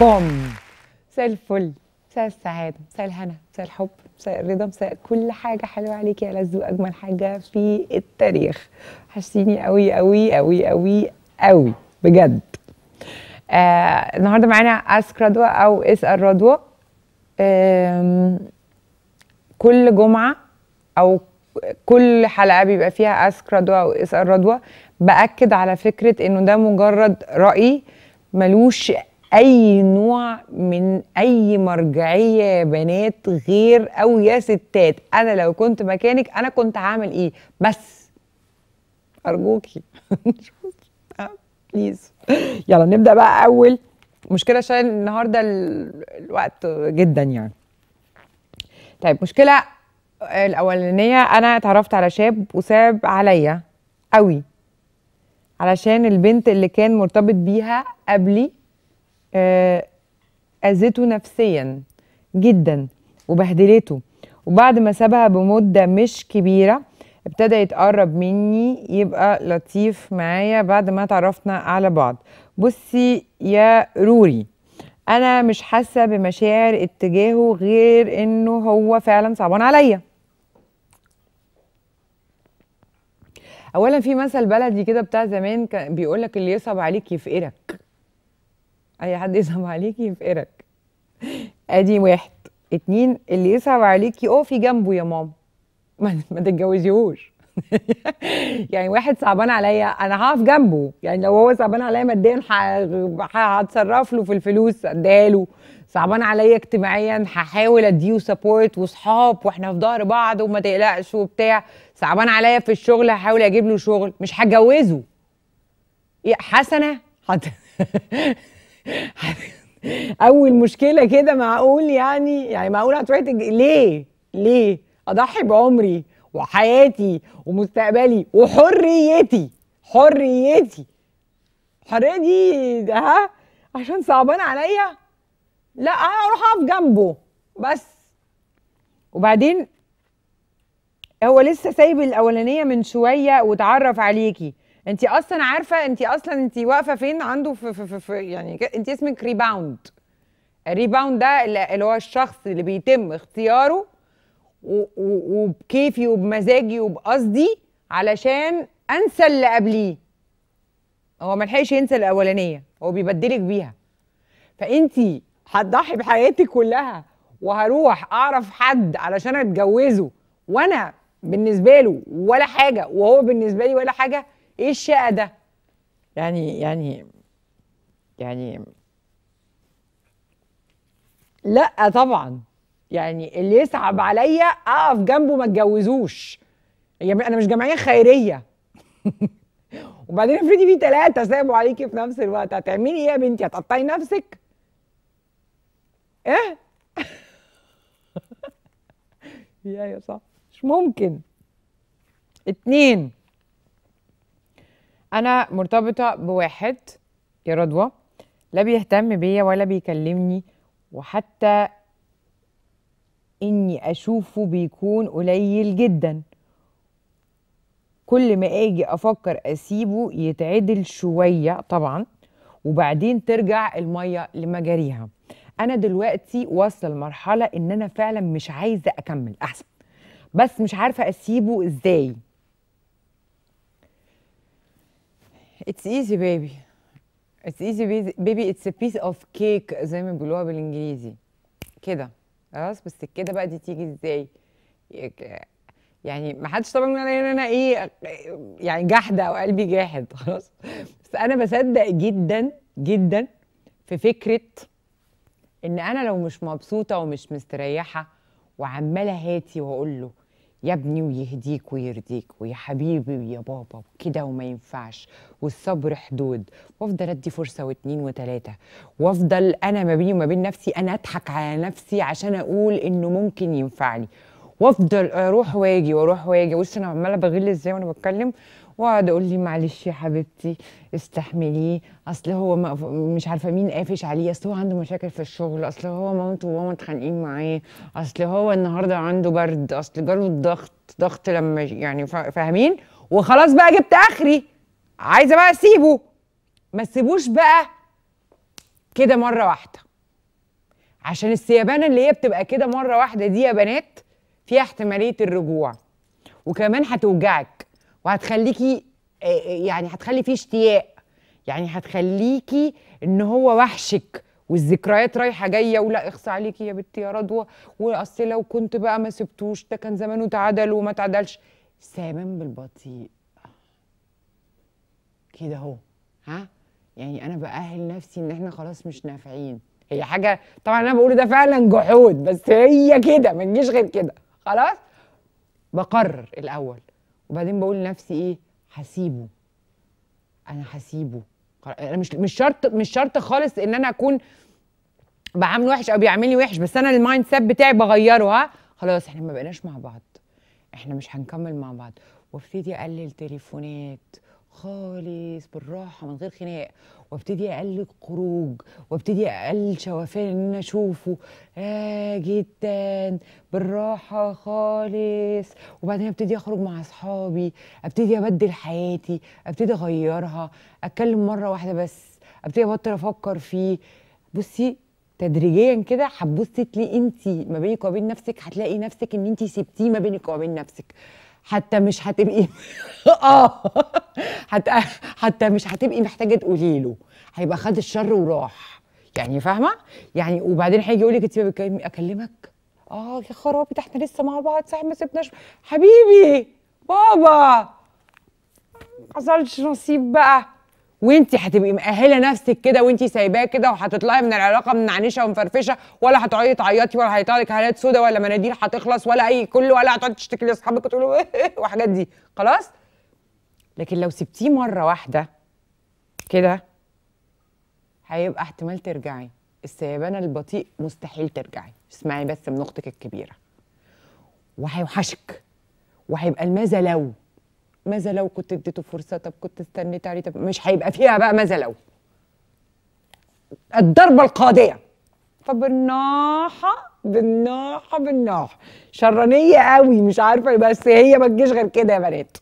بوم مساء الفل مساء السعادة مساء الهنا مساء الحب مساء الرضا مساء كل حاجة حلوة عليكي يا لزو أجمل حاجة في التاريخ حشتيني قوي قوي قوي قوي قوي بجد آه النهارده معانا اسك رضوى او اسأل رضوى كل جمعه او كل حلقه بيبقى فيها اسك رضوى او اسأل رضوى باكد على فكره انه ده مجرد راي ملوش اي نوع من اي مرجعيه يا بنات غير او يا ستات انا لو كنت مكانك انا كنت هعمل ايه بس ارجوكي بليز يلا نبدا بقى اول مشكله عشان النهارده الوقت جدا يعني طيب مشكله الاولانيه انا اتعرفت على شاب وساب عليا قوي علشان البنت اللي كان مرتبط بيها قبلي آه، اذته نفسيا جدا وبهدلته وبعد ما سابها بمده مش كبيره ابتدى يتقرب مني يبقى لطيف معايا بعد ما تعرفنا على بعض بصي يا روري انا مش حاسه بمشاعر اتجاهه غير انه هو فعلا صعبان عليا اولا في مثل بلدي كده بتاع زمان بيقولك اللي يصعب عليك يفقرك اي حد يصعب عليكي يفقرك ادي واحد اتنين اللي يصعب عليكي اقفي جنبه يا ماما ما تتجوزيهوش يعني واحد صعبان عليا انا هقف جنبه يعني لو هو صعبان عليا ماديا هتصرف له في الفلوس اديها له صعبان عليا اجتماعيا هحاول اديه سبورت واصحاب واحنا في ظهر بعض وما تقلقش وبتاع صعبان عليا في الشغل هحاول اجيب له شغل مش هتجوزه حسنه حت... اول مشكله كده معقول يعني يعني معقول هتروحي تج... ليه ليه اضحي بعمري وحياتي ومستقبلي وحريتي حريتي الحريه دي ها عشان صعبان عليا لا انا اروح اقف جنبه بس وبعدين هو لسه سايب الاولانيه من شويه واتعرف عليكي انت اصلا عارفه انت اصلا انت واقفه فين عنده في, في, في, في يعني انت اسمك ريباوند الريباوند ده اللي هو الشخص اللي بيتم اختياره وبكيفي وبمزاجي وبقصدي علشان انسى اللي قبليه هو ما لحقش ينسى الاولانيه هو بيبدلك بيها فانت هتضحي بحياتك كلها وهروح اعرف حد علشان اتجوزه وانا بالنسبه له ولا حاجه وهو بالنسبه لي ولا حاجه ايه الشقة ده يعني يعني يعني لا طبعا يعني اللي يصعب عليا اقف جنبه ما اتجوزوش يعني انا مش جمعيه خيريه وبعدين افرضي في ثلاثه سابوا عليكي في نفس الوقت هتعملي ايه يا بنتي هتقطعي نفسك ايه يا يا صح مش ممكن اتنين انا مرتبطه بواحد يا رضوى لا بيهتم بيا ولا بيكلمني وحتى اني اشوفه بيكون قليل جدا كل ما اجي افكر اسيبه يتعدل شويه طبعا وبعدين ترجع الميه لمجاريها انا دلوقتي واصله لمرحله ان انا فعلا مش عايزه اكمل احسن بس مش عارفه اسيبه ازاي It's easy baby. It's easy baby it's a piece of cake زي ما بيقولوها بالانجليزي. كده خلاص بس كده بقى دي تيجي ازاي؟ يعني ما حدش طبعا ان انا ايه يعني جاحده او قلبي جاحد خلاص بس انا بصدق جدا جدا في فكره ان انا لو مش مبسوطه ومش مستريحه وعماله هاتي واقول له يا ابني ويهديك ويرضيك ويا حبيبي ويا بابا وكده وما ينفعش والصبر حدود وافضل ادي فرصه واتنين وتلاته وافضل انا ما بيني وما بين نفسي انا اضحك على نفسي عشان اقول انه ممكن ينفعني وافضل اروح واجي واروح واجي بص انا عماله بغل ازاي وانا بتكلم واقعد اقول لي معلش يا حبيبتي استحمليه اصل هو مش عارفه مين قافش عليه اصل هو عنده مشاكل في الشغل اصل هو مامته وماما متخانقين معاه اصل هو النهارده عنده برد اصل جاله الضغط ضغط لما يعني فاهمين وخلاص بقى جبت اخري عايزه بقى اسيبه ما تسيبوش بقى كده مره واحده عشان السيبانه اللي هي بتبقى كده مره واحده دي يا بنات فيها احتماليه الرجوع وكمان هتوجعك وهتخليكي آه، آه، يعني هتخلي فيه اشتياق يعني هتخليكي ان هو وحشك والذكريات رايحه جايه ولا اخصى عليكي يا بنتي يا رضوى واصل لو كنت بقى ما سبتوش ده كان زمانه اتعدل وما اتعدلش سامان بالبطيء كده اهو ها يعني انا باهل نفسي ان احنا خلاص مش نافعين هي حاجه طبعا انا بقوله ده فعلا جحود بس هي كده ما تجيش غير كده خلاص بقرر الاول وبعدين بقول لنفسي ايه هسيبه انا هسيبه انا مش مش شرط مش شرط خالص ان انا اكون بعامله وحش او بيعملني وحش بس انا المايند سيت بتاعي بغيره ها خلاص احنا ما بقيناش مع بعض احنا مش هنكمل مع بعض وابتدي اقلل تليفونات خالص بالراحه من غير خناق وابتدي اقلل خروج وابتدي اقل شوفان ان انا اشوفه آه جدا بالراحه خالص وبعدين ابتدي اخرج مع اصحابي ابتدي ابدل حياتي ابتدي اغيرها اتكلم مره واحده بس ابتدي ابطل افكر فيه بصي تدريجيا كده هتبصي تلاقي انت ما بينك وبين نفسك هتلاقي نفسك ان انت سبتيه ما بينك وبين نفسك حتى مش هتبقي اه حتى حتى مش هتبقي محتاجه تقولي له هيبقى خد الشر وراح يعني فاهمه يعني وبعدين هيجي يقول لك انت اكلمك اه يا خرابي ده احنا لسه مع بعض ساعه ما سبناش حبيبي بابا حصلش نصيب بقى وانت هتبقي مأهله نفسك كده وانت سايباه كده وهتطلعي من العلاقه منعنشه ومفرفشه ولا هتقعدي تعيطي ولا هيطلع لك هالات سودا ولا مناديل هتخلص ولا اي كل ولا هتقعدي تشتكي لاصحابك وتقولوا وحاجات دي خلاص لكن لو سبتيه مره واحده كده هيبقى احتمال ترجعي السيبانه البطيء مستحيل ترجعي اسمعي بس من اختك الكبيره وهيوحشك وهيبقى الماذا لو ماذا لو كنت اديته فرصه طب كنت استنيت عليه طب مش هيبقى فيها بقى ماذا لو الضربه القاضيه فبالناحه بالناحه بالناحه شرانيه قوي مش عارفه بس هي ما تجيش غير كده يا بنات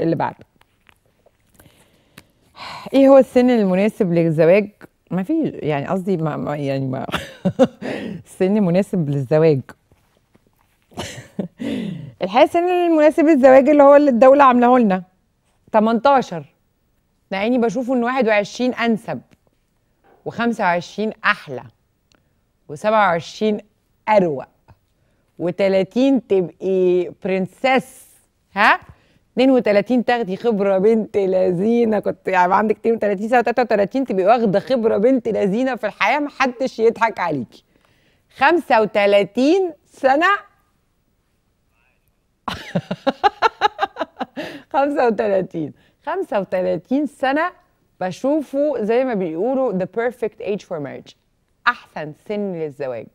إيه اللي بعده ايه هو السن المناسب للزواج ما فيش يعني قصدي ما, يعني ما السن مناسب للزواج الحياة السن المناسب للزواج اللي هو اللي الدوله عاملاه لنا 18 لاني بشوفه ان 21 انسب و25 احلى و27 اروق و30 تبقي برنسس ها 32 تاخدي خبره بنت لذينه كنت يعني عندك 32 سنه 33 تبقي واخده خبره بنت لذينه في الحياه محدش يضحك عليكي 35 سنه 35 35 سنة بشوفه زي ما بيقولوا the perfect age for marriage أحسن سن للزواج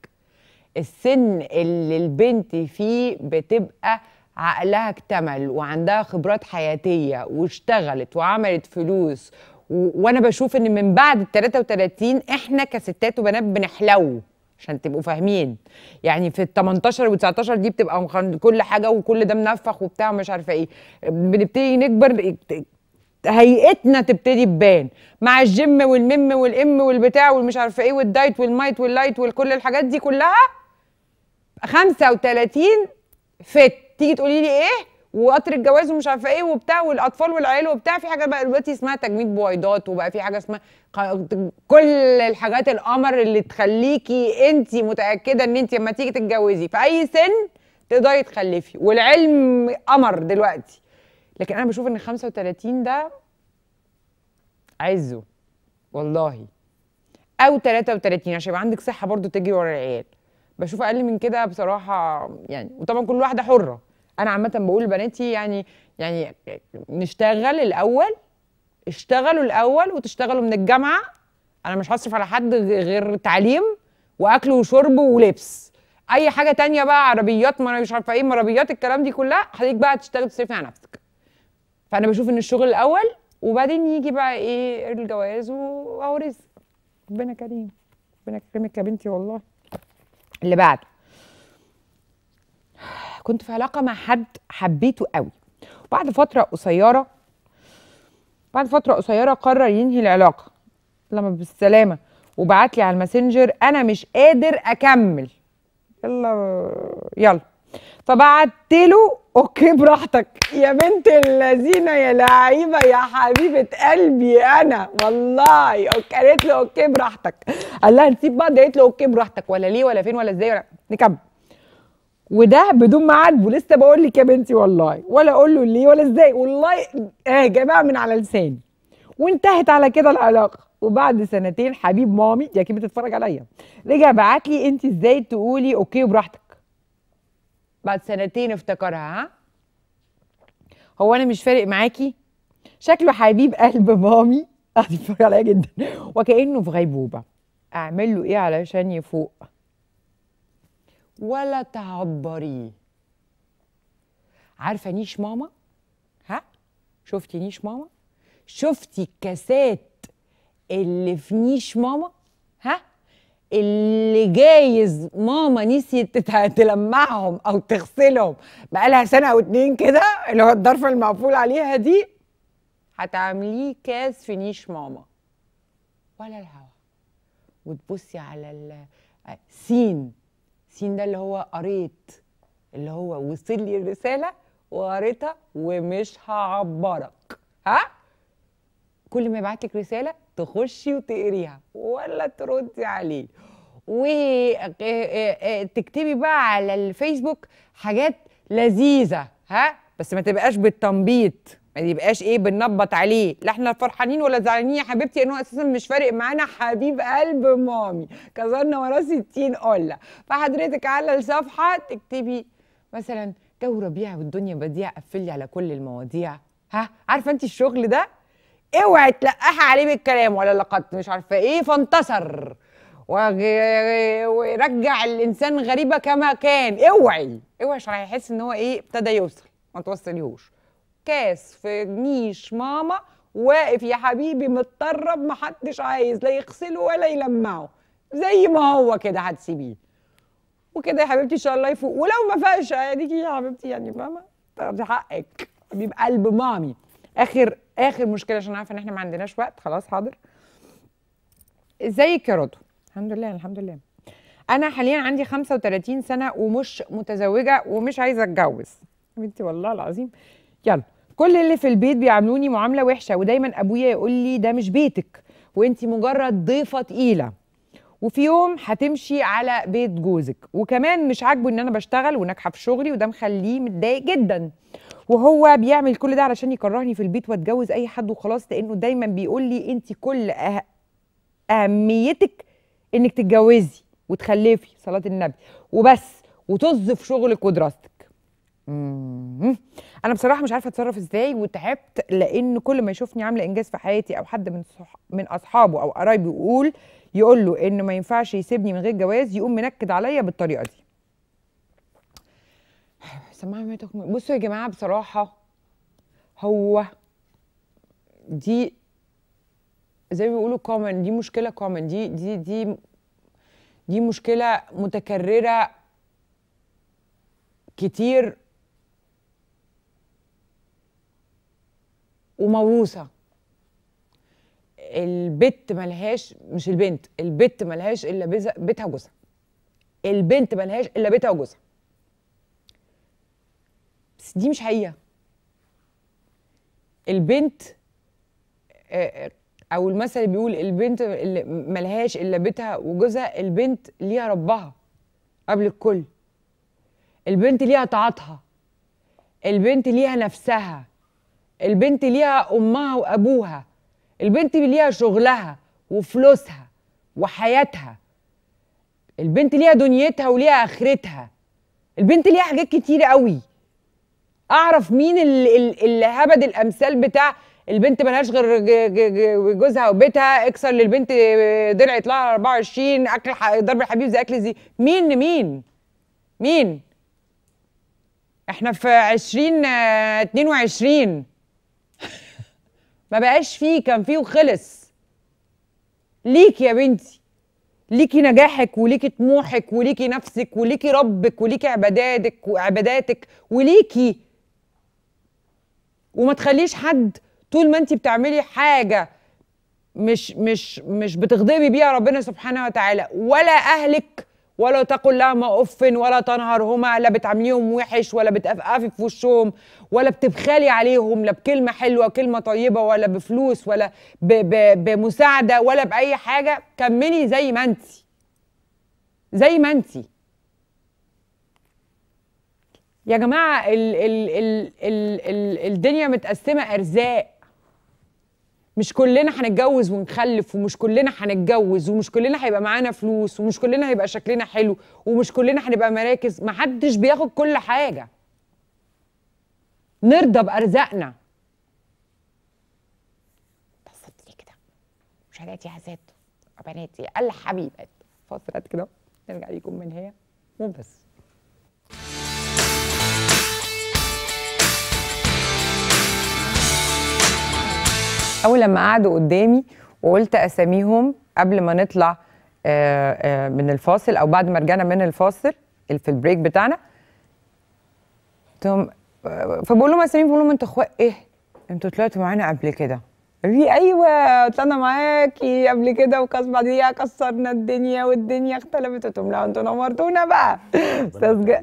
السن اللي البنت فيه بتبقى عقلها اكتمل وعندها خبرات حياتية واشتغلت وعملت فلوس و... وانا بشوف ان من بعد ال 33 احنا كستات وبنات بنحلو عشان تبقوا فاهمين يعني في ال 18 و 19 دي بتبقى كل حاجه وكل ده منفخ وبتاع ومش عارفه ايه بنبتدي نكبر هيئتنا تبتدي تبان مع الجيم والمم والام والبتاع والمش عارفه ايه والدايت والمايت واللايت وكل الحاجات دي كلها 35 فت تيجي تقولي لي ايه وقطر الجواز ومش عارفه ايه وبتاع والاطفال والعيال وبتاع في حاجه بقى دلوقتي اسمها تجميد بويضات وبقى في حاجه اسمها كل الحاجات القمر اللي تخليكي انت متاكده ان انت لما تيجي تتجوزي في اي سن تقدري تخلفي والعلم قمر دلوقتي لكن انا بشوف ان 35 ده عزه والله او 33 عشان يبقى عندك صحه برضو تجري ورا العيال بشوف اقل من كده بصراحه يعني وطبعا كل واحده حره انا عامه بقول لبناتي يعني يعني نشتغل الاول اشتغلوا الاول وتشتغلوا من الجامعه انا مش هصرف على حد غير تعليم واكل وشرب ولبس اي حاجه تانية بقى عربيات ما انا مش عارفه ايه مربيات الكلام دي كلها حضرتك بقى تشتغل تصرفي على نفسك فانا بشوف ان الشغل الاول وبعدين يجي بقى ايه الجواز وهو رزق ربنا كريم ربنا يكرمك يا بنتي والله اللي بعده كنت في علاقه مع حد حبيته قوي بعد فتره قصيره بعد فتره قصيره قرر ينهي العلاقه لما بالسلامه وبعت لي على الماسنجر انا مش قادر اكمل يلا يلا فبعت له اوكي براحتك يا بنت اللذينه يا لعيبه يا حبيبه قلبي انا والله قالت له اوكي براحتك قال لها نسيب بعض قالت له اوكي براحتك ولا ليه ولا فين ولا ازاي ولا نكمل وده بدون ميعاد ولسه بقول لك يا بنتي والله ولا اقول له ليه ولا ازاي والله اه جماعه من على لساني وانتهت على كده العلاقه وبعد سنتين حبيب مامي يا كيف بتتفرج عليا رجع بعت لي انت ازاي تقولي اوكي وبراحتك بعد سنتين افتكرها ها هو انا مش فارق معاكي شكله حبيب قلب مامي قاعد يتفرج عليا جدا وكانه في غيبوبه اعمل له ايه علشان يفوق ولا تعبري عارفه نيش ماما ها شفتي نيش ماما شفتي الكاسات اللي في نيش ماما ها اللي جايز ماما نسيت تلمعهم او تغسلهم بقالها سنه او اتنين كده اللي هو الضرفة المقفول عليها دي هتعمليه كاس في نيش ماما ولا الهوا وتبصي على السين آه، سين ده اللي هو قريت اللي هو وصل لي الرساله وقريتها ومش هعبرك ها كل ما يبعت لك رساله تخشي وتقريها ولا تردي عليه وتكتبي بقى على الفيسبوك حاجات لذيذه ها بس ما تبقاش بالتنبيط ما يبقاش ايه بنبط عليه لا احنا فرحانين ولا زعلانين يا حبيبتي ان هو اساسا مش فارق معانا حبيب قلب مامي كظرنا وراه 60 قله فحضرتك على الصفحه تكتبي مثلا جو ربيع والدنيا بديع قفلي على كل المواضيع ها عارفه انت الشغل ده اوعي تلقحي عليه بالكلام ولا لقد مش عارفه ايه فانتصر ورجع الانسان غريبه كما كان اوعي اوعي عشان هيحس ان هو ايه ابتدى يوصل ما توصليهوش كاس في نيش ماما واقف يا حبيبي متطرب محدش عايز لا يغسله ولا يلمعه زي ما هو كده هتسيبيه وكده يا حبيبتي ان شاء الله يفوق ولو ما فاقش اديكي يا حبيبتي يعني فاهمه طب حقك حبيب قلب مامي اخر اخر مشكله عشان عارفه ان احنا ما عندناش وقت خلاص حاضر ازيك الكاروتو الحمد لله الحمد لله انا حاليا عندي 35 سنه ومش متزوجه ومش عايزه اتجوز بنتي والله العظيم يلا كل اللي في البيت بيعاملوني معامله وحشه ودايما ابويا يقول لي ده مش بيتك وانت مجرد ضيفه تقيله وفي يوم هتمشي على بيت جوزك وكمان مش عاجبه ان انا بشتغل وناجحه في شغلي وده مخليه متضايق جدا وهو بيعمل كل ده علشان يكرهني في البيت واتجوز اي حد وخلاص لانه دايما بيقول لي انت كل أه... اهميتك انك تتجوزي وتخلفي صلاه النبي وبس وتظف في شغلك ودراستك انا بصراحه مش عارفه اتصرف ازاي وتعبت لان كل ما يشوفني عامله انجاز في حياتي او حد من صح... من اصحابه او قرايبي يقول يقول له انه ما ينفعش يسيبني من غير جواز يقوم منكد عليا بالطريقه دي بصوا يا جماعه بصراحه هو دي زي ما بيقولوا كومن دي مشكله كومن دي دي دي دي مشكله متكرره كتير وموروثه البت ملهاش مش البنت البت ملهاش الا بيتها وجوزها البنت ملهاش الا بيتها وجوزها بس دي مش حقيقه البنت او المثل اللي بيقول البنت اللي ملهاش الا بيتها وجوزها البنت ليها ربها قبل الكل البنت ليها طاعتها البنت ليها نفسها البنت ليها امها وابوها البنت ليها شغلها وفلوسها وحياتها البنت ليها دنيتها وليها اخرتها البنت ليها حاجات كتير قوي اعرف مين اللي, اللي هبد الامثال بتاع البنت ملهاش غير جوزها وبيتها اكسر للبنت ضلع يطلع 24 اكل ضرب الحبيب زي اكل زي مين مين مين احنا في 2022 ما بقاش فيه كان فيه وخلص ليك يا بنتي ليكي نجاحك وليكي طموحك وليكي نفسك وليكي ربك وليكي عباداتك وعباداتك وليكي وما تخليش حد طول ما انت بتعملي حاجه مش مش مش بتغضبي بيها ربنا سبحانه وتعالى ولا اهلك ولا تقل لهما اف ولا تنهرهما لا بتعامليهم وحش ولا بتقفقفي في وشهم ولا بتبخلي عليهم لا بكلمه حلوه كلمه طيبه ولا بفلوس ولا ب ب بمساعده ولا باي حاجه كملي زي ما انت زي ما انت يا جماعه ال ال ال ال ال الدنيا متقسمه ارزاق مش كلنا هنتجوز ونخلف ومش كلنا هنتجوز ومش كلنا هيبقى معانا فلوس ومش كلنا هيبقى شكلنا حلو ومش كلنا هنبقى مراكز محدش بياخد كل حاجه نرضى بارزاقنا بصيت لي كده مش هلاقي عزات بناتي قال حبيبات فصلت كده نرجع ليكم من هي وبس اول لما قعدوا قدامي وقلت اساميهم قبل ما نطلع آه، آه، من الفاصل او بعد ما رجعنا من الفاصل في البريك بتاعنا قلت آه، فبقول لهم اساميهم بقول لهم انتوا اخوات ايه؟ انتوا طلعتوا معانا قبل كده لي ايوه طلعنا معاكي قبل كده وكاس بعديها كسرنا الدنيا والدنيا اختلفت قلت لهم لا انتوا نورتونا بقى استاذ ج...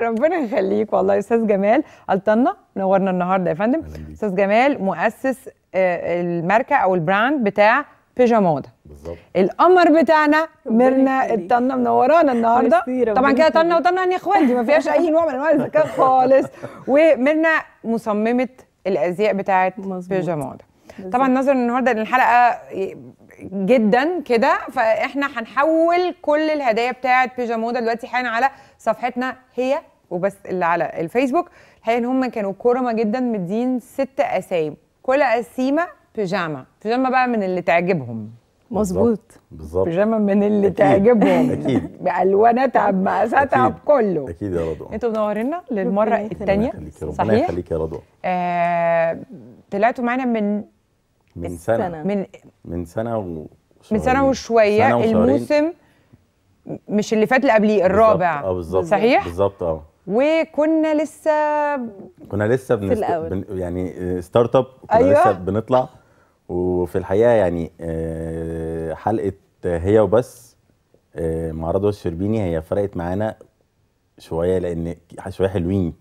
ربنا يخليك والله استاذ جمال الطنا نورنا النهارده يا فندم استاذ جمال مؤسس آه، الماركه او البراند بتاع بيجامودا بالظبط القمر بتاعنا ميرنا الطنه منورانا النهارده طبعا كده طنه وطنه يا يعني اخواتي ما فيهاش اي نوع من انواع الذكاء خالص وميرنا مصممه الازياء بتاعه بيجامودا طبعا نظرا النهارده ان الحلقه جدا كده فاحنا هنحول كل الهدايا بتاعه بيجامودا دلوقتي حالا على صفحتنا هي وبس اللي على الفيسبوك الحقيقه ان هم كانوا كرمه جدا مدين ست اسايب كل قسيمه بيجاما بيجاما بقى من اللي تعجبهم مظبوط بالظبط بيجاما من اللي أكيد. تعجبهم اكيد تعب مقاساتها بكله اكيد يا رضوى انتوا منورينا للمره الثانيه ربنا يخليك يا رضوى آه، طلعتوا معانا من من سنة. من من سنه و... من سنه وشويه سنة الموسم مش اللي فات اللي قبليه الرابع اه بالظبط صحيح بالظبط اه وكنا لسه كنا لسه بن... يعني ستارت آه، اب كنا أيوة. لسه بنطلع وفي الحقيقه يعني آه، حلقه هي وبس آه، مع رضوى الشربيني هي فرقت معانا شويه لان شويه حلوين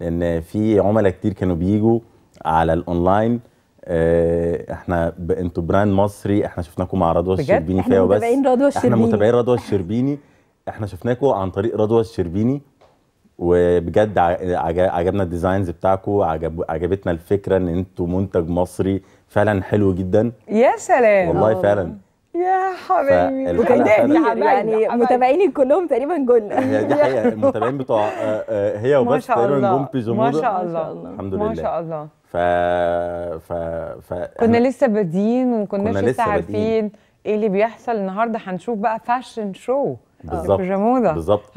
لان في عملاء كتير كانوا بيجوا على الاونلاين احنا ب... انتوا براند مصري احنا شفناكم مع رضوى الشربيني فيها وبس احنا متابعين رضوى الشربيني احنا متابعين رضوى الشربيني احنا شفناكم عن طريق رضوى الشربيني وبجد عجبنا الديزاينز بتاعكم عجب عجبتنا الفكره ان انتوا منتج مصري فعلا حلو جدا يا سلام والله أوه. فعلا يا حبايبي وكان يعني متابعيني كلهم تقريبا جن هي دي حقيقه المتابعين بتوع آه، آه، هي وبس تقريبا جون في ما شاء الله الحمد لله ما شاء الله ف ف ف كنا لسه بادئين وما كناش لسه عارفين ايه اللي بيحصل النهارده هنشوف بقى فاشن شو آه. بالظبط جمودة بالظبط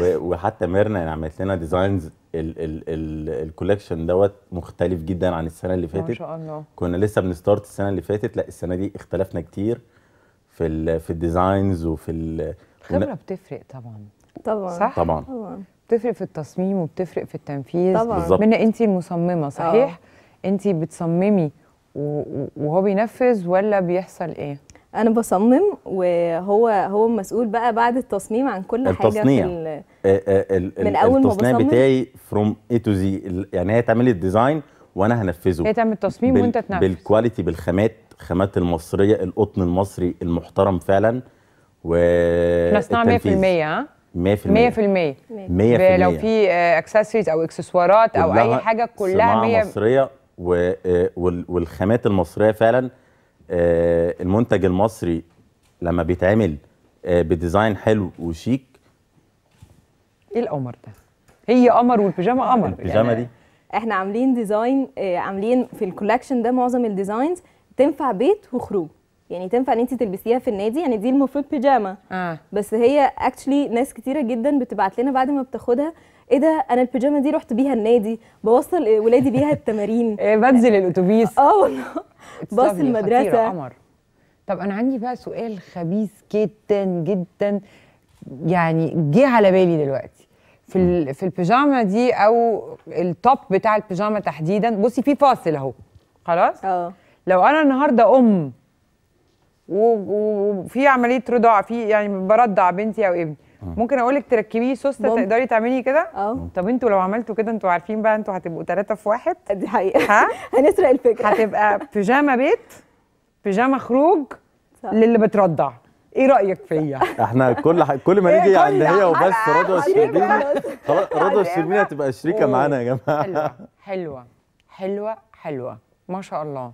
وحتى ميرنا يعني عملت لنا ديزاينز الكولكشن دوت مختلف جدا عن السنه اللي فاتت ما شاء الله كنا لسه بنستارت السنه اللي فاتت لا السنه دي اختلفنا كتير في الـ في الديزاينز وفي الخبره ون... بتفرق طبعا طبعا صح طبعا, طبعا. بتفرق في التصميم وبتفرق في التنفيذ طبعا من انت المصممه صحيح آه. انت بتصممي وهو بينفذ ولا بيحصل ايه انا بصمم وهو هو مسؤول بقى بعد التصميم عن كل التصنيع. حاجه في آه، آه، من اول ما بصمم بتاعي فروم اي تو زي يعني هي تعمل الديزاين وانا هنفذه هي تعمل التصميم وانت تنفذ بالكواليتي بالخامات الخامات المصريه القطن المصري المحترم فعلا و في 100% 100% 100% 100% لو في اكسسوارز آه، او اكسسوارات او اي حاجه كلها 100 مصريه والخامات المصريه فعلا آه، المنتج المصري لما بيتعمل آه، بديزاين حلو وشيك ايه القمر ده هي قمر والبيجامه قمر يعني البيجامه يعني دي احنا عاملين ديزاين آه، عاملين في الكولكشن ده معظم الديزاينز تنفع بيت وخروج يعني تنفع ان انت تلبسيها في النادي يعني دي المفروض بيجامه آه. بس هي اكشلي ناس كتيره جدا بتبعت لنا بعد ما بتاخدها ايه ده انا البيجامه دي رحت بيها النادي بوصل ولادي بيها التمارين إيه، بنزل الاتوبيس اه والله باص المدرسه قمر طب انا عندي بقى سؤال خبيث جدا جدا يعني جه على بالي دلوقتي في في البيجامه دي او التوب بتاع البيجامه تحديدا بصي في فاصل اهو خلاص اه لو انا النهارده ام وفي عمليه رضاعه في يعني برضع بنتي او ابني آه. ممكن اقول لك تركبيه سوسته تقدري تعملي كده اه طب انتوا لو عملتوا كده انتوا عارفين بقى انتوا هتبقوا ثلاثه في واحد دي حقيقه ها؟ هنسرق الفكره هتبقى بيجامه بيت بيجامه خروج صح. للي بترضع ايه رايك فيا احنا كل ح... كل ما إيه، نيجي عند هي وبس رضوى الشربيني خلاص رضوى الشربيني هتبقى شريكه معانا يا جماعه حلوه حلوه حلوه حلوه ما شاء الله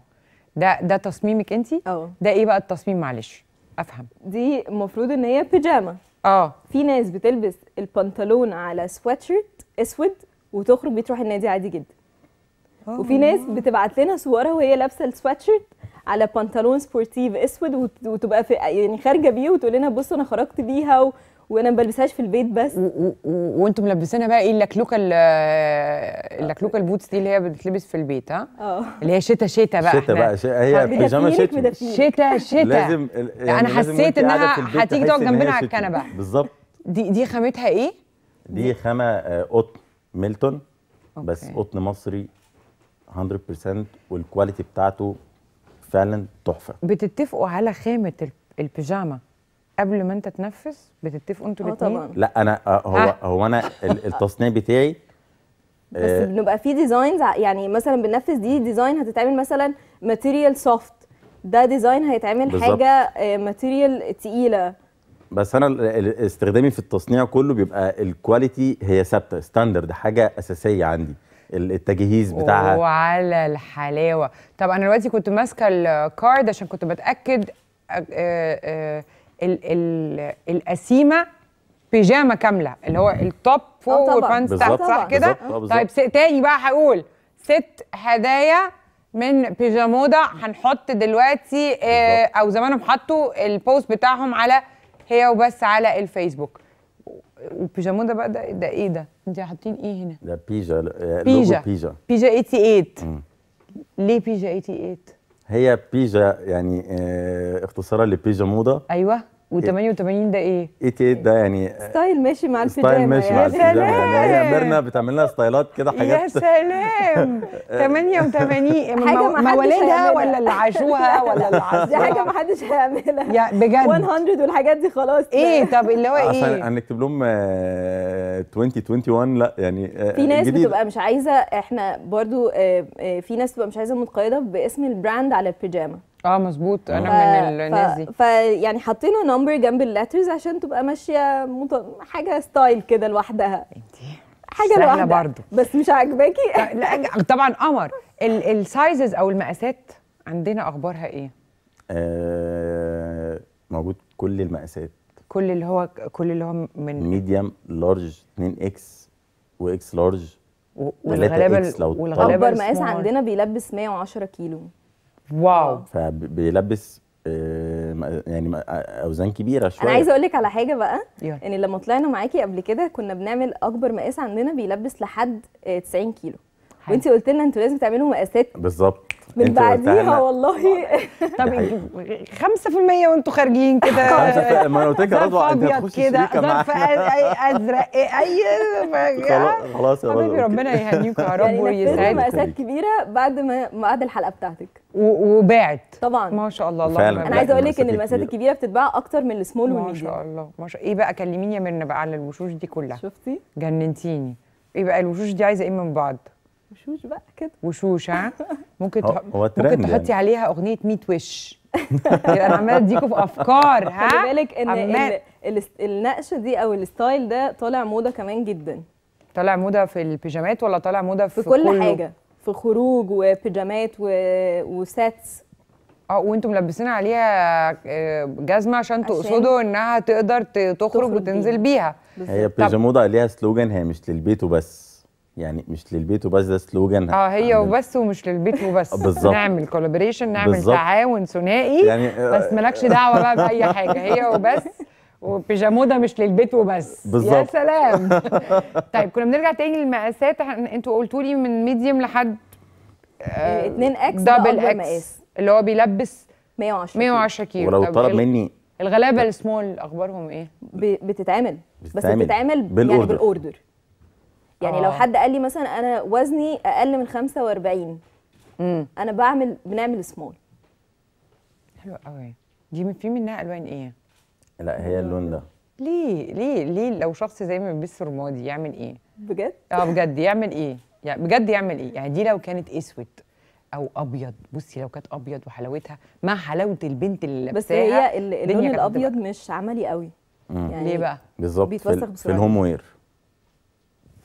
ده ده تصميمك انت ده ايه بقى التصميم معلش افهم دي المفروض ان هي بيجامه اه في ناس بتلبس البنطلون على شيرت اسود وتخرج بتروح النادي عادي جدا أوه. وفي ناس بتبعت لنا صورها وهي لابسه شيرت على بنطلون سبورتيف اسود وتبقى في يعني خارجه بيه وتقول لنا بصوا انا خرجت بيها وانا ما بلبسهاش في البيت بس وانتوا ملبسينها بقى ايه اللكلوكه اللكلوكه آه. البوتس دي اللي هي بتتلبس في البيت ها اه اللي هي شتا شتا بقى شتا بقى هي بيجامه شتا شتا شتا لازم يعني انا حسيت انها هتيجي تقعد جنبنا على الكنبه بالظبط دي دي خامتها ايه دي خامه آه، قطن ميلتون بس قطن مصري 100% والكواليتي بتاعته فعلا تحفه بتتفقوا على خامه البيجامه قبل ما انت تنفذ بتتفقوا انتوا آه، الاثنين لا انا آه، هو آه. هو انا التصنيع بتاعي بس بنبقى في ديزاينز يعني مثلا بننفذ دي ديزاين هتتعمل مثلا ماتيريال سوفت ده ديزاين هيتعمل بالزبط. حاجه ماتيريال تقيله بس انا استخدامي في التصنيع كله بيبقى الكواليتي هي ثابته ستاندرد حاجه اساسيه عندي التجهيز بتاعها وعلى الحلاوه طب انا دلوقتي كنت ماسكه الكارد عشان كنت بتاكد ال ال القسيمه بيجامه كامله اللي هو التوب فوق والبانز تحت صح كده؟ آه، طيب تاني بقى هقول ست هدايا من بيجامودا هنحط دلوقتي آه او زمانهم حطوا البوست بتاعهم على هي وبس على الفيسبوك وبيجامودا بقى ده ده ايه ده؟ انت حاطين ايه هنا؟ ده بيجا بيجا بيجا 88 ليه بيجا 88؟ هي بيجا يعني آه، اختصارا لبيجا موضه ايوه و88 إيه. ده ايه؟ ايه ده يعني ستايل ماشي مع البيجامه ستايل ماشي مع البيجامه يعني هي ميرنا بتعمل لنا ستايلات كده حاجات يا سلام 88 حاجه ما ولا اللي عاشوها ولا اللي عاشوها دي حاجه ما حدش هيعملها يا بجد 100 والحاجات دي خلاص ايه طب اللي هو آه، ايه؟ هنكتب لهم 2021 آه، لا يعني آه، في ناس جديد. بتبقى مش عايزه احنا برضو في ناس بتبقى مش عايزه متقيده باسم البراند على البيجامه اه مظبوط انا آه. ف... من الناس دي فيعني حاطينه نمبر جنب اللاترز عشان تبقى ماشيه مط... حاجه ستايل كده لوحدها حاجه لوحدها برضو. بس مش عاجباكي آه، لا طبعا قمر السايزز او المقاسات عندنا اخبارها ايه آه موجود كل المقاسات كل اللي هو كل اللي هو من ميديم لارج 2 اكس واكس لارج والغلابه والغلابه اكبر مقاس عندنا بيلبس 110 كيلو واو فبيلبس آه، يعني آه، اوزان كبيره شويه انا عايزه اقول لك على حاجه بقى ان يعني لما طلعنا معاكي قبل كده كنا بنعمل اكبر مقاس عندنا بيلبس لحد 90 آه، كيلو وانت قلت لنا انتوا لازم تعملوا مقاسات بالظبط من بعديها والله طب 5% وانتوا خارجين كده ما انا قلت لك رضوى انت هتخشي شريكه معانا ظرف ازرق اي خلاص يا رضوى ربنا يهنيكم يا يعني رب ويسعدكم يعني مأساة كبيره بعد ما بعد الحلقه بتاعتك وباعت طبعا ما شاء الله الله انا عايزه اقول لك ان المقاسات الكبيره بتتباع اكتر من السمول والميديم ما شاء الله ما شاء ايه بقى كلميني يا ميرنا بقى على الوشوش دي كلها شفتي جننتيني ايه بقى الوشوش دي عايزه ايه من بعض وشوش بقى كده وشوش ها ممكن تح... ممكن تحطي يعني. عليها اغنيه ميت وش انا عماله اديكوا في افكار ها خلي بالك ان ال... ال... النقش دي او الستايل ده طالع موضه كمان جدا طالع موضه في البيجامات ولا طالع موضه في, في كل كله؟ حاجه في خروج وبيجامات و... وساتس اه وانتم ملبسين عليها آه، جزمه عشان تقصدوا انها تقدر تخرج وتنزل بيها, بيها. هي بيجاموضه ليها سلوجان هي مش للبيت وبس يعني مش للبيت وبس ده سلوجان اه هي يعني وبس ومش للبيت وبس بالظبط نعمل كولابوريشن نعمل بالزبط. تعاون ثنائي يعني آه، بس مالكش دعوه بقى باي حاجه هي وبس وبيجامودا مش للبيت وبس بالزبط. يا سلام طيب كنا بنرجع تاني للمقاسات انتوا قلتوا لي من ميديوم لحد 2 اكس دبل اكس اللي هو بيلبس 110 110 كيلو ولو طلب مني الغلابه السمول اخبارهم ايه؟ بتتعمل بس بتتعمل يعني بالاوردر يعني آه. لو حد قال لي مثلا انا وزني اقل من 45 امم انا بعمل بنعمل سمول حلو قوي دي في منها الوان ايه لا هي اللون ده ليه ليه ليه لو شخص زي ما بيلبس رمادي يعمل ايه بجد اه بجد يعمل ايه يعني بجد يعمل ايه يعني دي لو كانت اسود او ابيض بصي لو كانت ابيض وحلاوتها مع حلاوه البنت اللي لابساها بس هي اللون الابيض مش عملي قوي يعني ليه بقى بالظبط في, في الهوم وير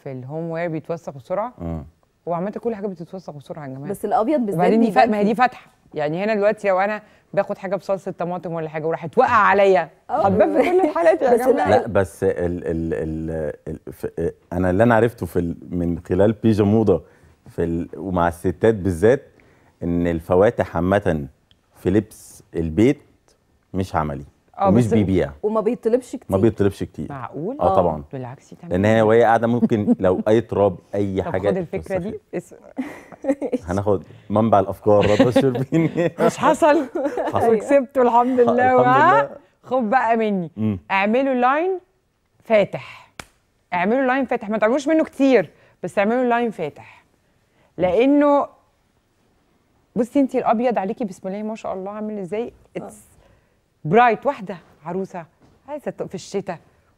في الهوم وير بيتوسخ بسرعه اه هو عامه كل حاجه بتتوسخ بسرعه يا جماعه بس الابيض بالذات وبعدين فا... ما هي دي فاتحه يعني هنا دلوقتي لو انا باخد حاجه بصلصه طماطم ولا حاجه وراحت واقعه عليا آه. هتبان في كل الحالات يا جماعه لا بس ال ال ال ال انا اللي انا عرفته في من خلال بيجا موضه في ال... ومع الستات بالذات ان الفواتح عامه في لبس البيت مش عملي آه، ومش بيبيع وما بيطلبش كتير ما بيطلبش كتير معقول اه, آه. طبعا بالعكس تمام لان هي وهي قاعده ممكن لو اي تراب اي طب حاجه خد الفكره دي هناخد منبع الافكار رضا الشربيني مش حصل وكسبته الحمد لله خد بقى مني اعملوا لاين فاتح اعملوا لاين فاتح ما تعملوش منه كتير بس اعملوا لاين فاتح لانه بصي انت الابيض عليكي بسم الله ما شاء الله عامل ازاي اتس آه. برايت واحده عروسه عايزه في الشتاء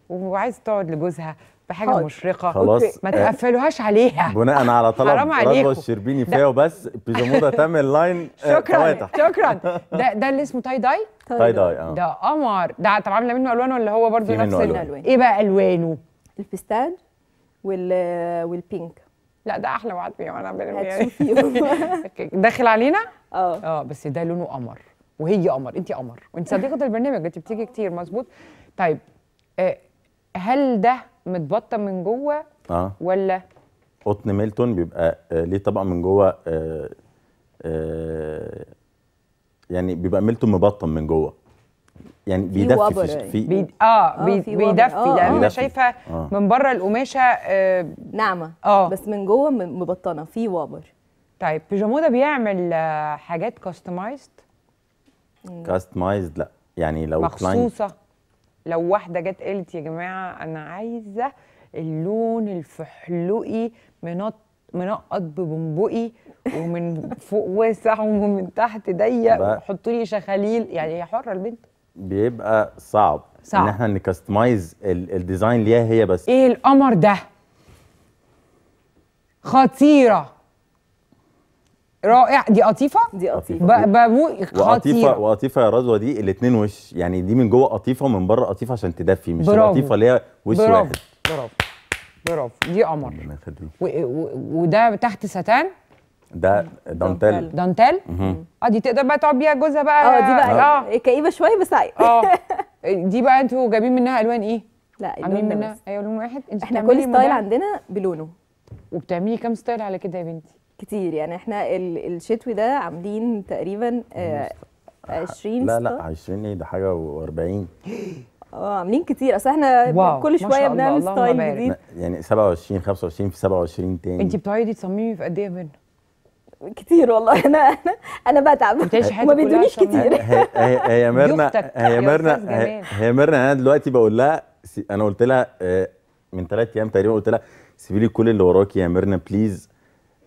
وعايزه تقعد لجوزها بحاجه حاضر. مشرقه خلاص ما آه. تقفلوهاش عليها بناء على طلب حرام عليكم رضوى الشربيني فيها وبس بيجامودا تامل لاين آه، شكرا آه شكرا ده ده اللي اسمه تاي داي تاي داي اه ده قمر ده طب عامله منه الوان ولا هو برضه نفس الالوان ايه بقى الوانه الفستان وال والبينك لا ده احلى واحد فيهم انا وانا يعني. داخل علينا اه اه بس ده لونه قمر وهي قمر انت قمر وانت صديقه البرنامج انت بتيجي كتير مظبوط طيب آه، هل ده متبطن من جوه آه. ولا قطن ميلتون بيبقى آه، ليه طبقه من جوه آه، يعني بيبقى ميلتون مبطن من جوه يعني بيدفي في, في اه, آه بي... في بيدفي آه لان انا شايفه آه. من بره القماشه آه ناعمه اه بس من جوه مبطنه في وابر طيب بيجامو ده بيعمل حاجات كاستمايزد كاستمايزد لا يعني لو مخصوصه لو واحده جت قالت يا جماعه انا عايزه اللون الفحلوقي منط منقط ببنبقي ومن فوق واسع ومن تحت ضيق وحطوا لي شخاليل يعني هي حره البنت بيبقى صعب, صعب. ان احنا نكستمايز الديزاين ليها هي بس ايه القمر ده خطيره رائع دي قطيفه دي قطيفه بموت وقطيفه وقطيفه يا رضوى دي الاثنين وش يعني دي من جوه قطيفه ومن بره قطيفه عشان تدفي مش قطيفه اللي هي وش واحد برافو برافو دي قمر وده تحت ستان ده دانتيل دانتيل اه دي تقدر بقى تقعد بيها جوزها بقى اه دي بقى اه،, اه كئيبه شويه بس اه دي بقى انتوا جايبين منها الوان ايه؟ لا عاملين منها ايوه لون واحد احنا كل ستايل عندنا بلونه وبتعملي كام ستايل على كده يا بنتي؟ كتير يعني احنا الشتوي ده عاملين تقريبا 20 آه، لا لا 20 ايه ده حاجه و40 اه عاملين كتير اصل احنا كل شويه بنعمل ستايل جديد يعني 27 25 في 27 تاني انت بتقعدي تصممي في قد ايه منه؟ كتير والله انا انا انا بتعب وما بيدونيش كتير هي هي ميرنا هي ميرنا هي ميرنا انا دلوقتي بقول لها انا قلت لها آه، من ثلاث ايام تقريبا قلت لها سيبي لي كل اللي وراكي يا ميرنا بليز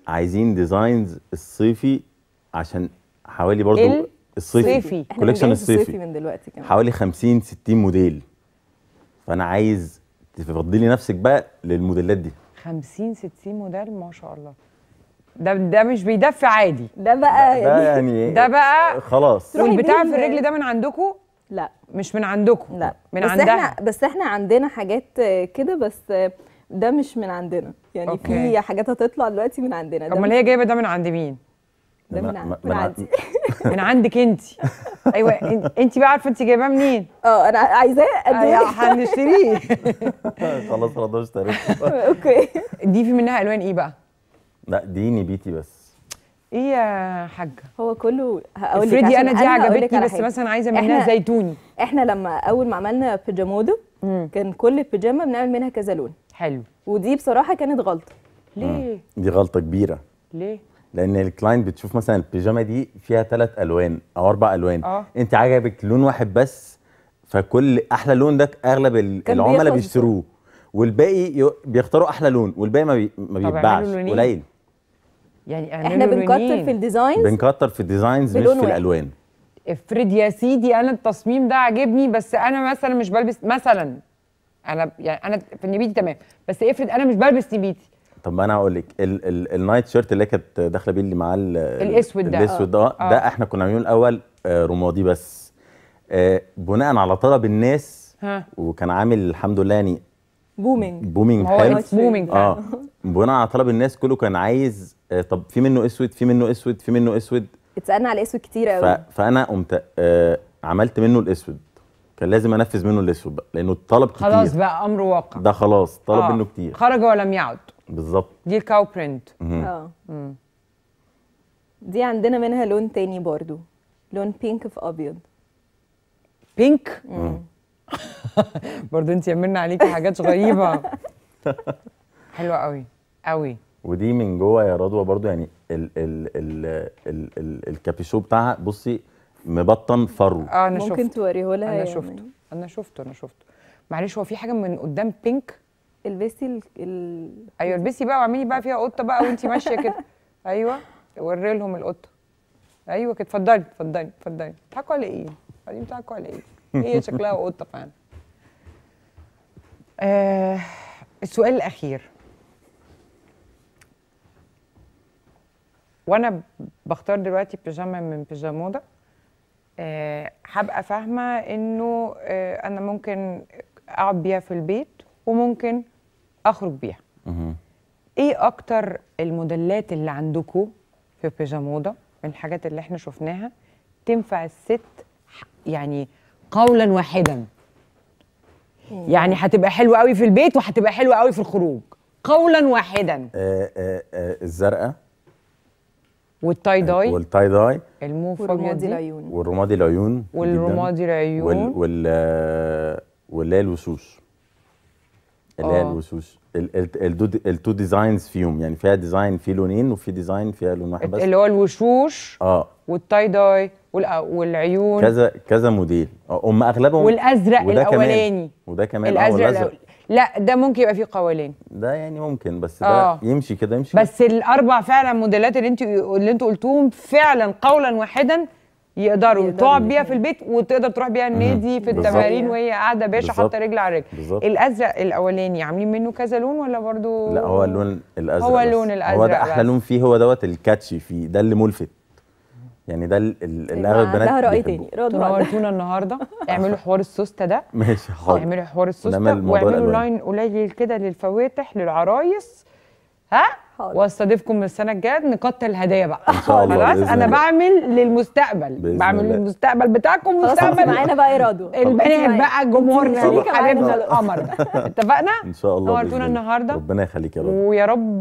عايزين ديزاينز الصيفي عشان حوالي برضو الصيفي الصيفي. كوليكشن الصيفي. الصيفي من دلوقتي كمان حوالي 50 60 موديل فانا عايز تفضلي نفسك بقى للموديلات دي 50 60 موديل ما شاء الله ده ده مش بيدفي عادي ده بقى ده, ده يعني, يعني ده بقى خلاص والبتاع في الرجل ده من عندكم لا مش من عندكم لا من بس عندها. احنا بس احنا عندنا حاجات كده بس ده مش من عندنا يعني أوكي. في حاجات هتطلع دلوقتي من عندنا امال هي جايبه ده من عند مين ده من, من, من عندي من عندك انت ايوه انت بقى عارفه انت جايباه منين اه انا عايزاه قد آه، هنشتريه خلاص رضاش اشتريته اوكي دي في منها الوان ايه بقى لا دي نبيتي بس ايه يا حاجه هو كله هقول لك انا دي عجبتني بس مثلا عايزه منها زيتوني احنا لما اول ما عملنا بيجامودو كان كل بيجامه بنعمل منها كذا لون حلو ودي بصراحه كانت غلطه ليه دي غلطه كبيره ليه لان الكلاينت بتشوف مثلا البيجامه دي فيها ثلاث الوان او اربع الوان آه. انت عجبك لون واحد بس فكل احلى لون ده اغلب العملاء بيشتروه والباقي بيختاروا احلى لون والباقي ما, بي... ما بيتباعش قليل يعني احنا بنكتر في الديزاينز بنكتر في الديزاينز مش في الالوان افرض يا سيدي انا التصميم ده عاجبني بس انا مثلا مش بلبس مثلا انا يعني انا في النبيتي تمام بس افرض انا مش بلبس نبيتي طب انا هقول لك النايت شيرت اللي كانت داخله بيه اللي معاه الاسود ده الاسود اه. ده آه. ده احنا كنا عاملينه الاول آه، رمادي بس آه، بناء على طلب الناس ها. وكان عامل الحمد لله يعني بومينج بومينج حلو بومينج اه بناء على طلب الناس كله كان عايز طب في منه اسود في منه اسود في منه اسود اتسالنا على الاسود كتير قوي فانا قمت عملت منه الاسود كان لازم انفذ منه الاسود بقى لانه الطلب كتير خلاص بقى امر واقع ده خلاص طلب آه. منه كتير خرج ولم يعد بالظبط دي الكاو برنت اه دي عندنا منها لون تاني برضو لون بينك في ابيض بينك برضو انت يمنا عليكي حاجات غريبه حلوه قوي قوي ودي من جوه يا رضوى برضو يعني ال ال ال ال ال الكابيشو بتاعها بصي مبطن فرو اه انا ممكن توريه لها انا شفته يعني. انا شفته انا شفته معلش هو في حاجه من قدام بينك البسي ال... ال... ايوه البسي بقى واعملي بقى فيها قطه بقى وانت ماشيه كده ايوه وري لهم القطه ايوه كده اتفضلي اتفضلي اتفضلي بتضحكوا على ايه؟ بعدين أيوة، بتضحكوا على ايه؟ هي شكلها قطه فعلا آه السؤال الاخير وانا بختار دلوقتي بيجامه من بيجاموده آه، هبقى فاهمه انه آه، انا ممكن اقعد بيها في البيت وممكن اخرج بيها ايه اكتر الموديلات اللي عندكم في موضة من الحاجات اللي احنا شفناها تنفع الست يعني قولا واحدا يعني هتبقى حلوه قوي في البيت وهتبقى حلوه قوي في الخروج قولا واحدا آه، الزرقاء والتاي داي والتاي داي الموف والرمادي العيون والرمادي العيون والرمادي العيون وال وال آه، واللي هي الوشوش اللي هي آه. الوشوش التو ديزاينز فيهم يعني فيها ديزاين فيه لونين وفي ديزاين فيها لون واحد بس اللي هو الوشوش اه والتاي داي والعيون كذا كذا موديل آه، هم اغلبهم والازرق الاولاني وده كمان الازرق لا ده ممكن يبقى فيه قولين ده يعني ممكن بس ده آه. يمشي كده يمشي بس الاربع فعلا موديلات اللي انت اللي انتوا قلتوهم فعلا قولا واحدا يقدروا تقعد بيها في البيت وتقدر تروح بيها النادي في التمارين وهي قاعده باشا حاطه رجل على رجل الازرق الاولاني عاملين منه كذا لون ولا برضو لا هو اللون الازرق هو اللون الازرق هو ده احلى لون فيه هو دوت الكاتشي فيه ده اللي ملفت يعني ده اللي طيب، اغلب البنات لها راي تاني نورتونا النهارده اعملوا حوار السوسته ده ماشي حاضر اعملوا حوار السوسته واعملوا لاين قليل كده للفواتح للعرايس ها حاضر. واستضيفكم السنه الجايه نقتل الهدايا بقى خلاص انا بعمل للمستقبل بعمل للمستقبل بتاعكم مستقبل معانا بقى ايرادو البنات بقى جمهورنا حبيبنا القمر اتفقنا ان شاء الله نورتونا النهارده ربنا يخليك يا رب ويا رب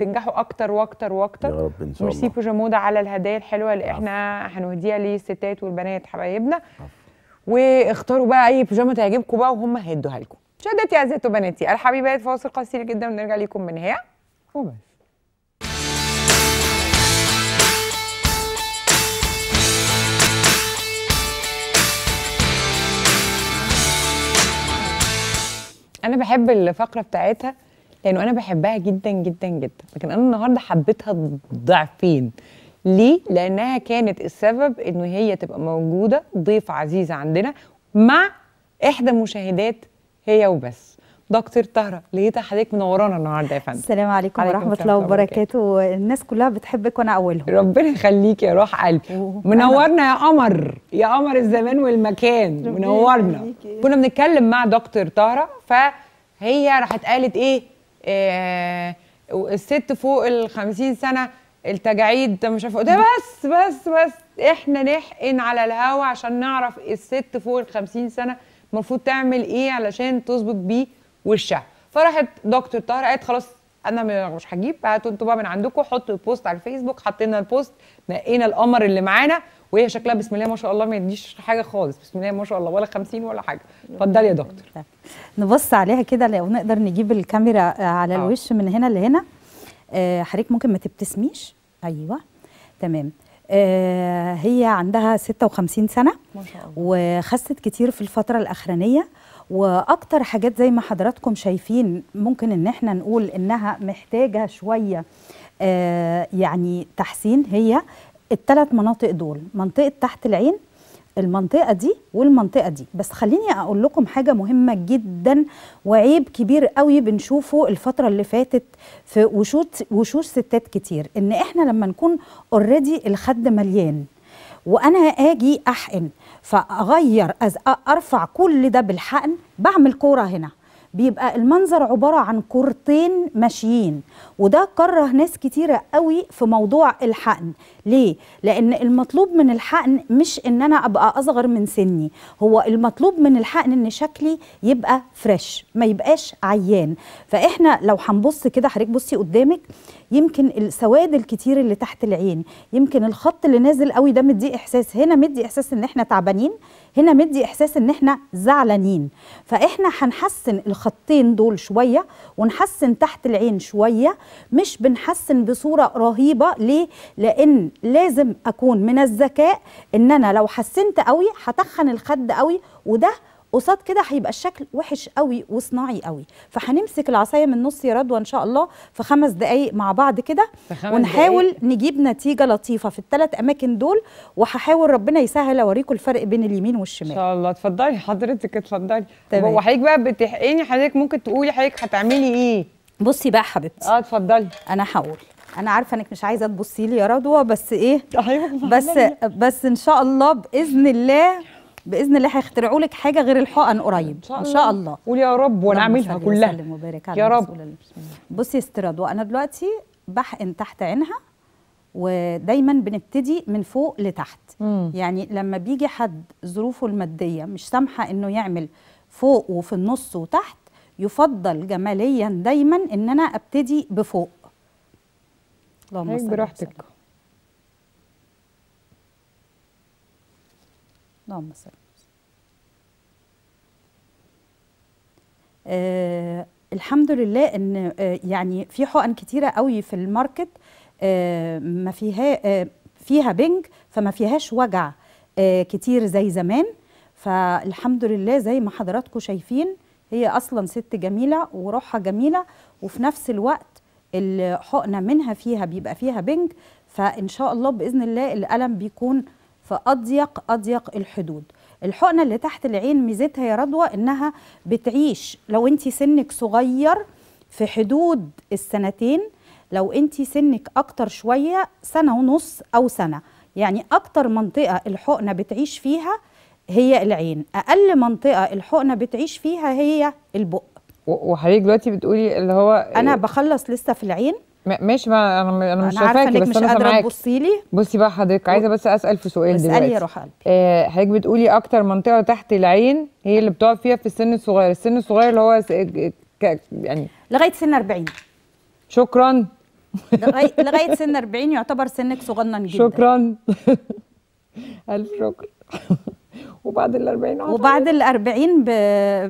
تنجحوا اكتر واكتر واكتر يا رب ان شاء الله ميرسي بوجامودا على الهدايا الحلوه اللي احنا هنهديها للستات والبنات حبايبنا واختاروا بقى اي بيجامه تعجبكم بقى وهم هيدوها لكم شدت يا عزتي وبناتي الحبيبات آية فاصل قصير جدا ونرجع ليكم من هنا وبس انا بحب الفقره بتاعتها لانه انا بحبها جدا جدا جدا لكن انا النهارده حبيتها ضعفين ليه لانها كانت السبب انه هي تبقى موجوده ضيف عزيز عندنا مع احدى مشاهدات هي وبس دكتور طاهره لقيت حضرتك منورانا النهارده يا فندم السلام عليكم, عليكم ورحمه الله وبركاته الناس كلها بتحبك وانا اولهم ربنا يخليك يا روح قلبي منورنا يا قمر يا قمر الزمان والمكان منورنا كنا بنتكلم مع دكتور طاهره فهي راحت قالت ايه, إيه الست فوق ال 50 سنه التجاعيد مش عارفه ده إيه. بس بس بس احنا نحقن على الهوا عشان نعرف الست فوق ال 50 سنه المفروض تعمل ايه علشان تظبط بيه وشها فراحت دكتور طاهر قالت خلاص انا مش هجيب هاتوا انتوا بقى من عندكم حطوا البوست على الفيسبوك حطينا البوست نقينا القمر اللي معانا وهي شكلها بسم الله ما شاء الله ما يديش حاجه خالص بسم الله ما شاء الله ولا 50 ولا حاجه اتفضلي يا دكتور طيب، نبص عليها كده لو نقدر نجيب الكاميرا آه، على آه. الوش من هنا لهنا آه، حضرتك ممكن ما تبتسميش ايوه تمام هي عندها 56 سنه ما شاء الله وخست كتير في الفتره الاخرانيه واكتر حاجات زي ما حضراتكم شايفين ممكن ان احنا نقول انها محتاجه شويه آه، يعني تحسين هي الثلاث مناطق دول منطقه تحت العين المنطقة دي والمنطقة دي بس خليني أقول لكم حاجة مهمة جدا وعيب كبير قوي بنشوفه الفترة اللي فاتت في وشوش, وشوش ستات كتير إن إحنا لما نكون اوريدي الخد مليان وأنا أجي أحقن فاغير ارفع كل ده بالحقن بعمل كوره هنا بيبقى المنظر عبارة عن كورتين ماشيين وده كره ناس كتيرة قوي في موضوع الحقن ليه؟ لأن المطلوب من الحقن مش إن أنا أبقى أصغر من سني هو المطلوب من الحقن إن شكلي يبقى فريش ما يبقاش عيان فإحنا لو هنبص كده حضرتك بصي قدامك يمكن السواد الكتير اللي تحت العين يمكن الخط اللي نازل قوي ده مدي احساس هنا مدي احساس ان احنا تعبانين هنا مدي احساس ان احنا زعلانين فاحنا هنحسن الخطين دول شويه ونحسن تحت العين شويه مش بنحسن بصوره رهيبه ليه لان لازم اكون من الذكاء ان انا لو حسنت قوي هتخن الخد قوي وده قصاد كده هيبقى الشكل وحش قوي وصناعي قوي فهنمسك العصايه من نص يا رضوى ان شاء الله في خمس دقائق مع بعض كده ونحاول دقايق. نجيب نتيجه لطيفه في الثلاث اماكن دول وهحاول ربنا يسهل اوريكم الفرق بين اليمين والشمال ان شاء الله اتفضلي حضرتك اتفضلي تمام حضرتك بقى بتحقني حضرتك ممكن تقولي حضرتك هتعملي ايه بصي بقى حبيبتي اه اتفضلي انا هقول انا عارفه انك مش عايزه تبصي لي يا رضوى بس ايه أيوة. بس بس ان شاء الله باذن الله باذن الله هيخترعوا لك حاجه غير الحقن قريب ان شاء الله, إن شاء الله. قول يا رب وانا اعملها كلها يا رب بصي استراد وانا دلوقتي بحقن تحت عينها ودايما بنبتدي من فوق لتحت مم. يعني لما بيجي حد ظروفه الماديه مش سامحه انه يعمل فوق وفي النص وتحت يفضل جماليا دايما ان انا ابتدي بفوق اللهم براحتك نعم، اللهم صل أه الحمد لله ان آه يعني في حقن كتيره قوي في الماركت آه ما فيها آه فيها بنج فما فيهاش وجع آه كتير زي زمان فالحمد لله زي ما حضراتكم شايفين هي اصلا ست جميله وروحها جميله وفي نفس الوقت الحقنه منها فيها بيبقى فيها بنج فان شاء الله باذن الله الالم بيكون أضيق أضيق الحدود الحقنة اللي تحت العين ميزتها يا رضوى إنها بتعيش لو أنت سنك صغير في حدود السنتين لو أنت سنك أكتر شوية سنة ونص أو سنة يعني أكتر منطقة الحقنة بتعيش فيها هي العين أقل منطقة الحقنة بتعيش فيها هي البق وحضرتك دلوقتي بتقولي اللي هو أنا بخلص لسه في العين ماشي بقى انا انا مش شايفاكي بس مش قادره تبصي لي بصي بقى حضرتك عايزه بس اسال في سؤال دلوقتي اسالي يا روح قلبي آه حضرتك بتقولي اكتر منطقه تحت العين هي اللي بتقع فيها في السن الصغير السن الصغير اللي هو س... ك... يعني لغايه سن 40 شكرا لغايه سن 40 يعتبر سنك صغنن جدا شكرا الف شكر وبعد ال 40 وبعد ال 40 ب...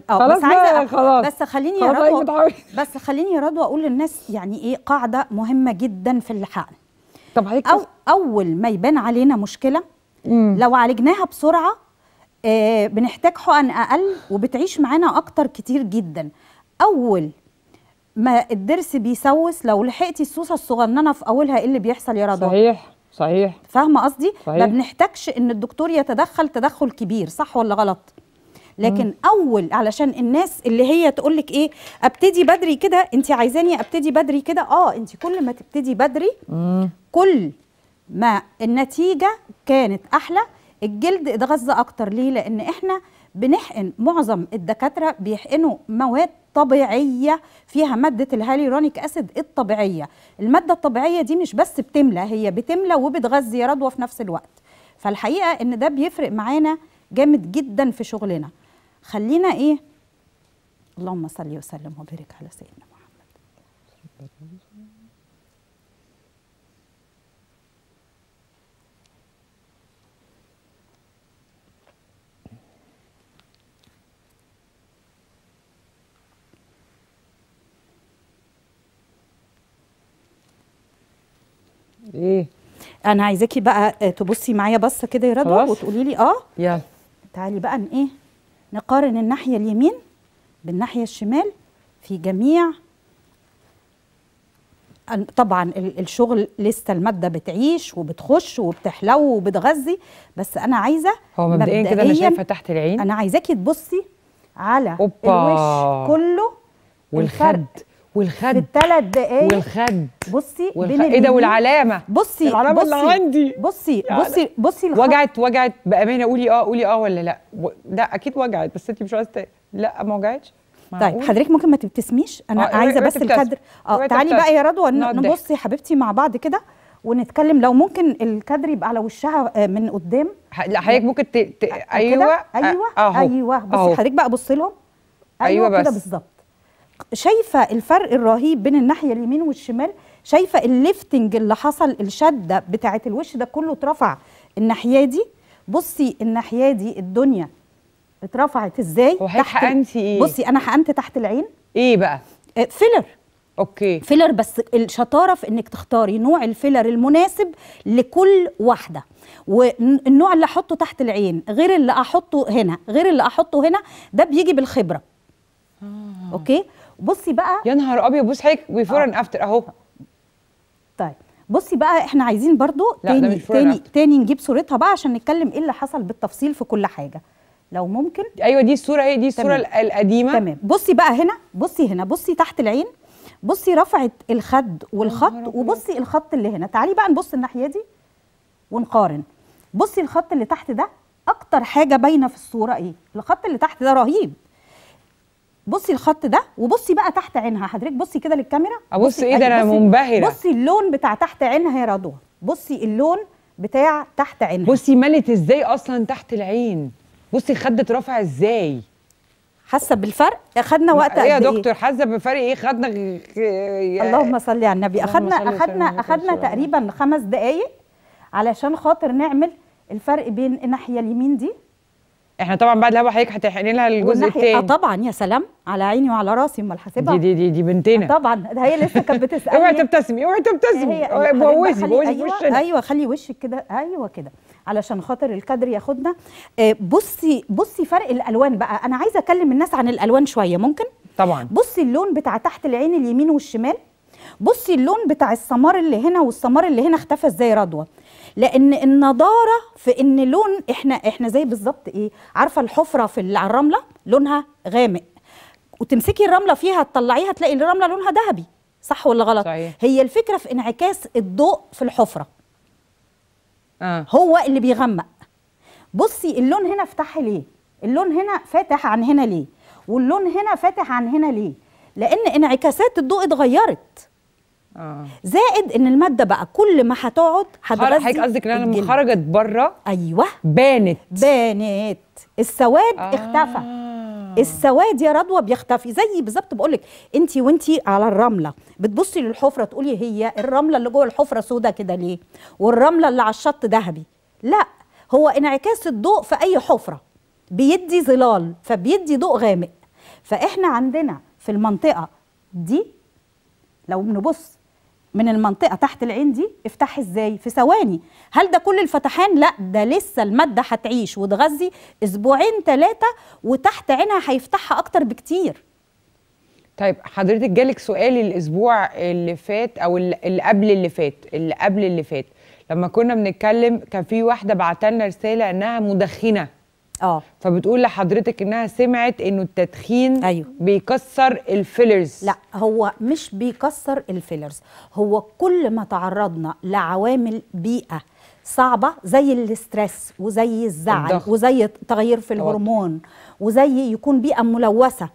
خلاص بس عايزه خلاص بس خليني يا رضوى بس خليني يا رضوى اقول للناس يعني ايه قاعده مهمه جدا في الحقن طب هيك أو اول ما يبان علينا مشكله مم. لو عالجناها بسرعه آه بنحتاج حقن اقل وبتعيش معانا اكتر كتير جدا اول ما الضرس بيسوس لو لحقتي السوسه الصغننه في اولها ايه اللي بيحصل يا رضوى صحيح صحيح فاهمه قصدي ما بنحتاجش ان الدكتور يتدخل تدخل كبير صح ولا غلط لكن مم. اول علشان الناس اللي هي تقول لك ايه ابتدي بدري كده انت عايزاني ابتدي بدري كده اه انت كل ما تبتدي بدري مم. كل ما النتيجه كانت احلى الجلد اتغذى اكتر ليه لان احنا بنحقن معظم الدكاتره بيحقنوا مواد طبيعيه فيها ماده الهاليورونيك اسيد الطبيعيه الماده الطبيعيه دي مش بس بتملى هي بتملى وبتغذي رضوى في نفس الوقت فالحقيقه ان ده بيفرق معانا جامد جدا في شغلنا خلينا ايه اللهم صل وسلم وبارك على سيدنا محمد ايه انا عايزاكي بقى آه، تبصي معايا بصه كده يا رضوى وتقولي لي اه يلا تعالي بقى ايه نقارن الناحيه اليمين بالناحيه الشمال في جميع طبعا الشغل لسه الماده بتعيش وبتخش وبتحلو وبتغذي بس انا عايزه هو مبدئيا كده انا شايفه تحت العين انا عايزاكي تبصي على أوبا. الوش كله والخد والخد في الثلاث دقايق والخد بصي والخ... ايه ده والعلامه بصي العلامه بصي اللي عندي بصي بصي بصي الخد. وجعت وجعت بامانه قولي اه قولي اه ولا لا و... لا اكيد وجعت بس انت مش عايزه ت... لا ما وجعتش طيب حضرتك ممكن ما تبتسميش انا آه عايزه بس الكادر اه تعالي بقى يا رضوى نبص يا حبيبتي مع بعض كده ونتكلم لو ممكن الكادر يبقى على وشها آه، من قدام لا حضرتك ممكن ت... ت... آه، ايوه آه، ايوه ايوه بصي حضرتك بقى بصي لهم ايوه, أيوة كده بالظبط شايفه الفرق الرهيب بين الناحيه اليمين والشمال شايفه الليفتنج اللي حصل الشده بتاعه الوش ده كله اترفع الناحيه دي بصي الناحيه دي الدنيا اترفعت ازاي تحت ايه بصي انا حقنت تحت العين ايه بقى آه، فيلر اوكي فيلر بس الشطاره في انك تختاري نوع الفيلر المناسب لكل واحده والنوع اللي احطه تحت العين غير اللي احطه هنا غير اللي احطه هنا ده بيجي بالخبره آه. اوكي بصي بقى يا نهار ابيض بصي حضرتك بيفور اند افتر اهو طيب بصي بقى احنا عايزين برضو تاني تاني تاني نجيب صورتها بقى عشان نتكلم ايه اللي حصل بالتفصيل في كل حاجه لو ممكن ايوه دي الصوره هي دي الصوره تمام. القديمه تمام بصي بقى هنا بصي هنا بصي تحت العين بصي رفعت الخد والخط وبصي الخط اللي هنا تعالي بقى نبص الناحيه دي ونقارن بصي الخط اللي تحت ده اكتر حاجه باينه في الصوره ايه الخط اللي تحت ده رهيب بصي الخط ده وبصي بقى تحت عينها حضرتك بصي كده للكاميرا ابص أه، ايه ده أيوة، انا منبهره بصي اللون بتاع تحت عينها يا رضوى بصي اللون بتاع تحت عينها بصي ملت ازاي اصلا تحت العين بصي الخد اترفع ازاي حاسه بالفرق اخدنا وقت ايه يا إيه؟ دكتور حاسه بفرق ايه خدنا اللهم صل على النبي اخدنا اخدنا اخدنا تقريبا خمس دقائق علشان خاطر نعمل الفرق بين الناحيه اليمين دي احنا طبعا بعد الهوا حضرتك هتحقني لها الجزء الثاني اه طبعا يا سلام على عيني وعلى راسي امال حاسبها دي دي دي, دي بنتنا آه، طبعا ده هي لسه كانت بتسالني اوعي تبتسمي اوعي تبتسمي بوزي بوزي في أيوة، وشك ايوه خلي وشك كده ايوه كده علشان خاطر الكادر ياخدنا آه، بصي بصي فرق الالوان بقى انا عايزه اكلم الناس عن الالوان شويه ممكن طبعا بصي اللون بتاع تحت العين اليمين والشمال بصي اللون بتاع السمار اللي هنا والسمار اللي هنا اختفى ازاي رضوى لان النضاره في ان لون احنا احنا زي بالظبط ايه عارفه الحفره في على الرمله لونها غامق وتمسكي الرمله فيها تطلعيها تلاقي الرمله لونها ذهبي صح ولا غلط صحيح. هي الفكره في انعكاس الضوء في الحفره آه. هو اللي بيغمق بصي اللون هنا فتح ليه اللون هنا فاتح عن هنا ليه واللون هنا فاتح عن هنا ليه لان انعكاسات الضوء اتغيرت آه. زائد ان الماده بقى كل ما هتقعد هتغذي حضرتك قصدك انها لما خرجت بره ايوه بانت بانت السواد آه. اختفى السواد يا رضوى بيختفي زي بالظبط بقول لك انت وانت على الرمله بتبصي للحفره تقولي هي الرمله اللي جوه الحفره سودا كده ليه والرمله اللي على الشط ذهبي لا هو انعكاس الضوء في اي حفره بيدي ظلال فبيدي ضوء غامق فاحنا عندنا في المنطقه دي لو بنبص من المنطقه تحت العين دي افتح ازاي في ثواني هل ده كل الفتحان لا ده لسه الماده هتعيش وتغذي اسبوعين ثلاثه وتحت عينها هيفتحها اكتر بكتير طيب حضرتك جالك سؤالي الاسبوع اللي فات او اللي قبل اللي فات اللي قبل اللي فات لما كنا بنتكلم كان في واحده بعتلنا رساله انها مدخنه اه فبتقول لحضرتك انها سمعت انه التدخين أيوه. بيكسر الفيلرز لا هو مش بيكسر الفيلرز هو كل ما تعرضنا لعوامل بيئه صعبه زي الاسترس وزي الزعل الضغط. وزي تغير في الهرمون وزي يكون بيئه ملوثه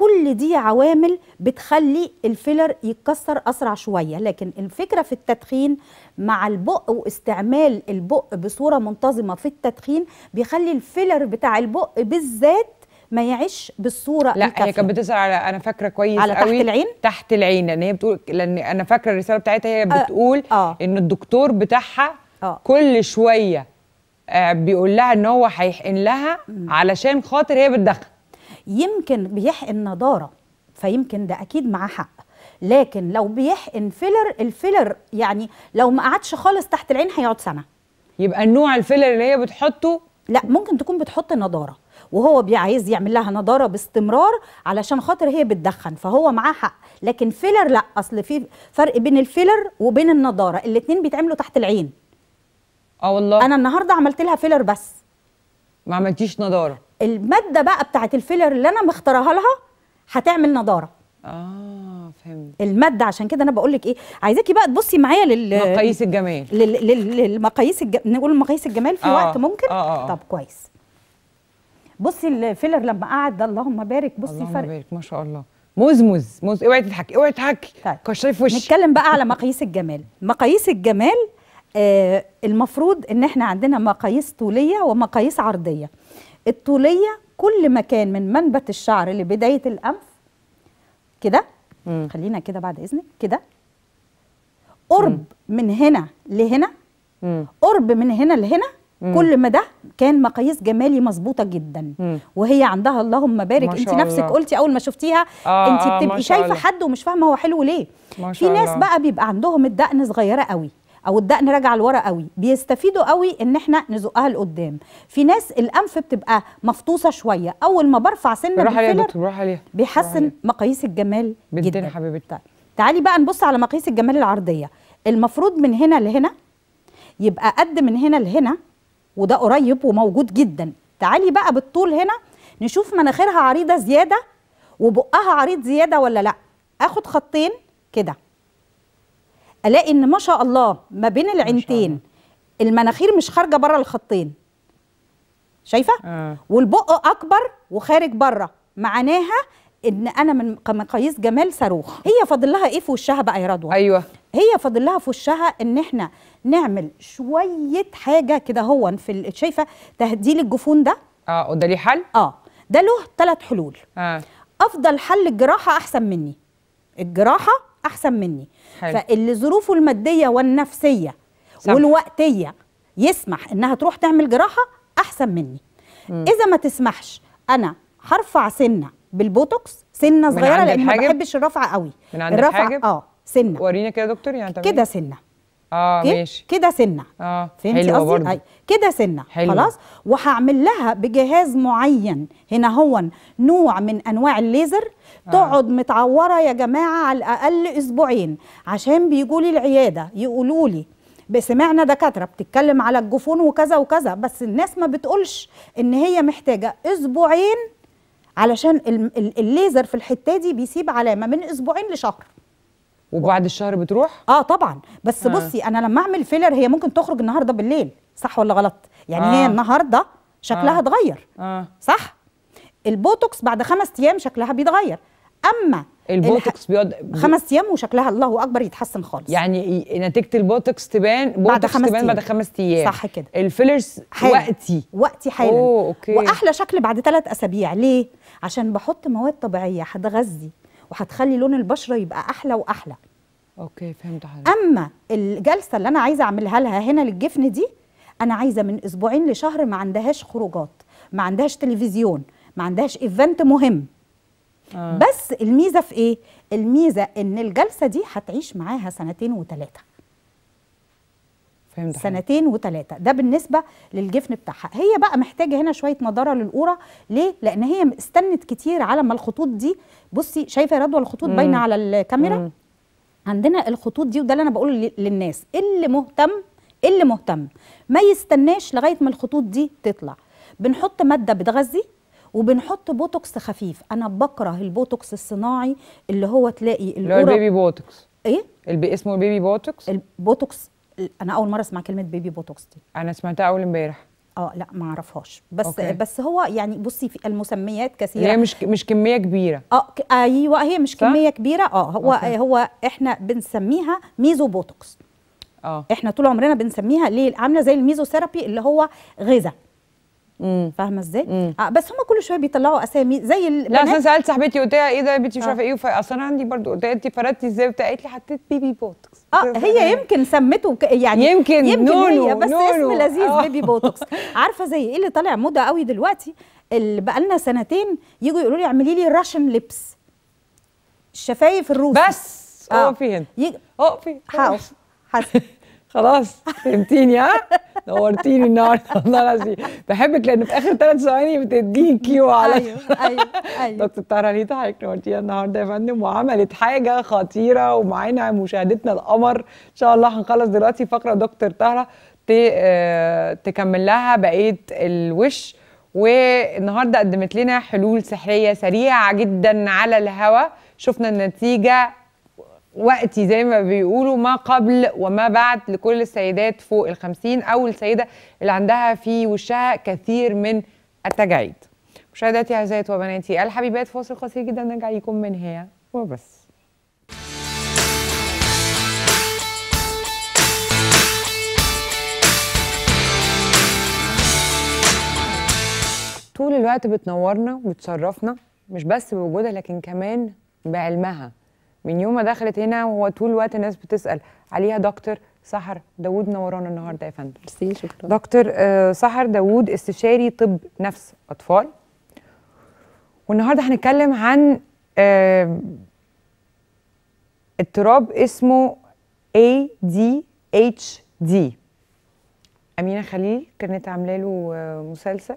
كل دي عوامل بتخلي الفيلر يتكسر اسرع شويه لكن الفكره في التدخين مع البق واستعمال البق بصوره منتظمه في التدخين بيخلي الفيلر بتاع البق بالذات ما يعيش بالصوره لا الكافية. هي كانت بتسال على انا فاكره كويس على قوي تحت العين تحت العين لان هي بتقول لان انا فاكره الرساله بتاعتها هي آه، بتقول آه. آه. ان الدكتور بتاعها آه. كل شويه آه بيقول لها ان هو هيحقن لها علشان خاطر هي بتدخن يمكن بيحقن نضاره فيمكن ده اكيد معاه حق لكن لو بيحقن فيلر الفيلر يعني لو ما قعدش خالص تحت العين هيقعد سنه يبقى النوع الفيلر اللي هي بتحطه لا ممكن تكون بتحط نضاره وهو عايز يعمل لها نضاره باستمرار علشان خاطر هي بتدخن فهو معاه حق لكن فيلر لا اصل في فرق بين الفيلر وبين النضاره الاثنين بيتعملوا تحت العين اه والله انا النهارده عملت لها فيلر بس ما عملتيش نضاره الماده بقى بتاعه الفيلر اللي انا مختارها لها هتعمل نضاره اه فهمت الماده عشان كده انا بقول لك ايه عايزاكي بقى تبصي معايا لل مقاييس الجمال لل... للمقاييس الج... نقول مقاييس الجمال في آه. وقت ممكن آه آه. آه. طب كويس بصي الفيلر لما قعد ده اللهم بارك بصي اللهم بارك ما شاء الله مزمز مز اوعي تضحكي اوعي تضحكي طيب كشري في وشي نتكلم بقى على مقاييس الجمال مقاييس الجمال آه المفروض ان احنا عندنا مقاييس طوليه ومقاييس عرضيه الطوليه كل ما كان من منبت الشعر لبدايه الانف كده خلينا كده بعد اذنك كده قرب مم. من هنا لهنا مم. قرب من هنا لهنا مم. كل ما ده كان مقاييس جمالي مظبوطه جدا مم. وهي عندها اللهم بارك انت نفسك الله. قلتي اول ما شفتيها آه, آه، انت بتبقي شايفه حد ومش فاهمه هو حلو ليه في ناس الله. بقى بيبقى عندهم الدقن صغيره قوي او الدقن راجع لورا قوي بيستفيدوا قوي ان احنا نزقها لقدام في ناس الانف بتبقى مفطوسه شويه اول ما برفع سنه بروح عليها بروح عليها بيحسن مقاييس الجمال جدا حبيبتي طيب، تعالي بقى نبص على مقاييس الجمال العرضيه المفروض من هنا لهنا يبقى قد من هنا لهنا وده قريب وموجود جدا تعالي بقى بالطول هنا نشوف مناخيرها عريضه زياده وبقها عريض زياده ولا لا اخد خطين كده الاقي ان ما شاء الله ما بين العينتين المناخير مش خارجه بره الخطين شايفه آه. والبق اكبر وخارج بره معناها ان انا من مقاييس جمال صاروخ هي فاضل لها ايه في وشها بقى يا رضوى ايوه هي فاضل لها في وشها ان احنا نعمل شويه حاجه كده هو في شايفه تهديل الجفون ده اه وده ليه حل اه ده له ثلاث حلول آه. افضل حل الجراحه احسن مني الجراحه احسن مني حلو. فاللي ظروفه الماديه والنفسيه سمح. والوقتيه يسمح انها تروح تعمل جراحه احسن مني م. اذا ما تسمحش انا هرفع سنه بالبوتوكس سنه صغيره لان ما بحبش الرفع قوي من عند الرفع الحاجب؟ اه سنه ورينا كده يا دكتور يعني كده إيه؟ سنه اه ماشي كده سنه اه فهمتي قصدي كده سنه حلو. خلاص وهعمل لها بجهاز معين هنا هو نوع من انواع الليزر آه. تقعد متعوره يا جماعه على الاقل اسبوعين عشان بيجوا لي العياده يقولوا لي سمعنا دكاتره بتتكلم على الجفون وكذا وكذا بس الناس ما بتقولش ان هي محتاجه اسبوعين علشان الليزر في الحته دي بيسيب علامه من اسبوعين لشهر وبعد الشهر بتروح اه طبعا بس آه. بصي انا لما اعمل فيلر هي ممكن تخرج النهارده بالليل صح ولا غلط يعني آه. هي النهارده شكلها آه. اتغير آه. آه. صح البوتوكس بعد خمس ايام شكلها بيتغير اما البوتوكس بيقعد خمس ايام وشكلها الله اكبر يتحسن خالص يعني نتيجه البوتوكس تبان بوتوكس بعد خمس تبان بعد خمس ايام صح كده الفيلرز حالة. وقتي وقتي حالا أوكي. واحلى شكل بعد ثلاث اسابيع ليه عشان بحط مواد طبيعيه هتغذي وهتخلي لون البشره يبقى احلى واحلى اوكي فهمت حضرتك اما الجلسه اللي انا عايزه اعملها لها هنا للجفن دي انا عايزه من اسبوعين لشهر ما عندهاش خروجات ما عندهاش تلفزيون ما عندهاش ايفنت مهم آه. بس الميزه في ايه الميزه ان الجلسه دي هتعيش معاها سنتين وثلاثه فهمت سنتين وثلاثه ده بالنسبه للجفن بتاعها هي بقى محتاجه هنا شويه نضاره للقوره ليه لان هي استنت كتير على ما الخطوط دي بصي شايفه يا رضوى الخطوط باينه على الكاميرا مم. عندنا الخطوط دي وده اللي انا بقوله للناس اللي مهتم اللي مهتم ما يستناش لغايه ما الخطوط دي تطلع بنحط ماده بتغذي وبنحط بوتوكس خفيف انا بكره البوتوكس الصناعي اللي هو تلاقي اللي هو البيبي بوتوكس ايه اللي اسمه بيبي بوتوكس البوتوكس انا اول مره اسمع كلمه بيبي بوتوكس دي انا سمعتها اول امبارح اه لا ما اعرفهاش بس أوكي. بس هو يعني بصي في المسميات كثيره هي مش مش كميه كبيره اه ايوه هي مش كميه كبيره اه هو أوكي. هو احنا بنسميها ميزو بوتوكس اه احنا طول عمرنا بنسميها ليه عامله زي الميزو ثيرابي اللي هو غذاء فاهمه ازاي آه، بس هم كل شويه بيطلعوا اسامي زي لا انا سالت صاحبتي قلت لها ايه ده يا بنتي مش آه. عارفه ايه اصل انا عندي برضو قلت لها انت فردتي ازاي قالت لي حطيت بيبي بوتوكس اه هي يمكن سمته يعني يمكن يمكن نونو هي بس نونو. اسم لذيذ أوه. بيبي بوتوكس عارفه زي ايه اللي طالع موضه قوي دلوقتي اللي بقى لنا سنتين يجوا يقولوا لي اعملي لي راشن لبس الشفايف الروسي بس اقفي آه. هنا اقفي حاضر حاضر خلاص فهمتيني ها نورتيني النهارده والله العظيم بحبك لان في اخر ثلاث ثواني بتديني كيو على ايوه ايوه ايوه دكتور طاهره ليه حضرتك نورتينا النهارده يا فندم وعملت حاجه خطيره ومعانا مشاهدتنا القمر ان شاء الله هنخلص دلوقتي فقره دكتور طاهره آه، تكمل لها بقيه الوش والنهارده قدمت لنا حلول سحريه سريعه جدا على الهواء شفنا النتيجه وقتي زي ما بيقولوا ما قبل وما بعد لكل السيدات فوق الخمسين أو السيدة اللي عندها في وشها كثير من التجاعيد مشاهداتي عزيزات وبناتي الحبيبات فاصل قصير جدا نرجع لكم من هي وبس طول الوقت بتنورنا وبتشرفنا مش بس بوجودها لكن كمان بعلمها من يوم ما دخلت هنا وهو طول الوقت الناس بتسال عليها دكتور سحر داوود نورانا النهارده يا فندم ميرسي شكرا دكتور آه، سحر داوود استشاري طب نفس اطفال والنهارده هنتكلم عن آه، اضطراب اسمه دي أمينة خليل كانت عاملة له آه، مسلسل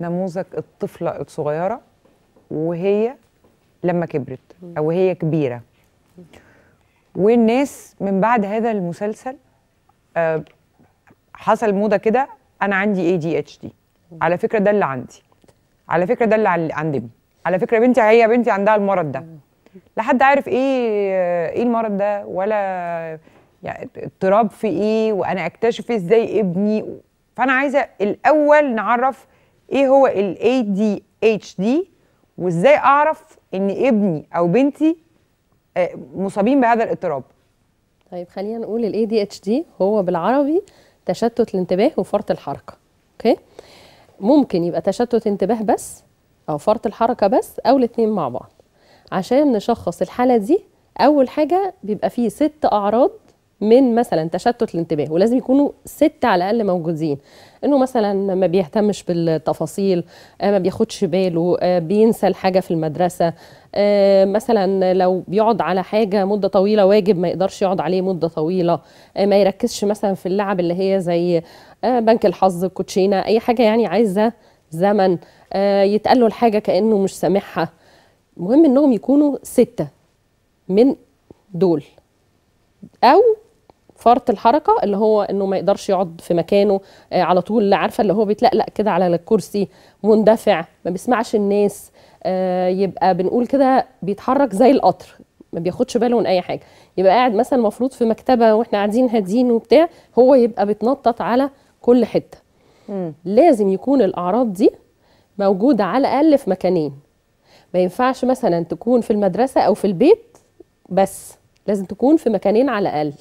نموذج الطفلة الصغيرة وهي لما كبرت او هي كبيره والناس من بعد هذا المسلسل آه، حصل موضه كده انا عندي اي دي اتش دي على فكره ده اللي عندي على فكره ده اللي عند ابني على فكره بنتي هي بنتي عندها المرض ده لا حد عارف ايه آه، ايه المرض ده ولا يعني اضطراب في ايه وانا اكتشف ازاي ابني فانا عايزه الاول نعرف ايه هو الاي دي اتش دي وازاي اعرف ان ابني او بنتي آه، مصابين بهذا الاضطراب طيب خلينا نقول الاي دي اتش دي هو بالعربي تشتت الانتباه وفرط الحركه اوكي ممكن يبقى تشتت انتباه بس او فرط الحركه بس او الاثنين مع بعض عشان نشخص الحاله دي اول حاجه بيبقى فيه ست اعراض من مثلا تشتت الانتباه ولازم يكونوا ستة على الأقل موجودين انه مثلا ما بيهتمش بالتفاصيل آه، ما بياخدش باله آه، بينسى الحاجه في المدرسه آه، مثلا لو بيقعد على حاجه مده طويله واجب ما يقدرش يقعد عليه مده طويله ما يركزش مثلا في اللعب اللي هي زي بنك الحظ كوتشينة اي حاجه يعني عايزه زمن يتقال له الحاجه كانه مش سامعها المهم انهم يكونوا سته من دول او فرط الحركه اللي هو انه ما يقدرش يقعد في مكانه آه، على طول لا عارفه اللي هو بيتلقلق كده على الكرسي مندفع ما بيسمعش الناس آه، يبقى بنقول كده بيتحرك زي القطر ما بياخدش باله من اي حاجه يبقى قاعد مثلا المفروض في مكتبه واحنا قاعدين هادين وبتاع هو يبقى بيتنطط على كل حته م. لازم يكون الاعراض دي موجوده على الاقل في مكانين ما ينفعش مثلا تكون في المدرسه او في البيت بس لازم تكون في مكانين على الاقل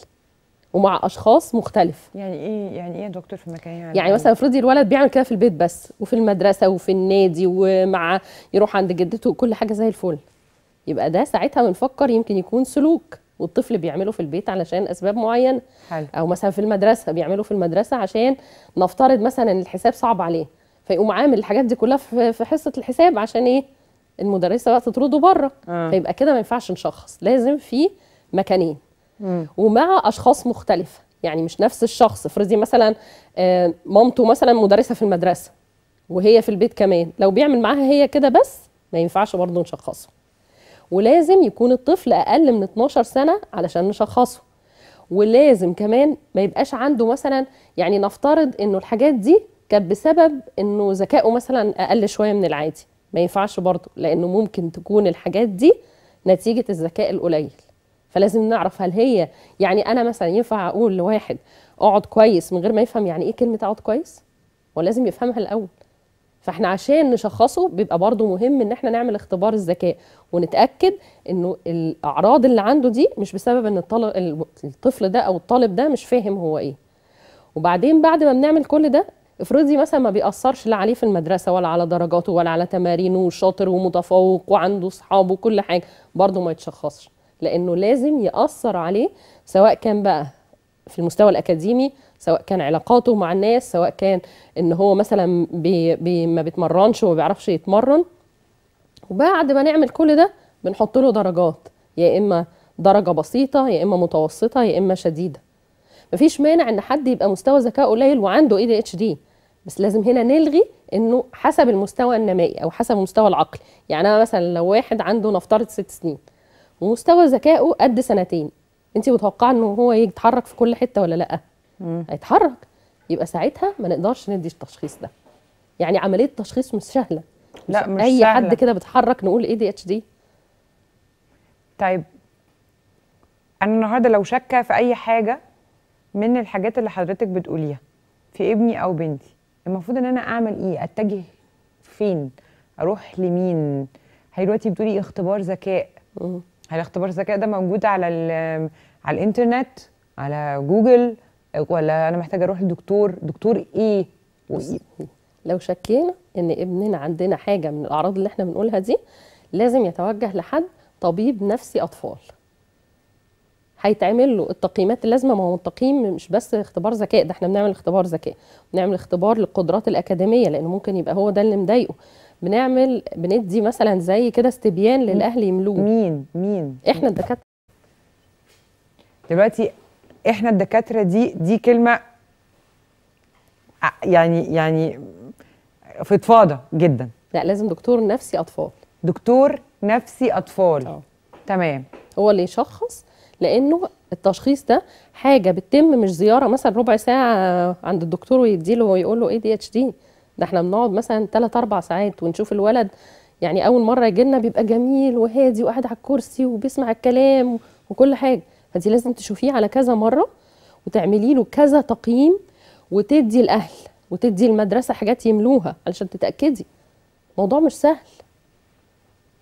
ومع اشخاص مختلف يعني ايه يعني ايه يا دكتور في مكان يعني, يعني مثلا افرضي الولد بيعمل كده في البيت بس وفي المدرسه وفي النادي ومع يروح عند جدته وكل حاجه زي الفل يبقى ده ساعتها بنفكر يمكن يكون سلوك والطفل بيعمله في البيت علشان اسباب معينه حل. او مثلا في المدرسه بيعمله في المدرسه عشان نفترض مثلا ان الحساب صعب عليه فيقوم عامل الحاجات دي كلها في حصه الحساب عشان ايه المدرسه بقى تطرده بره آه. فيبقى كده ما ينفعش نشخص لازم في مكانين ومع اشخاص مختلفه يعني مش نفس الشخص افرضي مثلا آه، مامته مثلا مدرسه في المدرسه وهي في البيت كمان لو بيعمل معاها هي كده بس ما ينفعش برضه نشخصه ولازم يكون الطفل اقل من 12 سنه علشان نشخصه ولازم كمان ما يبقاش عنده مثلا يعني نفترض انه الحاجات دي كانت بسبب انه ذكائه مثلا اقل شويه من العادي ما ينفعش برضه لانه ممكن تكون الحاجات دي نتيجه الذكاء القليل فلازم نعرف هل هي يعني انا مثلا ينفع اقول لواحد اقعد كويس من غير ما يفهم يعني ايه كلمه اقعد كويس ولازم يفهمها الاول فاحنا عشان نشخصه بيبقى برضه مهم ان احنا نعمل اختبار الذكاء ونتاكد انه الاعراض اللي عنده دي مش بسبب ان الطلب الطفل ده او الطالب ده مش فاهم هو ايه وبعدين بعد ما بنعمل كل ده افرضي مثلا ما بيأثرش لا عليه في المدرسة ولا على درجاته ولا على تمارينه وشاطر ومتفوق وعنده صحابه وكل حاجة برضه ما يتشخصش لانه لازم ياثر عليه سواء كان بقى في المستوى الاكاديمي سواء كان علاقاته مع الناس سواء كان ان هو مثلا بي بي ما بيتمرنش وما بيعرفش يتمرن وبعد ما نعمل كل ده بنحط له درجات يا اما درجه بسيطه يا اما متوسطه يا اما شديده مفيش مانع ان حد يبقى مستوى ذكاء قليل وعنده اي دي اتش دي بس لازم هنا نلغي انه حسب المستوى النمائي او حسب مستوى العقل يعني انا مثلا لو واحد عنده نفترض ست سنين ومستوى ذكائه قد سنتين انت متوقعه ان هو يتحرك في كل حته ولا لا هيتحرك يبقى ساعتها ما نقدرش ندي التشخيص ده يعني عمليه التشخيص مش سهله لا مش اي سهلة. حد كده بيتحرك نقول اي دي اتش دي طيب انا النهارده لو شاكه في اي حاجه من الحاجات اللي حضرتك بتقوليها في ابني او بنتي المفروض ان انا اعمل ايه اتجه فين اروح لمين هي دلوقتي بتقولي اختبار ذكاء هل اختبار الذكاء ده موجود على على الانترنت على جوجل ولا انا محتاجه اروح لدكتور دكتور ايه وإيه؟ لو شكينا ان ابننا عندنا حاجه من الاعراض اللي احنا بنقولها دي لازم يتوجه لحد طبيب نفسي اطفال هيتعمل له التقييمات اللازمه ما هو التقييم مش بس اختبار ذكاء ده احنا بنعمل اختبار ذكاء بنعمل اختبار للقدرات الاكاديميه لان ممكن يبقى هو ده اللي مضايقه بنعمل بندي مثلا زي كده استبيان للاهل يملوه مين مين احنا الدكاتره دلوقتي احنا الدكاتره دي دي كلمه يعني يعني فضفاضه جدا لا لازم دكتور نفسي اطفال دكتور نفسي اطفال أوه. تمام هو اللي يشخص لانه التشخيص ده حاجه بتتم مش زياره مثلا ربع ساعه عند الدكتور ويديله ويقول له اي دي اتش دي ده احنا بنقعد مثلا ثلاث اربع ساعات ونشوف الولد يعني اول مره يجي لنا بيبقى جميل وهادي وقاعد على الكرسي وبيسمع الكلام وكل حاجه فدي لازم تشوفيه على كذا مره وتعملي له كذا تقييم وتدي الاهل وتدي المدرسه حاجات يملوها علشان تتاكدي الموضوع مش سهل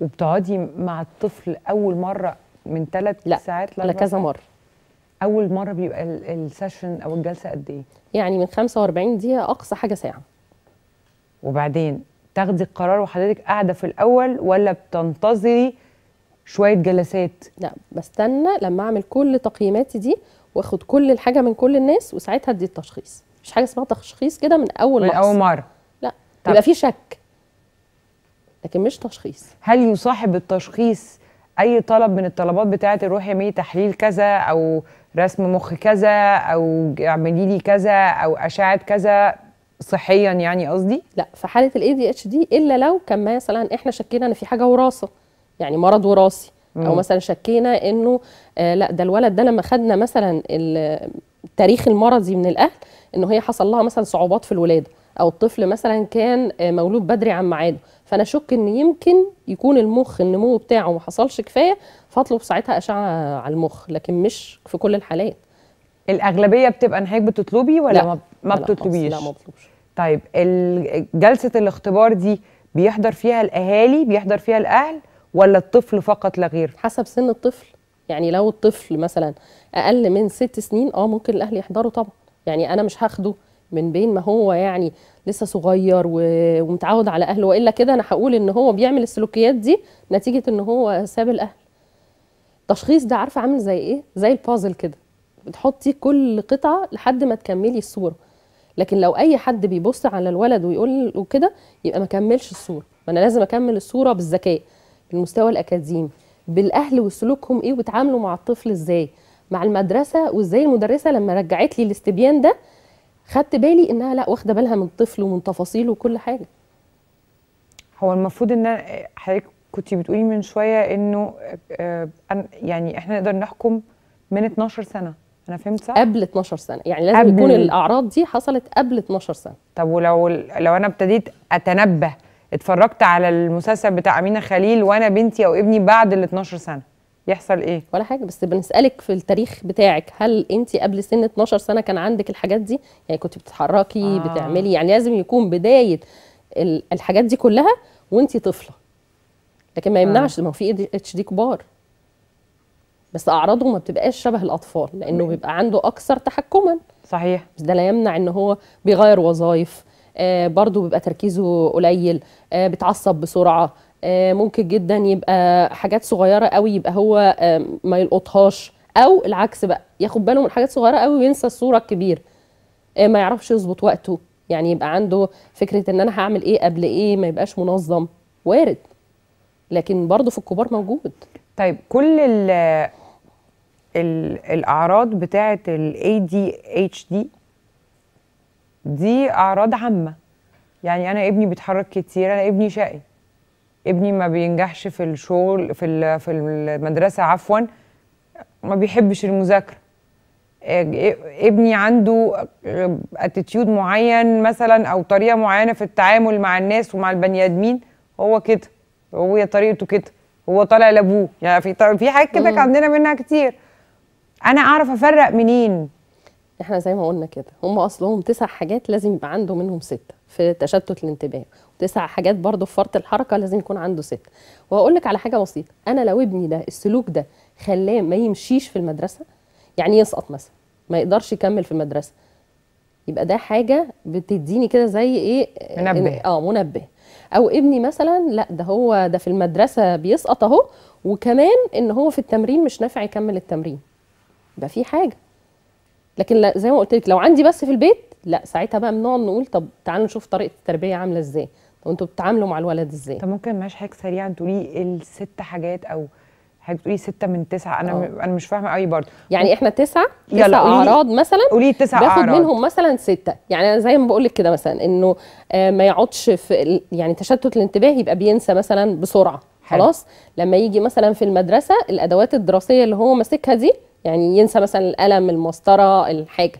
وبتقعدي مع الطفل اول مره من ثلاث ساعات لا كذا مره اول مره بيبقى السيشن او الجلسه قد ايه يعني من 45 دقيقه اقصى حاجه ساعه وبعدين تاخدي القرار وحضرتك قاعده في الاول ولا بتنتظري شويه جلسات لا بستنى لما اعمل كل تقييماتي دي واخد كل الحاجه من كل الناس وساعتها ادي التشخيص مش حاجه اسمها تشخيص كده من اول من اول مره لا طب. يبقى في شك لكن مش تشخيص هل يصاحب التشخيص اي طلب من الطلبات بتاعه الروح يعملي تحليل كذا او رسم مخ كذا او اعملي لي كذا او اشعه كذا صحيا يعني قصدي لا في حاله الاي دي اتش دي الا لو كان مثلا احنا شكينا ان في حاجه وراثه يعني مرض وراثي او مثلا شكينا انه آه لا ده الولد ده لما خدنا مثلا التاريخ المرضي من الاهل انه هي حصل لها مثلا صعوبات في الولاده او الطفل مثلا كان آه، مولود بدري عن ميعاده فانا اشك ان يمكن يكون المخ النمو بتاعه ما حصلش كفايه فاطلب ساعتها اشعه على المخ لكن مش في كل الحالات الاغلبيه بتبقى نهاية بتطلبي ولا لا ما بتطلبيش لا ما بطلبش طيب جلسه الاختبار دي بيحضر فيها الاهالي بيحضر فيها الاهل ولا الطفل فقط لا غير حسب سن الطفل يعني لو الطفل مثلا اقل من ست سنين اه ممكن الاهل يحضروا طبعا يعني انا مش هاخده من بين ما هو يعني لسه صغير و... ومتعود على اهله والا كده انا هقول ان هو بيعمل السلوكيات دي نتيجه ان هو ساب الاهل التشخيص ده عارفه عامل زي ايه زي البازل كده بتحطي كل قطعه لحد ما تكملي الصوره لكن لو اي حد بيبص على الولد ويقول له كده يبقى ما كملش الصوره ما انا لازم اكمل الصوره بالذكاء بالمستوى الاكاديمي بالاهل وسلوكهم ايه وتعاملوا مع الطفل ازاي مع المدرسه وازاي المدرسه لما رجعت لي الاستبيان ده خدت بالي انها لا واخده بالها من الطفل ومن تفاصيله وكل حاجه هو المفروض ان حضرتك كنتي بتقولي من شويه انه آه، يعني احنا نقدر نحكم من 12 سنه انا فهمت صح قبل 12 سنه يعني لازم قبل... يكون الاعراض دي حصلت قبل 12 سنه طب ولو لو انا ابتديت اتنبه اتفرجت على المسلسل بتاع امينه خليل وانا بنتي او ابني بعد ال 12 سنه يحصل ايه ولا حاجه بس بنسالك في التاريخ بتاعك هل انت قبل سن 12 سنه كان عندك الحاجات دي يعني كنت بتتحركي آه. بتعملي يعني لازم يكون بدايه الحاجات دي كلها وانت طفله لكن ما يمنعش آه. ما هو في إيه اتش دي كبار بس اعراضه ما بتبقاش شبه الاطفال لانه بيبقى عنده اكثر تحكما صحيح بس ده لا يمنع ان هو بيغير وظائف آه برضه بيبقى تركيزه قليل آه بيتعصب بسرعه آه ممكن جدا يبقى حاجات صغيره قوي يبقى هو آه ما يلقطهاش او العكس بقى ياخد باله من حاجات صغيره قوي وينسى الصوره الكبيره آه ما يعرفش يظبط وقته يعني يبقى عنده فكره ان انا هعمل ايه قبل ايه ما يبقاش منظم وارد لكن برضه في الكبار موجود طيب كل الاعراض بتاعه الاي دي اتش دي دي اعراض عامه يعني انا ابني بيتحرك كتير انا ابني شقي ابني ما بينجحش في الشغل في في المدرسه عفوا ما بيحبش المذاكره آه، ابني عنده اتيتيود معين مثلا او طريقه معينه في التعامل مع الناس ومع البني ادمين هو كده هو طريقته كده هو طالع لابوه يعني في في حاجات كده عندنا منها كتير انا اعرف افرق منين احنا زي ما قلنا كده هم اصلهم تسع حاجات لازم يبقى عنده منهم سته في تشتت الانتباه وتسع حاجات برضه في فرط الحركه لازم يكون عنده سته وهقول لك على حاجه بسيطه انا لو ابني ده السلوك ده خلاه ما يمشيش في المدرسه يعني يسقط مثلا ما يقدرش يكمل في المدرسه يبقى ده حاجه بتديني كده زي ايه منبه اه منبه او ابني مثلا لا ده هو ده في المدرسه بيسقط اهو وكمان ان هو في التمرين مش نافع يكمل التمرين يبقى في حاجه لكن زي ما قلت لك لو عندي بس في البيت لا ساعتها بقى بنقعد نقول طب تعالوا نشوف طريقه التربيه عامله ازاي طب انتوا بتتعاملوا مع الولد ازاي طب ممكن ماشي حاجه سريعا تقولي الست حاجات او حاجه تقولي ستة من تسعة أنا أوه. أنا مش فاهمة قوي برضه يعني إحنا تسعة تسع أعراض مثلا قولي تسع أعراض باخد منهم مثلا ستة يعني أنا زي ما بقول لك كده مثلا إنه آه، ما يقعدش في يعني تشتت الانتباه يبقى بينسى مثلا بسرعة حلو. خلاص لما يجي مثلا في المدرسة الأدوات الدراسية اللي هو ماسكها دي يعني ينسى مثلا القلم المسطره الحاجه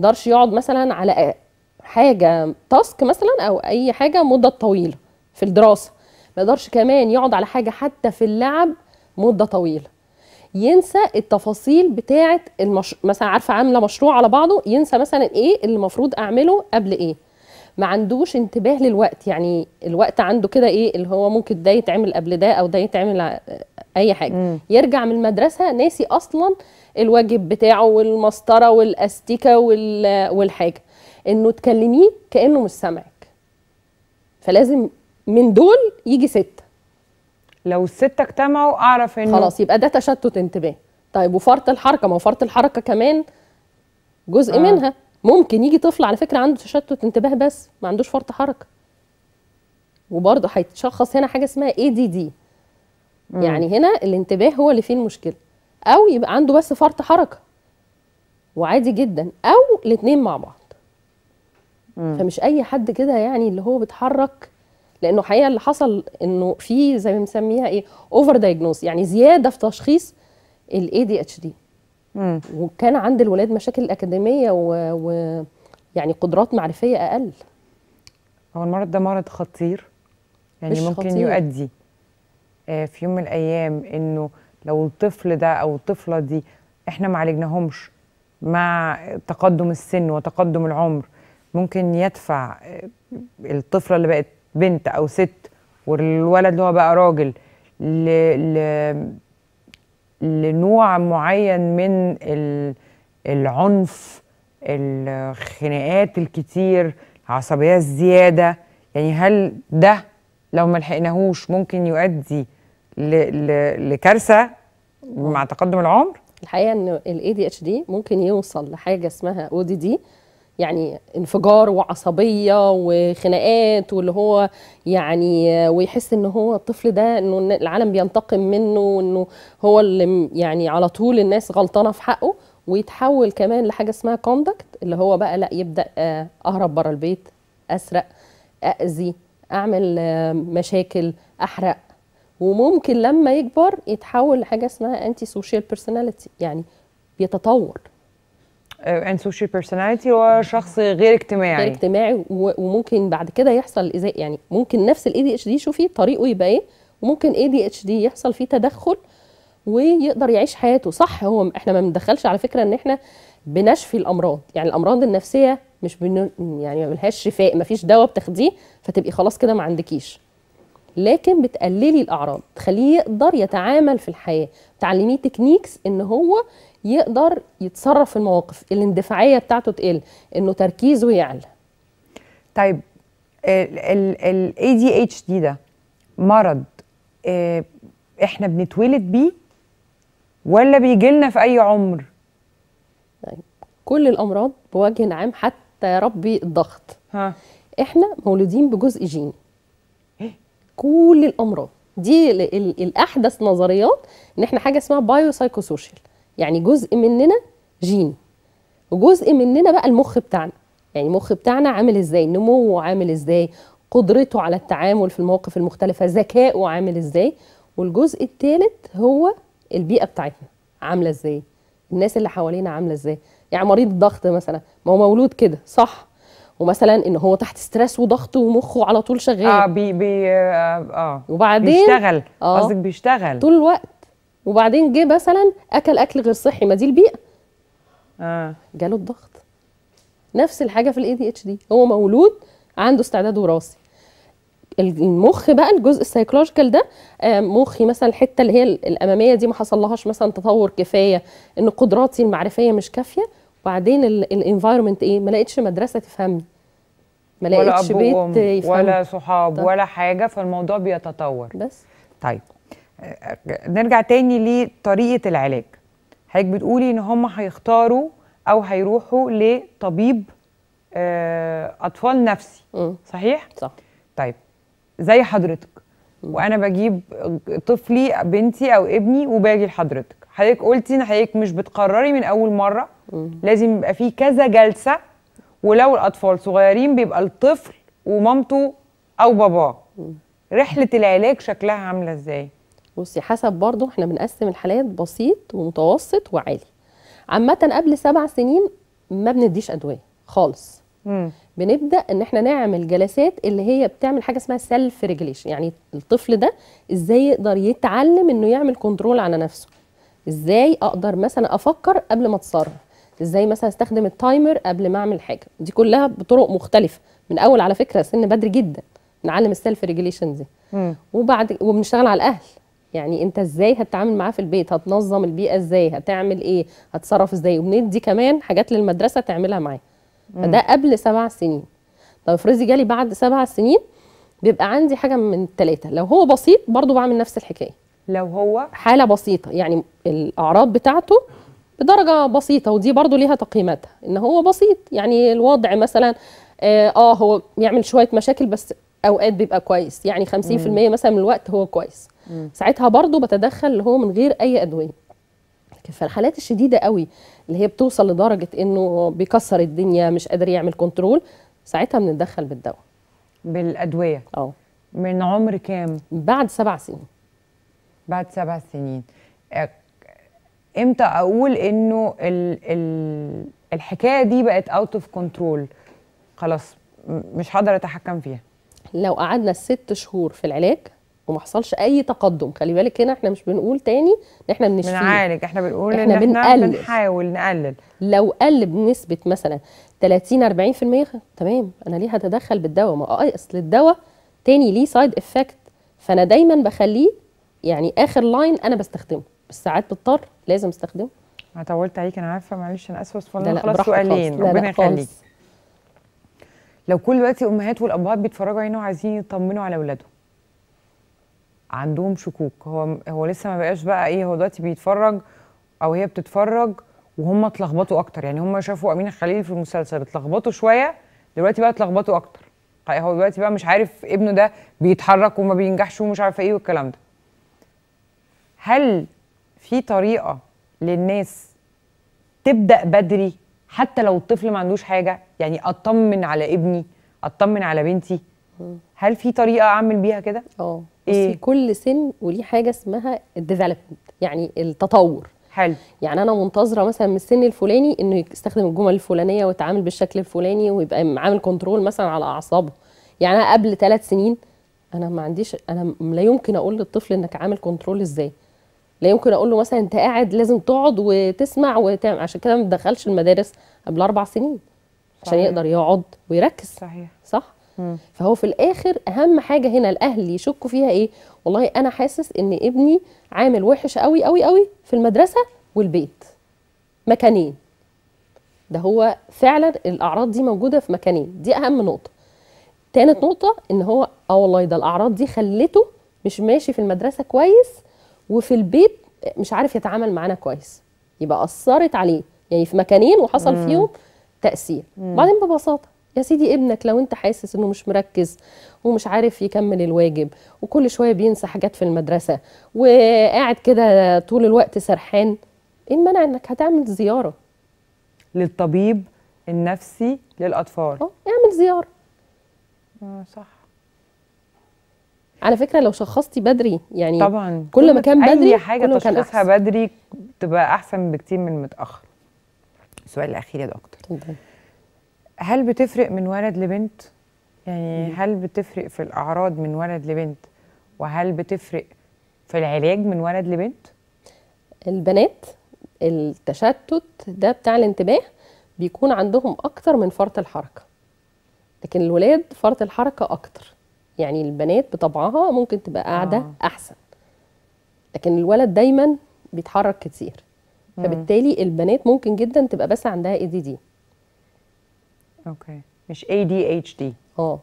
يقدرش يقعد مثلا على حاجه تاسك مثلا او اي حاجه مده طويله في الدراسه ما يقدرش كمان يقعد على حاجه حتى في اللعب مده طويله ينسى التفاصيل بتاعه المش... مثلا عارفه عامله مشروع على بعضه ينسى مثلا ايه اللي المفروض اعمله قبل ايه ما عندوش انتباه للوقت يعني الوقت عنده كده ايه اللي هو ممكن ده يتعمل قبل ده او ده يتعمل اي حاجه مم. يرجع من المدرسه ناسي اصلا الواجب بتاعه والمسطره والاستيكه والحاجه انه تكلميه كانه مش سامعك فلازم من دول يجي سته لو السته اجتمعوا اعرف انه خلاص يبقى ده تشتت انتباه طيب وفرط الحركه ما هو فرط الحركه كمان جزء آه. منها ممكن يجي طفل على فكره عنده تشتت انتباه بس ما عندوش فرط حركه وبرضه هيتشخص هنا حاجه اسمها اي دي دي مم. يعني هنا الانتباه هو اللي فيه المشكله او يبقى عنده بس فرط حركه وعادي جدا او الاثنين مع بعض مم. فمش اي حد كده يعني اللي هو بيتحرك لانه حقيقه اللي حصل انه في زي ما بنسميها ايه اوفر دايجنوز يعني زياده في تشخيص الاي دي اتش دي وكان عند الولاد مشاكل اكاديميه ويعني و... يعني قدرات معرفيه اقل هو المرض ده مرض خطير يعني ممكن خطير. يؤدي آه، في يوم من الايام انه لو الطفل ده او الطفله دي احنا ما عالجناهمش مع تقدم السن وتقدم العمر ممكن يدفع آه، الطفله اللي بقت بنت او ست والولد اللي هو بقى راجل ل... ل... لنوع معين من العنف الخناقات الكتير العصبيه الزياده يعني هل ده لو ما لحقناهوش ممكن يؤدي لكارثه مع تقدم العمر الحقيقه ان الاي دي اتش دي ممكن يوصل لحاجه اسمها او دي دي يعني انفجار وعصبيه وخناقات واللي هو يعني ويحس ان هو الطفل ده انه العالم بينتقم منه وانه هو اللي يعني على طول الناس غلطانه في حقه ويتحول كمان لحاجه اسمها كوندكت اللي هو بقى لا يبدا آه، اهرب بره البيت اسرق اذي اعمل آه، مشاكل احرق وممكن لما يكبر يتحول لحاجه اسمها انتي سوشيال بيرسوناليتي يعني بيتطور ان سوشيال بيرسوناليتي هو شخص غير اجتماعي غير اجتماعي وممكن بعد كده يحصل ازاي يعني ممكن نفس الاي دي اتش دي شوفي طريقه يبقى ايه وممكن اي دي اتش دي يحصل فيه تدخل ويقدر يعيش حياته صح هو احنا ما بندخلش على فكره ان احنا بنشفي الامراض يعني الامراض النفسيه مش بن... يعني ما لهاش شفاء ما فيش دواء بتاخديه فتبقي خلاص كده ما عندكيش لكن بتقللي الاعراض تخليه يقدر يتعامل في الحياه تعلميه تكنيكس ان هو يقدر يتصرف في المواقف الاندفاعيه بتاعته تقل انه تركيزه يعلى طيب ال دي ده مرض آه، احنا بنتولد بيه ولا بيجي لنا في اي عمر طيب، كل الامراض بوجه عام حتى يا ربي الضغط ها. احنا مولودين بجزء جيني كل الامراض دي الاحدث نظريات ان احنا حاجه اسمها بايو سايكوسوشيال يعني جزء مننا جيني وجزء مننا بقى المخ بتاعنا يعني المخ بتاعنا عامل ازاي نموه عامل ازاي قدرته على التعامل في المواقف المختلفه ذكائه عامل ازاي والجزء الثالث هو البيئه بتاعتنا عامله ازاي الناس اللي حوالينا عامله ازاي يعني مريض الضغط مثلا ما هو مولود كده صح ومثلا ان هو تحت ستريس وضغط ومخه على طول شغال اه بي بي اه, آه وبعدين بيشتغل آه. قصدك آه بيشتغل طول الوقت وبعدين جه مثلا اكل اكل غير صحي ما دي البيئه اه جاله الضغط نفس الحاجه في الاي دي اتش دي هو مولود عنده استعداد وراثي المخ بقى الجزء السايكولوجيكال ده آه، مخي مثلا الحته اللي هي الاماميه دي ما حصل لهاش مثلا تطور كفايه ان قدراتي المعرفيه مش كافيه وبعدين الانفايرمنت ايه ما لقيتش مدرسه تفهمني ما لقيتش بيت يفهمني ولا صحاب طيب. ولا حاجه فالموضوع بيتطور بس طيب نرجع تاني لطريقه العلاج حضرتك بتقولي ان هم هيختاروا او هيروحوا لطبيب آه، اطفال نفسي م. صحيح صح طيب زي حضرتك وانا بجيب طفلي بنتي او ابني وباجي لحضرتك حضرتك قلتي ان حضرتك مش بتقرري من اول مره لازم يبقى في كذا جلسه ولو الاطفال صغيرين بيبقى الطفل ومامته او باباه رحله العلاج شكلها عامله ازاي بصي حسب برضه احنا بنقسم الحالات بسيط ومتوسط وعالي عامه قبل سبع سنين ما بنديش ادويه خالص بنبدا ان احنا نعمل جلسات اللي هي بتعمل حاجه اسمها سيلف ريجليشن يعني الطفل ده ازاي يقدر يتعلم انه يعمل كنترول على نفسه ازاي اقدر مثلا افكر قبل ما اتصرف ازاي مثلا استخدم التايمر قبل ما اعمل حاجه دي كلها بطرق مختلفه من اول على فكره سن بدري جدا نعلم السيلف ريجليشن دي وبعد وبنشتغل على الاهل يعني انت ازاي هتتعامل معاه في البيت هتنظم البيئه ازاي هتعمل ايه هتصرف ازاي وبندي كمان حاجات للمدرسه تعملها معاه فده قبل سبع سنين طب افرضي جالي بعد سبع سنين بيبقى عندي حاجه من ثلاثه لو هو بسيط برضو بعمل نفس الحكايه لو هو حاله بسيطه يعني الاعراض بتاعته بدرجه بسيطه ودي برضو ليها تقييماتها ان هو بسيط يعني الوضع مثلا آه،, اه هو بيعمل شويه مشاكل بس اوقات بيبقى كويس يعني 50% مثلا من الوقت هو كويس ساعتها برضو بتدخل اللي هو من غير اي ادويه فالحالات الشديده قوي اللي هي بتوصل لدرجه انه بيكسر الدنيا مش قادر يعمل كنترول ساعتها بنتدخل بالدواء بالادويه اه من عمر كام بعد سبع سنين بعد سبع سنين امتى اقول انه ال ال الحكايه دي بقت اوت اوف كنترول خلاص مش هقدر اتحكم فيها لو قعدنا الست شهور في العلاج وما حصلش اي تقدم خلي بالك هنا احنا مش بنقول تاني ان احنا بنشتري بنعالج احنا بنقول احنا ان احنا بنقلل. بنحاول نقلل لو قل بنسبه مثلا 30 40% تمام انا ليه هتدخل بالدواء ما آه، اصل الدواء تاني ليه سايد افكت فانا دايما بخليه يعني اخر لاين انا بستخدمه بس ساعات بضطر لازم استخدمه انا طولت عليك انا عارفه معلش انا اسفه فانا خلاص سؤالين ربنا يخليك لو كل دلوقتي الامهات والابهات بيتفرجوا علينا وعايزين يطمنوا على اولادهم عندهم شكوك هو هو لسه ما بقاش بقى ايه هو دلوقتي بيتفرج او هي بتتفرج وهم اتلخبطوا اكتر يعني هم شافوا امين خليل في المسلسل اتلخبطوا شويه دلوقتي بقى اتلخبطوا اكتر هو دلوقتي بقى مش عارف ابنه ده بيتحرك وما بينجحش ومش عارفه ايه والكلام ده هل في طريقه للناس تبدا بدري حتى لو الطفل ما عندوش حاجه يعني اطمن على ابني اطمن على بنتي هل في طريقه اعمل بيها كده اه إيه؟ كل سن وليه حاجه اسمها الديفلوبمنت يعني التطور حلو يعني انا منتظره مثلا من السن الفلاني انه يستخدم الجمل الفلانيه ويتعامل بالشكل الفلاني ويبقى عامل كنترول مثلا على اعصابه يعني انا قبل ثلاث سنين انا ما عنديش انا لا يمكن اقول للطفل انك عامل كنترول ازاي لا يمكن اقول له مثلا انت قاعد لازم تقعد وتسمع وتعمل عشان كده ما تدخلش المدارس قبل اربع سنين صحيح. عشان يقدر يقعد ويركز صحيح صح فهو في الاخر اهم حاجه هنا الاهل يشكوا فيها ايه والله انا حاسس ان ابني عامل وحش قوي قوي قوي في المدرسه والبيت مكانين ده هو فعلا الاعراض دي موجوده في مكانين دي اهم نقطه تالت نقطه ان هو اه والله ده الاعراض دي خلته مش ماشي في المدرسه كويس وفي البيت مش عارف يتعامل معانا كويس يبقى اثرت عليه يعني في مكانين وحصل فيهم تاثير بعدين ببساطه يا سيدي ابنك لو انت حاسس انه مش مركز ومش عارف يكمل الواجب وكل شويه بينسى حاجات في المدرسه وقاعد كده طول الوقت سرحان ايه المانع انك هتعمل زياره للطبيب النفسي للاطفال اه اعمل زياره اه صح على فكره لو شخصتي بدري يعني طبعا كل ما كان بدري اي حاجه تشخصها بدري تبقى احسن بكتير من متاخر السؤال الاخير يا دكتور هل بتفرق من ولد لبنت؟ يعني هل بتفرق في الأعراض من ولد لبنت؟ وهل بتفرق في العلاج من ولد لبنت؟ البنات التشتت ده بتاع الانتباه بيكون عندهم أكتر من فرط الحركة لكن الولاد فرط الحركة أكتر يعني البنات بطبعها ممكن تبقى قاعدة آه. أحسن لكن الولد دايما بيتحرك كتير فبالتالي البنات ممكن جدا تبقى بس عندها اي دي دي اوكي مش اي دي اتش دي اه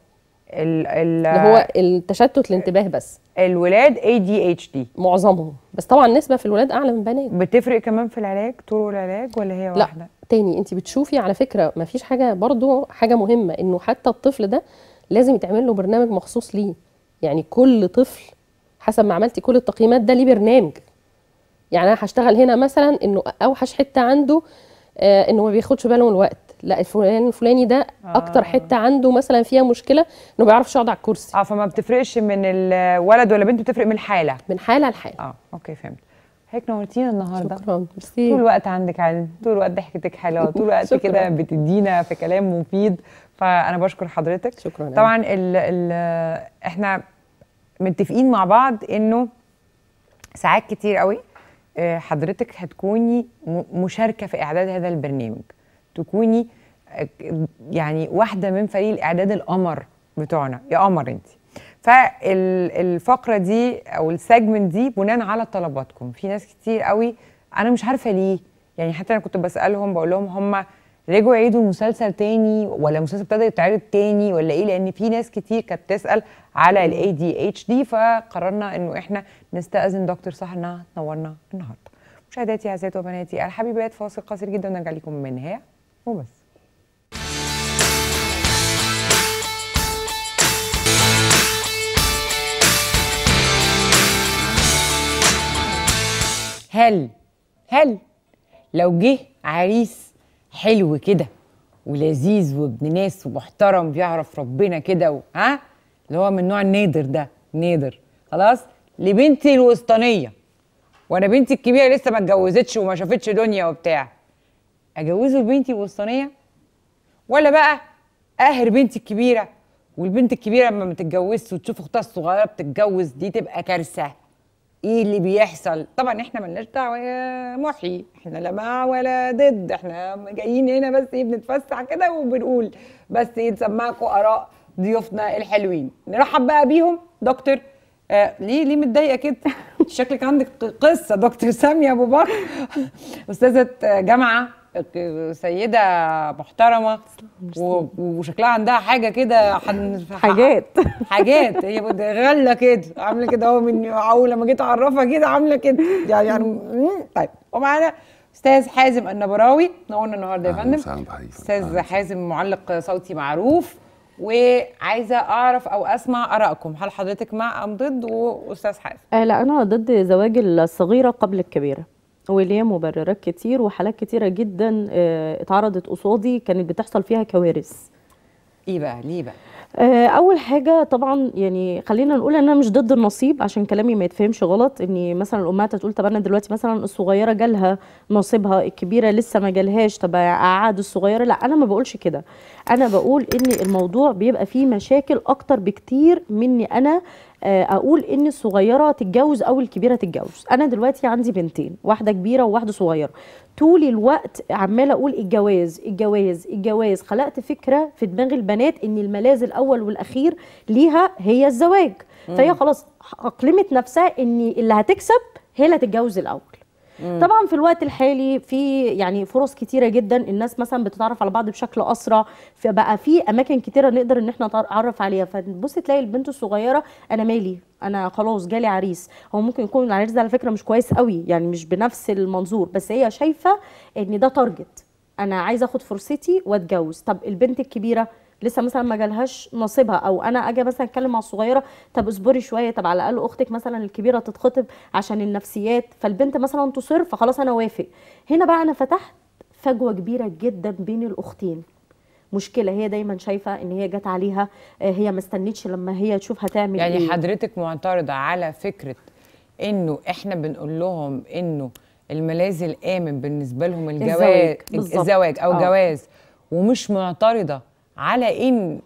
اللي هو التشتت الانتباه بس الولاد اي دي اتش دي معظمهم بس طبعا نسبة في الولاد أعلى من البنات بتفرق كمان في العلاج طرق العلاج ولا هي واحدة؟ لا تاني أنت بتشوفي على فكرة ما فيش حاجة برضو حاجة مهمة إنه حتى الطفل ده لازم يتعمل له برنامج مخصوص ليه يعني كل طفل حسب ما عملتي كل التقييمات ده ليه برنامج يعني أنا هشتغل هنا مثلا إنه أوحش حتة عنده آه إنه ما بياخدش باله من الوقت لا الفلان الفلاني ده آه. اكتر حته عنده مثلا فيها مشكله انه ما بيعرفش يقعد على الكرسي اه فما بتفرقش من الولد ولا بنت بتفرق من الحاله من حاله لحاله اه اوكي فهمت هيك نورتينا النهارده شكرا ميرسي طول الوقت عندك علم طول الوقت ضحكتك حلوه طول الوقت كده بتدينا في كلام مفيد فانا بشكر حضرتك شكرا طبعا الـ الـ احنا متفقين مع بعض انه ساعات كتير قوي آه، حضرتك هتكوني مشاركه في اعداد هذا البرنامج تكوني يعني واحده من فريق الاعداد القمر بتوعنا يا قمر انت فالفقره دي او السجمن دي بناء على طلباتكم في ناس كتير قوي انا مش عارفه ليه يعني حتى انا كنت بسالهم بقول لهم هم رجعوا يعيدوا المسلسل تاني ولا المسلسل ابتدى يتعرض تاني ولا ايه لان في ناس كتير كانت تسال على الاي دي اتش دي فقررنا انه احنا نستاذن دكتور صح انها تنورنا النهارده مشاهداتي عزيزاتي وبناتي الحبيبات فاصل قصير جدا ونرجع لكم من هنا وبس هل هل لو جه عريس حلو كده ولذيذ وابن ناس ومحترم بيعرف ربنا كده و... ها اللي هو من النوع النادر ده نادر خلاص لبنتي الوسطانيه وانا بنتي الكبيره لسه ما اتجوزتش وما شافتش دنيا وبتاع اجوزه لبنتي الوسطانيه ولا بقى اهر بنتي الكبيره والبنت الكبيره لما بتتجوزش وتشوف اختها الصغيره بتتجوز دي تبقى كارثه ايه اللي بيحصل طبعا احنا ملناش دعوه يا محي احنا لا مع ولا ضد احنا جايين هنا بس ايه بنتفسح كده وبنقول بس ايه نسمعكم اراء ضيوفنا الحلوين نرحب بقى بيهم دكتور آه ليه ليه متضايقه كده شكلك عندك قصه دكتور ساميه ابو بكر استاذه جامعه سيده محترمه وشكلها عندها حاجه كده حاجات حاجات هي غله كده عامله كده هو من اول لما جيت اعرفها كده عامله كده يعني يعني طيب ومعانا استاذ حازم النبراوي نورنا النهارده يا فندم استاذ حازم معلق صوتي معروف وعايزه اعرف او اسمع ارائكم هل حضرتك مع ام ضد واستاذ حازم آه لا انا ضد زواج الصغيره قبل الكبيره وليه مبررات كتير وحالات كتيرة جدا آه، اتعرضت قصادي كانت بتحصل فيها كوارث ايه بقى ليه بقى آه، اول حاجه طبعا يعني خلينا نقول ان انا مش ضد النصيب عشان كلامي ما يتفهمش غلط اني مثلا الامهات تقول طب انا دلوقتي مثلا الصغيره جالها نصيبها الكبيره لسه ما جالهاش طب اعاد الصغيره لا انا ما بقولش كده انا بقول ان الموضوع بيبقى فيه مشاكل اكتر بكتير مني انا آه، اقول ان الصغيره تتجوز او الكبيره تتجوز انا دلوقتي عندي بنتين واحده كبيره وواحده صغيره طول الوقت عماله اقول الجواز الجواز الجواز خلقت فكره في دماغ البنات ان الملاذ الاول والاخير ليها هي الزواج فهي خلاص اقلمت نفسها ان اللي هتكسب هي اللي هتتجوز الاول طبعا في الوقت الحالي في يعني فرص كتيره جدا الناس مثلا بتتعرف على بعض بشكل اسرع فبقى في اماكن كتيره نقدر ان احنا نتعرف عليها فتبص تلاقي البنت الصغيره انا مالي انا خلاص جالي عريس هو ممكن يكون العريس ده على فكره مش كويس قوي يعني مش بنفس المنظور بس هي شايفه ان ده تارجت انا عايزه اخد فرصتي واتجوز طب البنت الكبيره لسه مثلا ما جالهاش نصيبها او انا اجي مثلا اتكلم مع الصغيره طب اصبري شويه طب على الاقل اختك مثلا الكبيره تتخطب عشان النفسيات فالبنت مثلا تصر فخلاص انا وافق هنا بقى انا فتحت فجوه كبيره جدا بين الاختين مشكله هي دايما شايفه ان هي جت عليها آه، هي ما استنتش لما هي تشوف هتعمل يعني ايه يعني حضرتك معترضه على فكره انه احنا بنقول لهم انه الملاذ الامن بالنسبه لهم الجواز الزواج, الزواج او آه. جواز ومش معترضه على ان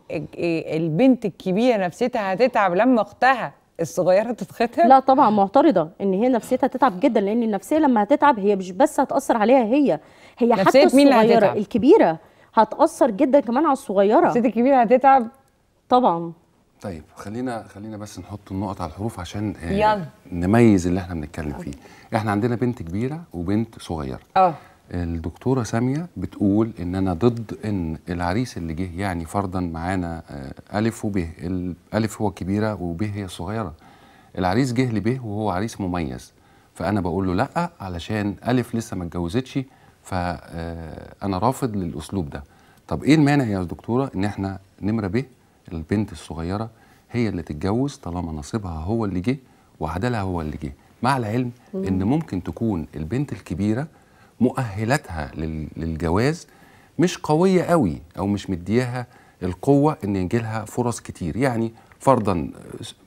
البنت الكبيره نفسيتها هتتعب لما اختها الصغيره تتختم لا طبعا معترضه ان هي نفسيتها تتعب جدا لان النفسيه لما هتتعب هي مش بس هتاثر عليها هي هي حتى الصغيره الكبيره هتاثر جدا كمان على الصغيره نفسيه الكبيره هتتعب طبعا طيب خلينا خلينا بس نحط النقط على الحروف عشان آه، يلا. نميز اللي احنا بنتكلم فيه احنا عندنا بنت كبيره وبنت صغيره اه الدكتورة سامية بتقول إن أنا ضد إن العريس اللي جه يعني فرضا معانا آه، ألف وبه الألف هو الكبيرة وبه هي الصغيرة العريس جه لبه وهو عريس مميز فأنا بقول له لأ علشان ألف لسه ما اتجوزتش فأنا آه، رافض للأسلوب ده طب إيه المانع يا دكتورة إن إحنا نمرة ب البنت الصغيرة هي اللي تتجوز طالما نصيبها هو اللي جه وعدلها هو اللي جه مع العلم إن ممكن تكون البنت الكبيرة مؤهلاتها للجواز مش قوية قوي أو مش مدياها القوة إن يجيلها فرص كتير يعني فرضا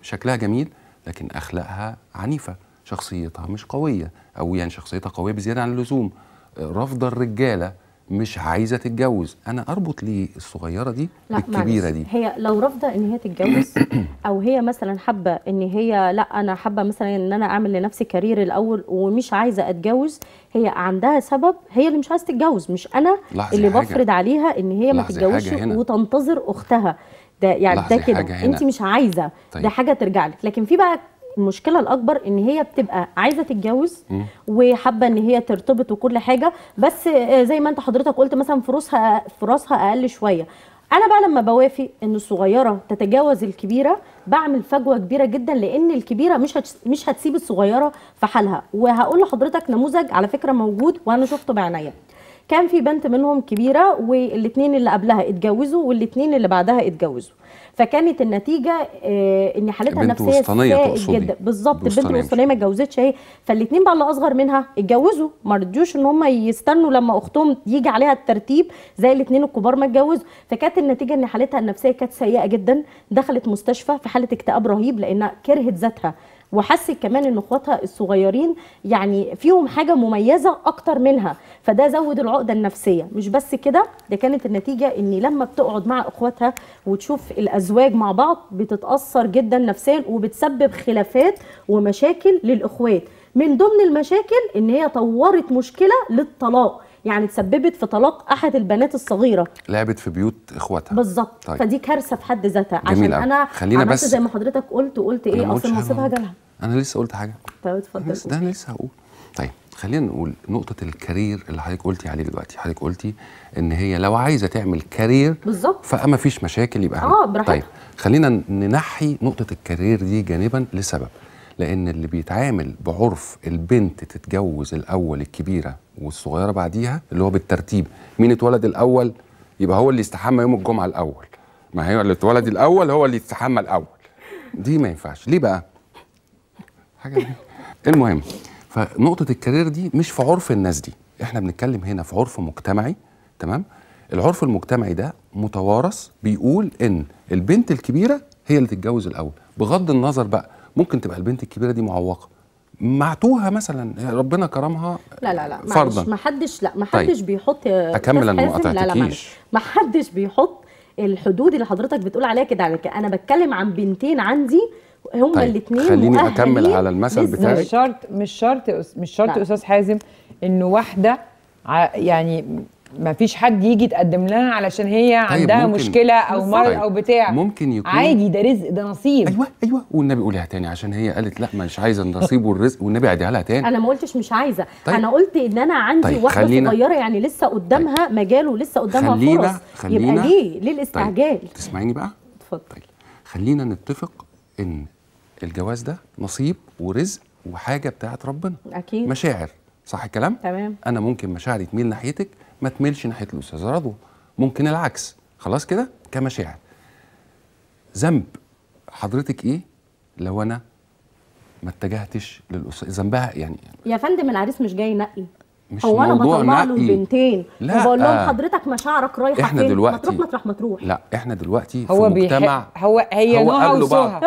شكلها جميل لكن أخلاقها عنيفة شخصيتها مش قوية أو يعني شخصيتها قوية بزيادة عن اللزوم رافضة الرجالة مش عايزه تتجوز انا اربط لي الصغيره دي لا بالكبيره دي هي لو رافضه ان هي تتجوز او هي مثلا حابه ان هي لا انا حابه مثلا ان انا اعمل لنفسي كارير الاول ومش عايزه اتجوز هي عندها سبب هي اللي مش عايزه تتجوز مش انا اللي حاجة. بفرض عليها ان هي ما تتجوزش وتنتظر اختها ده يعني ده كده انت مش عايزه طيب. ده حاجه ترجع لك لكن في بقى المشكله الاكبر ان هي بتبقى عايزه تتجوز وحابه ان هي ترتبط وكل حاجه بس آه، زي ما انت حضرتك قلت مثلا فلوسها فرصها اقل شويه انا بقى لما بوافق ان الصغيره تتجاوز الكبيره بعمل فجوه كبيره جدا لان الكبيره مش مش هتسيب الصغيره في حالها وهقول لحضرتك نموذج على فكره موجود وانا شفته بعينيا كان في بنت منهم كبيره والاثنين اللي قبلها اتجوزوا والاثنين اللي بعدها اتجوزوا فكانت النتيجه آه، ان حالتها النفسيه وسطانيه جدا بالظبط البنت الوسطانيه ما اتجوزتش هي فالاثنين بقى اللي اصغر منها اتجوزوا ما رضوش ان هم يستنوا لما اختهم يجي عليها الترتيب زي الاثنين الكبار ما اتجوزوا فكانت النتيجه ان حالتها النفسيه كانت سيئه جدا دخلت مستشفى في حاله اكتئاب رهيب لانها كرهت ذاتها وحست كمان ان اخواتها الصغيرين يعني فيهم حاجه مميزه اكتر منها فده زود العقده النفسيه مش بس كده ده كانت النتيجه ان لما بتقعد مع اخواتها وتشوف الازواج مع بعض بتتاثر جدا نفسيا وبتسبب خلافات ومشاكل للاخوات من ضمن المشاكل ان هي طورت مشكله للطلاق يعني تسببت في طلاق احد البنات الصغيره لعبت في بيوت اخواتها بالظبط طيب. فدي كارثه في حد ذاتها عشان انا خلينا بس زي ما حضرتك قلت وقلت ايه اصل مصيبها جالها انا لسه قلت حاجه طيب اتفضل ده انا لسه هقول طيب خلينا نقول نقطة الكارير اللي حضرتك قلتي عليه دلوقتي، حضرتك قلتي إن هي لو عايزة تعمل كارير بالظبط فما فيش مشاكل يبقى اه براحتك طيب خلينا ننحي نقطة الكارير دي جانبا لسبب، لان اللي بيتعامل بعرف البنت تتجوز الاول الكبيره والصغيره بعديها اللي هو بالترتيب مين اتولد الاول يبقى هو اللي يستحمى يوم الجمعه الاول ما هي اللي اتولد الاول هو اللي يستحمى الاول دي ما ينفعش ليه بقى حاجه المهم فنقطه الكارير دي مش في عرف الناس دي احنا بنتكلم هنا في عرف مجتمعي تمام العرف المجتمعي ده متوارث بيقول ان البنت الكبيره هي اللي تتجوز الاول بغض النظر بقى ممكن تبقى البنت الكبيره دي معوقه معتوها مثلا ربنا كرمها لا لا لا فرضا ما حدش لا ما حدش طيب. بيحط اكمل انا ما قطعتكيش ما حدش بيحط الحدود اللي حضرتك بتقول عليها كده عليك يعني انا بتكلم عن بنتين عندي هما طيب. الاثنين خليني اكمل على المثل بتاعي مش شرط مش شرط مش شرط استاذ حازم انه واحده يعني ما فيش حد يجي يتقدم لها علشان هي طيب عندها ممكن. مشكله او مرض طيب. او بتاع ممكن يكون عادي ده رزق ده نصيب ايوه ايوه والنبي قولها تاني عشان هي قالت لا مش عايزه النصيب والرزق والنبي عديها لها تاني انا ما قلتش مش عايزه طيب. انا قلت ان انا عندي طيب. واحده صغيره يعني لسه قدامها طيب. مجال ولسه قدامها خلينا. فرص خلينا. يبقى ليه ليه الاستعجال طيب. تسمعيني بقى اتفضل طيب. خلينا نتفق ان الجواز ده نصيب ورزق وحاجه بتاعت ربنا اكيد مشاعر صح الكلام تمام انا ممكن مشاعري تميل ناحيتك ما تميلش ناحيه الاستاذ رضوى ممكن العكس خلاص كده كمشاعر ذنب حضرتك ايه لو انا ما اتجهتش للاستاذ ذنبها يعني يا فندم العريس مش جاي نقي مش هو انا بطلع له البنتين لا بقول لهم آه. حضرتك مشاعرك رايحه احنا فين دلوقتي مطروح مطرح مطروح لا احنا دلوقتي هو في مجتمع هو هي نهى وسهى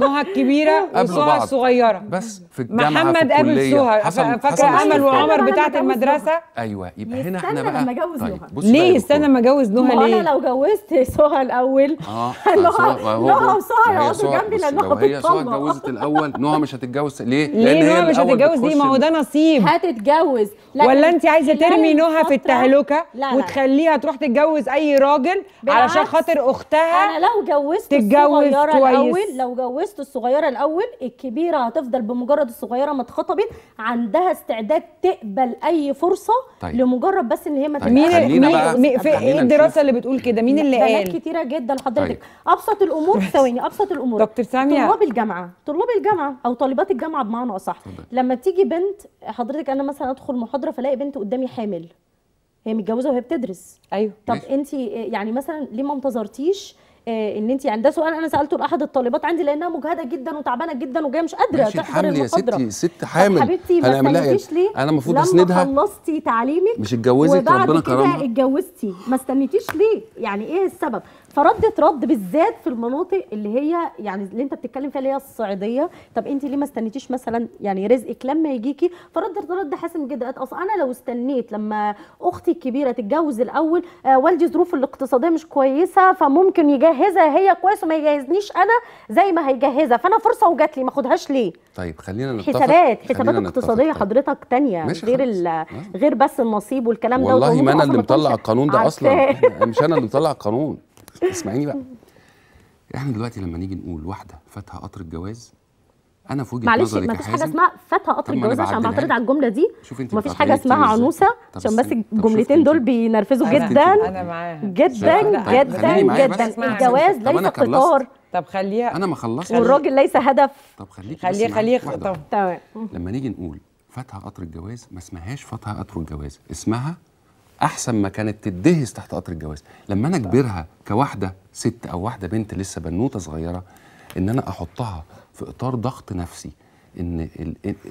نهى الكبيره وسهى الصغيره بس في الجامعه محمد قابل سهى فاكره امل وعمر بتاعه المدرسه ايوه يبقى هنا احنا بقى لما اجوز نهى ليه استنى لما اجوز نهى ليه انا لو جوزت سهى الاول آه. آه، نهى وسهى يقعدوا جنبي لانها لو هي سهى اتجوزت الاول نهى مش هتتجوز ليه؟ ليه نهى مش هتتجوز دي ما هو ده نصيب هتتجوز ولا انت عايزه ترمي نهى في التهلكه لا لا. وتخليها تروح تتجوز اي راجل علشان خاطر اختها انا لو جوزت الصغيره كويس. الاول لو جوزت الصغيره الاول الكبيره هتفضل بمجرد الصغيره ما اتخطبت عندها استعداد تقبل اي فرصه طيب. لمجرد بس ان هي ما طيب، مين مين, ايه الدراسه اللي بتقول كده مين اللي قال بنات كتيره جدا لحضرتك طيب. ابسط الامور ثواني ابسط الامور دكتور ساميه طلاب الجامعه طلاب الجامعه او طالبات الجامعه بمعنى اصح لما تيجي بنت حضرتك انا مثلا ادخل محاضره فتره فلاقي بنت قدامي حامل هي متجوزه وهي بتدرس ايوه طب انت يعني مثلا ليه ما انتظرتيش آه، ان انت يعني ده سؤال انا سالته لاحد الطالبات عندي لانها مجهده جدا وتعبانه جدا وجايه مش قادره تحضر المحاضره يا ستي ست حامل حبيبتي ما إيه؟ استنيتيش ليه انا المفروض اسندها لما خلصتي تعليمك مش اتجوزت ربنا كرمها وبعد كده اتجوزتي ما استنيتيش ليه يعني ايه السبب فردت رد بالذات في المناطق اللي هي يعني اللي انت بتتكلم فيها اللي هي الصعيديه طب انت ليه ما استنيتيش مثلا يعني رزقك لما يجيكي فردت رد حاسم جدا اصل انا لو استنيت لما اختي الكبيره تتجوز الاول آه والدي ظروفه الاقتصاديه مش كويسه فممكن يجهزها هي كويس وما يجهزنيش انا زي ما هيجهزها فانا فرصه وجات لي ما اخدهاش ليه طيب خلينا نتفق حسابات حسابات اقتصاديه طيب. حضرتك تانية غير آه. غير بس النصيب والكلام ده والله ما انا اللي مطلع القانون ده اصلا مش انا اللي مطلع القانون اسمعيني بقى احنا دلوقتي لما نيجي نقول واحده فاتها قطر الجواز انا في وجهه نظري معلش ما فيش حاجه اسمها فاتها قطر الجواز عشان بعترض على الجمله دي ما فيش حاجه اسمها عنوسه عشان بس الجملتين دول بينرفزوا جدا أنا معاها. جدا جدا جدا الجواز ليس قطار طب خليها انا ما خلصتش والراجل ليس هدف طب خليك خليه خليه تمام لما نيجي نقول فاتها قطر الجواز ما اسمهاش فاتها قطر الجواز اسمها احسن ما كانت تدهس تحت قطر الجواز لما انا اجبرها كواحده ست او واحده بنت لسه بنوته صغيره ان انا احطها في اطار ضغط نفسي ان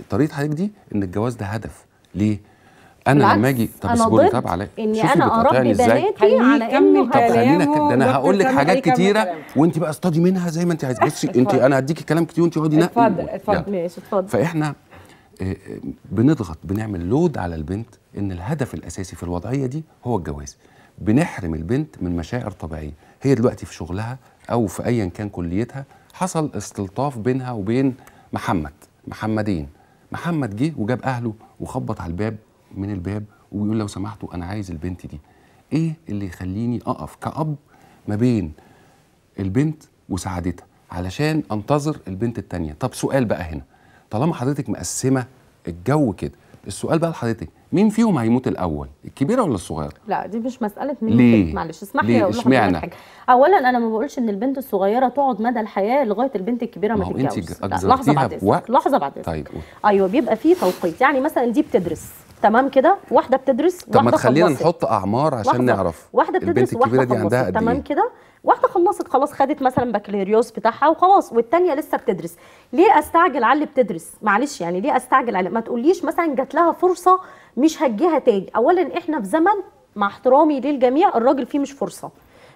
طريقه حضرتك دي ان الجواز ده هدف ليه انا لما اجي طب اصبري طب عليا اني انا اربي بناتي على انه طب خلينا ده انا هقول لك حاجات كتيره وانت بقى اصطادي منها زي ما انت عايزه بصي انت انا هديكي كلام كتير وانت اقعدي نقي اتفضل اتفضل ماشي اتفضل فاحنا آه، آه، بنضغط بنعمل لود على البنت ان الهدف الاساسي في الوضعيه دي هو الجواز بنحرم البنت من مشاعر طبيعيه هي دلوقتي في شغلها او في ايا كان كليتها حصل استلطاف بينها وبين محمد محمدين محمد جه وجاب اهله وخبط على الباب من الباب وبيقول لو سمحتوا انا عايز البنت دي ايه اللي يخليني اقف كأب ما بين البنت وسعادتها علشان انتظر البنت التانية طب سؤال بقى هنا طالما حضرتك مقسمة الجو كده السؤال بقى لحضرتك مين فيهم هيموت الاول الكبيره ولا الصغيره لا دي مش مساله مين ليه؟ معلش اسمح لي اقول لك حاجه اولا انا ما بقولش ان البنت الصغيره تقعد مدى الحياه لغايه البنت الكبيره ما تتجوز لحظه بعد اذنك لحظه بعد اذنك طيب قول. ايوه بيبقى في توقيت يعني مثلا دي بتدرس تمام كده واحده بتدرس طب ما تخلينا نحط اعمار عشان نعرف واحده بتدرس البنت الكبيره دي عندها قد ايه تمام كده واحده خلصت خلاص خدت مثلا بكالوريوس بتاعها وخلاص والثانيه لسه بتدرس ليه استعجل على اللي بتدرس معلش يعني ليه استعجل على ما تقوليش مثلا جات لها فرصه مش هتجيها تاني اولا احنا في زمن مع احترامي للجميع الراجل فيه مش فرصه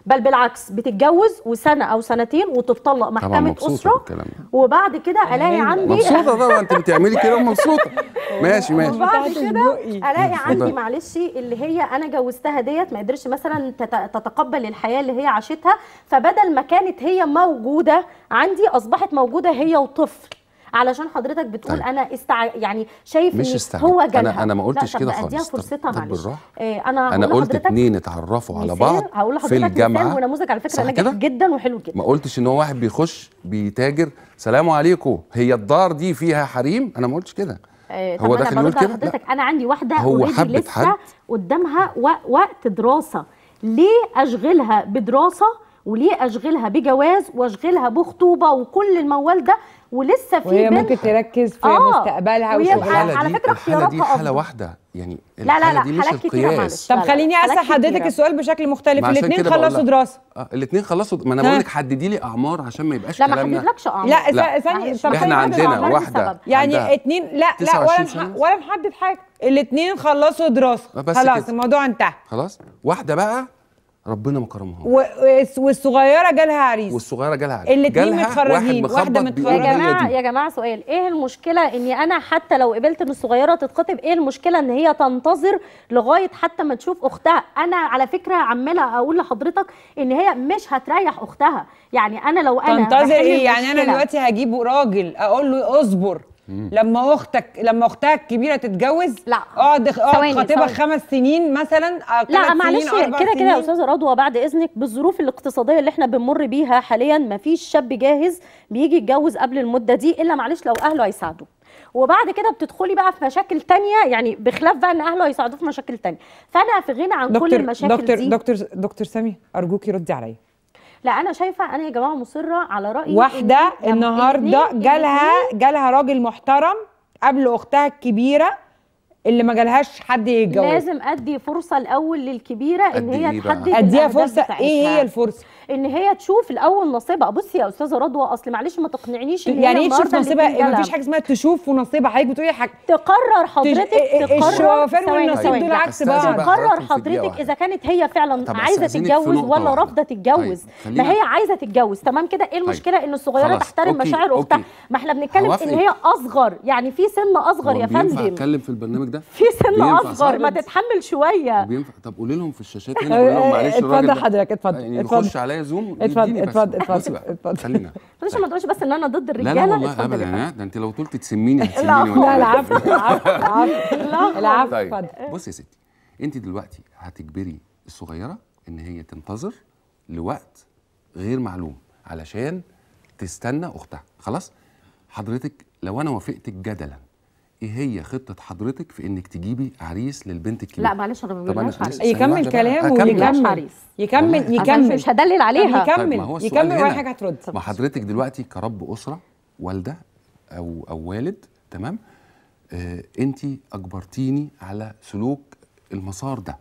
بل بالعكس بتتجوز وسنه او سنتين وتتطلق محكمه اسره وبعد كده الاقي عندي مبسوطه طبعا انت بتعملي كده ومبسوطه ماشي ماشي وبعد كده الاقي عندي معلش اللي هي انا جوزتها ديت ما قدرش مثلا تتقبل الحياه اللي هي عاشتها فبدل ما كانت هي موجوده عندي اصبحت موجوده هي وطفل علشان حضرتك بتقول طيب. انا استع... يعني شايف مش استعجل. هو جالها انا انا ما قلتش كده خالص فرصتها طب معلش طب إيه انا انا قلت اتنين اتعرفوا على بعض هقول في الجامعه ونموذج على فكره ناجح جدا وحلو جدا ما قلتش ان هو واحد بيخش بيتاجر سلام عليكم هي الدار دي فيها حريم انا ما قلتش كده إيه هو داخل يقول كده حضرتك انا عندي واحده هو لسه حد. قدامها وقت دراسه ليه اشغلها بدراسه وليه اشغلها بجواز واشغلها بخطوبه وكل الموال ده ولسه في وهي ممكن تركز في آه مستقبلها وشغلها على فكره اختياراتها دي حاله واحده يعني لا لا لا حالات كتير القياس طب خليني اسال حضرتك السؤال بشكل مختلف الاثنين خلصوا دراسه آه الاثنين خلصوا ما انا بقول لك حددي لي اعمار عشان ما يبقاش لا ما حددلكش اعمار لا, لا ثانيه طب احنا عندنا واحده يعني اثنين لا لا ولا ولا محدد حاجه الاثنين خلصوا دراسه خلاص الموضوع انتهى خلاص واحده بقى ربنا ما كرمهاش والصغيره جالها عريس والصغيره جالها عريس الاثنين متخرجين واحده متخرجه يا جماعه يا جماعه سؤال ايه المشكله اني انا حتى لو قبلت ان الصغيره تتخطب ايه المشكله ان هي تنتظر لغايه حتى ما تشوف اختها انا على فكره عماله اقول لحضرتك ان هي مش هتريح اختها يعني انا لو انا تنتظر ايه يعني انا دلوقتي هجيب راجل اقول له اصبر مم. لما اختك لما اختها الكبيره تتجوز لا اقعد آه، اقعد آه، خمس سنين مثلا آه، لا معلش كده كده يا استاذه رضوى بعد اذنك بالظروف الاقتصاديه اللي احنا بنمر بيها حاليا ما فيش شاب جاهز بيجي يتجوز قبل المده دي الا معلش لو اهله هيساعدوا وبعد كده بتدخلي بقى في مشاكل تانية يعني بخلاف بقى ان اهله هيساعدوه في مشاكل تانية فانا في غنى عن دكتور كل المشاكل دكتور دي دكتور دكتور سامي ارجوكي ردي عليا لا انا شايفه انا يا جماعه مصره على رايي واحده النهارده جالها جالها راجل محترم قبل اختها الكبيره اللي ما جالهاش حد يتجوز لازم ادي فرصه الاول للكبيره ان هي إيه تحدد اديها فرصه ايه هي الفرصه ان هي تشوف الاول نصيبها بصي يا استاذه رضوى اصل معلش ما تقنعنيش ان يعني ايه تشوف نصيبها ما فيش حاجه اسمها تشوف ونصيبها حضرتك بتقولي حاجه تقرر حضرتك إيه، إيه، إيه، تقرر والنصيب دول عكس بعض تقرر حضرتك اذا كانت هي فعلا عايزه تتجوز ولا رافضه طيب، تتجوز ما هي عايزه تتجوز تمام كده ايه المشكله ان الصغيره تحترم مشاعر اختها ما احنا بنتكلم ان هي اصغر يعني في سن اصغر يا فندم اتكلم في البرنامج ده في سن اصغر ما تتحمل شويه طب قولي لهم في الشاشات هنا قول لهم معلش اتفضل حضرتك اتفضل يعني اتفضل عليا زوم اتفضل اتفضل اتفضل اتفضل خلينا معلش ما تقولش بس ان انا ضد الرجاله لا لا والله ابدا لا ده انت لو طولت تسميني هتسميني لا العفو العفو العفو طيب، اتفضل بصي يا ستي انت دلوقتي هتجبري الصغيره ان هي تنتظر لوقت غير معلوم علشان تستنى اختها خلاص حضرتك لو انا وافقتك جدلا ايه هي خطه حضرتك في انك تجيبي عريس للبنت الكبيره لا معلش انا ما بقولش عريس يكمل كلامه ويكمل عريس يكمل يكمل مش هدلل عليها يكمل طيب، يكمل واي حاجه هترد ما حضرتك دلوقتي كرب اسره والده او او والد تمام آه انت اجبرتيني على سلوك المسار ده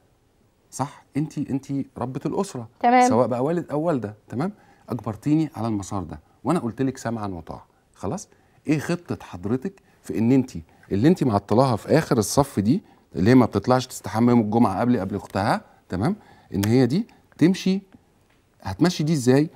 صح انت انت ربه الاسره تمام. سواء بقى والد او والده تمام اجبرتيني على المسار ده وانا قلت لك سمعا وطاعه خلاص ايه خطه حضرتك في ان انت اللي انت معطلاها في اخر الصف دي اللي هي ما بتطلعش تستحمى يوم الجمعه قبل قبل اختها تمام ان هي دي تمشي هتمشي دي ازاي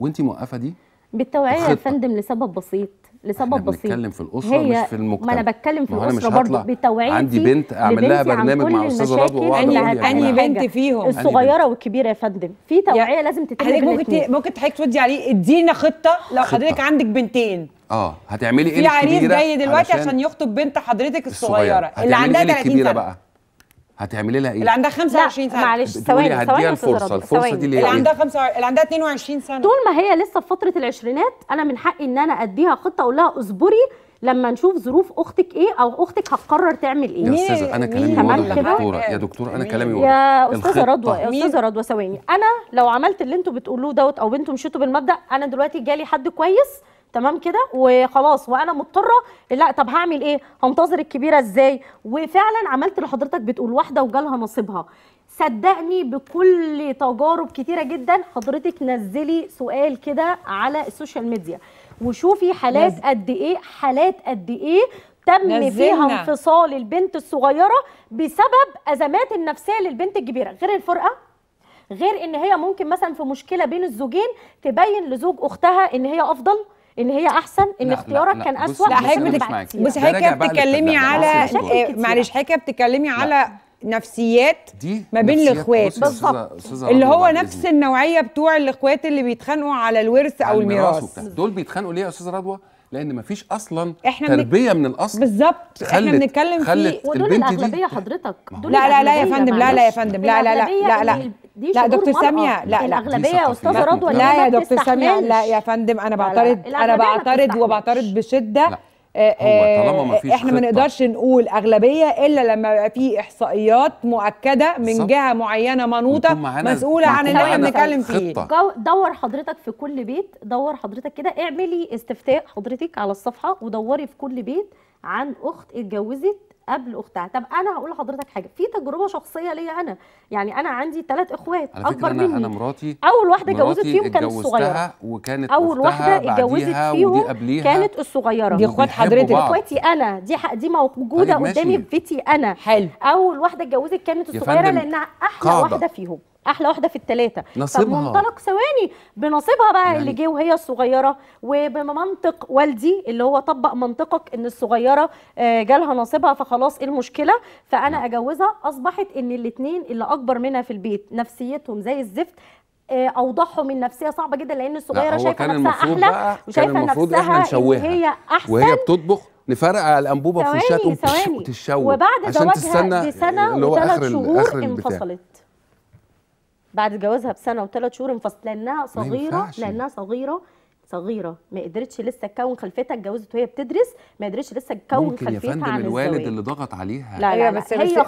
وانت موقفه دي بالتوعيه يا فندم لسبب بسيط لسبب بسيط بتكلم في الاسره مش في المجتمع ما انا بتكلم في الاسره برضه بتوعيه عندي بنت اعمل لها برنامج مع استاذه رضوى واقعد اني بنت فيهم الصغيره والكبيره يا فندم في توعيه يعني لازم تتعمل ممكن ممكن تحكي تودي عليه ادينا خطه لو حضرتك عندك بنتين اه هتعملي ايه في عريس جاي دلوقتي عشان يخطب بنت حضرتك الصغيره اللي إيه عندها 30 سنه بقى هتعملي لها ايه؟ اللي عندها 25 سنه معلش ثواني هديها الفرصه الفرصه دي اللي, اللي عندها 5 اللي عندها 22 سنه طول ما هي لسه في فتره العشرينات انا من حقي ان انا اديها خطه اقول لها اصبري لما نشوف ظروف اختك ايه او اختك هتقرر تعمل ايه يا استاذه انا كلامي واضح يا دكتوره يا دكتور انا كلامي واضح يا استاذه رضوى يا استاذه رضوى ثواني انا لو عملت اللي انتوا بتقولوه دوت او انتوا مشيتوا بالمبدا انا دلوقتي جالي حد كويس تمام كده وخلاص وانا مضطره لا طب هعمل ايه هنتظر الكبيره ازاي وفعلا عملت اللي حضرتك بتقول واحده وجالها نصيبها صدقني بكل تجارب كتيره جدا حضرتك نزلي سؤال كده على السوشيال ميديا وشوفي حالات نزل. قد ايه حالات قد ايه تم نزلنا. فيها انفصال البنت الصغيره بسبب ازمات النفسيه للبنت الكبيره غير الفرقه غير ان هي ممكن مثلا في مشكله بين الزوجين تبين لزوج اختها ان هي افضل ان هي احسن ان اختيارك كان اسوء لا حضرتك بس حضرتك بتتكلمي على معلش حضرتك بتتكلمي على نفسيات دي ما بين الاخوات بالظبط اللي هو نفس النوعيه بتوع الاخوات اللي بيتخانقوا على الورث او يعني الميراث دول بيتخانقوا ليه يا استاذه رضوى لان ما فيش اصلا احنا تربيه من, من الاصل بالظبط احنا بنتكلم في ودول الاغلبيه حضرتك دول لا لا لا يا فندم لا لا يا فندم لا لا لا لا لا دي لا دكتور ساميه لا لا الاغلبيه يا استاذه رضوى لا يا دكتور ساميه لا يا فندم انا بعترض انا بعترض وبعترض بشده آه، آه، هو طالما احنا ما نقدرش نقول اغلبيه الا لما يبقى في احصائيات مؤكده من صح. جهه معينه منوطه مسؤوله عن اللي احنا بنتكلم فيه دور حضرتك في كل بيت دور حضرتك كده اعملي استفتاء حضرتك على الصفحه ودوري في كل بيت عن اخت اتجوزت قبل اختها طب انا هقول لحضرتك حاجه في تجربه شخصيه ليا انا يعني انا عندي ثلاث اخوات اكبر أنا مني انا مراتي اول واحده اتجوزت فيهم كانت الصغيره وكانت اول واحده اتجوزت فيهم كانت الصغيره دي اخوات حضرتك اخواتي انا دي حق دي موجوده طيب، قدامي في بيتي انا حلو اول واحده اتجوزت كانت الصغيره لانها احلى واحده فيهم احلى واحده في الثلاثه نصيبها منطلق ثواني بنصيبها بقى يعني... اللي جه وهي الصغيره وبمنطق والدي اللي هو طبق منطقك ان الصغيره آه، جالها نصيبها فخلاص ايه المشكله فانا نعم. اجوزها اصبحت ان الاثنين اللي اكبر منها في البيت نفسيتهم زي الزفت آه، اوضحهم من نفسيه صعبه جدا لان الصغيره شايفه نفسها احلى وشايفه نفسها هي احسن وهي بتطبخ نفرقع الانبوبه في وشها تقوم تشوه وبعد زواجها بسنه وثلاث شهور انفصلت بعد جوازها بسنه وثلاث شهور انفصلت لانها صغيره لانها صغيره صغيره ما قدرتش لسه تكون خلفيتها اتجوزت وهي بتدرس ما قدرتش لسه تكون خلفيتها عن الزواج الوالد اللي ضغط عليها لا لا, أيوة، لا بس هي بس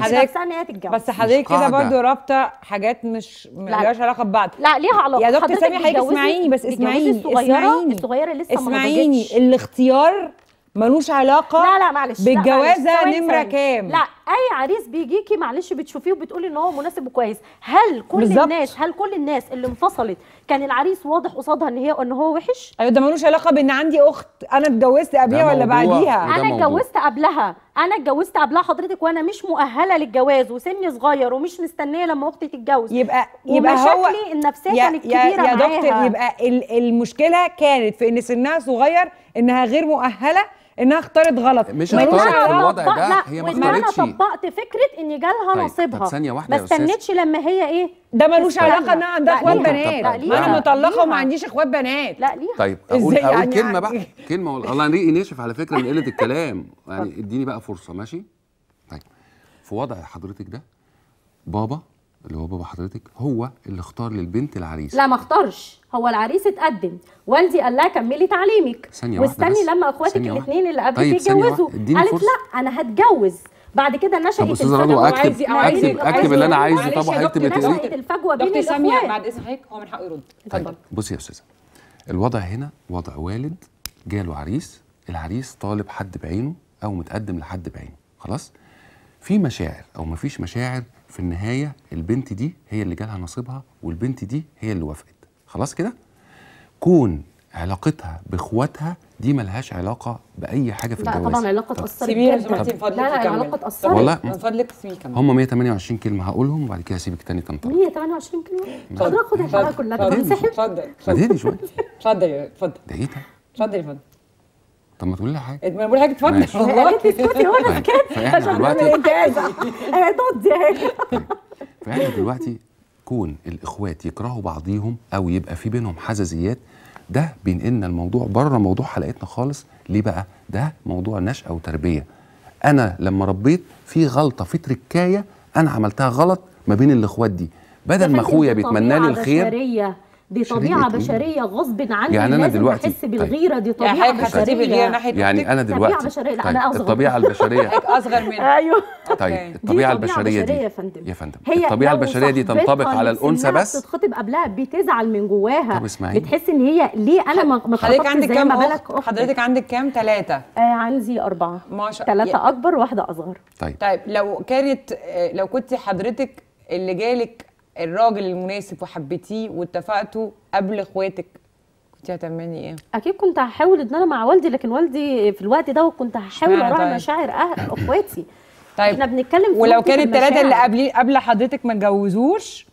حضرتك ان هي تتجوز بس حضرتك كده برضه رابطه حاجات مش ملهاش علاقه ببعض لا ليها علاقه يا دكتور سامي حضرتك اسمعيني بس اسمعيني الصغيره الصغيره لسه اسمعيني الاختيار ملوش علاقه لا لا معلش بالجوازه نمره كام لا اي عريس بيجيكي معلش بتشوفيه وبتقولي ان هو مناسب وكويس هل كل بالزبط. الناس هل كل الناس اللي انفصلت كان العريس واضح قصادها ان هي ان هو وحش ايوه ده ملوش علاقه بان عندي اخت انا اتجوزت قبلها ولا بعديها انا اتجوزت قبلها انا اتجوزت قبلها حضرتك وانا مش مؤهله للجواز وسني صغير ومش مستنيه لما اختي تتجوز يبقى يبقى هو النفسيه كانت كبيره يا, يا دكتور يبقى المشكله كانت في ان سنها صغير انها غير مؤهله انها اختارت غلط مش اختارت في الوضع ده لا. هي ما اختارتش انا طبقت فكره ان جالها طيب. نصيبها طيب ثانيه واحده ما استنتش لما هي ايه ده ملوش علاقه ان انا عندها اخوات بنات ما انا مطلقه وما عنديش اخوات بنات لا ليها طيب اقول اقول يعني كلمه بقى كلمه والله انا ريقي على فكره من قله الكلام يعني اديني بقى فرصه ماشي طيب في وضع حضرتك ده بابا اللي هو بابا حضرتك هو اللي اختار للبنت العريس لا ما اختارش هو العريس اتقدم والدي قال لها كملي تعليمك ثانية واحدة واستني لما اخواتك الاثنين اللي قبلك طيب يتجوزوا قالت لا انا هتجوز بعد كده نشأت الفجوه اكتب اكتب اكتب اللي انا عايزه طبعا اكتب نشأت الفجوه بين الاخوات بعد اذن حضرتك هو من حقه يرد طيب بصي يا استاذه الوضع هنا وضع والد جاله عريس العريس طالب حد بعينه او متقدم لحد بعينه خلاص في مشاعر او مفيش مشاعر في النهايه البنت دي هي اللي جالها نصيبها والبنت دي هي اللي وافقت خلاص كده كون علاقتها باخواتها دي ملهاش علاقه باي حاجه في الجواز لا طبعا علاقه اتاثرت جدا لا لا علاقه اتاثرت والله من فضلك سيبيها كمان هم 128 كلمه هقولهم وبعد كده هسيبك تاني تنطلق 128 كلمه اتفضل خد الحلقه كلها اتفضل اتفضل اتفضل شويه اتفضل اتفضل ده ايه ده؟ اتفضل يا فندم طب ما تقولي لها حاجه ما بقول حاجه اتفضل والله اسكتي وانا طيب، سكت عشان دلوقتي انت طيب. انا ضد يعني. طيب، فاحنا دلوقتي كون الاخوات يكرهوا بعضيهم او يبقى في بينهم حزازيات ده بينقلنا الموضوع بره موضوع حلقتنا خالص ليه بقى ده موضوع نشأة وتربية أنا لما ربيت في غلطة في تركاية أنا عملتها غلط ما بين الإخوات دي بدل ما أخويا بيتمنى لي الخير دي طبيعه بشريه غصب عني يعني انا دلوقتي احس طيب. بالغيره دي طبيعه يعني بشريه يعني انا دلوقتي طبيعه بشريه لا طيب، انا اصغر الطبيعه البشريه اصغر منها ايوه طيب الطبيعه البشريه دي يا فندم هي الطبيعه البشريه دي تنطبق على الانثى بس بتتخطب قبلها بتزعل من جواها بتحس ان هي ليه انا ما حضرتك عندك كام حضرتك عندك كام ثلاثه آه، عندي اربعه ما شاء الله ثلاثه اكبر واحده اصغر طيب طيب لو كانت آه، لو كنت حضرتك اللي جالك الراجل المناسب وحبيتيه واتفقتوا قبل اخواتك كنت هتعملي ايه؟ اكيد كنت هحاول ان انا مع والدي لكن والدي في الوقت ده كنت هحاول اراعي طيب. مشاعر أه-، اخواتي طيب احنا بنتكلم في ولو كان الثلاثه اللي قبل قبل حضرتك ما اتجوزوش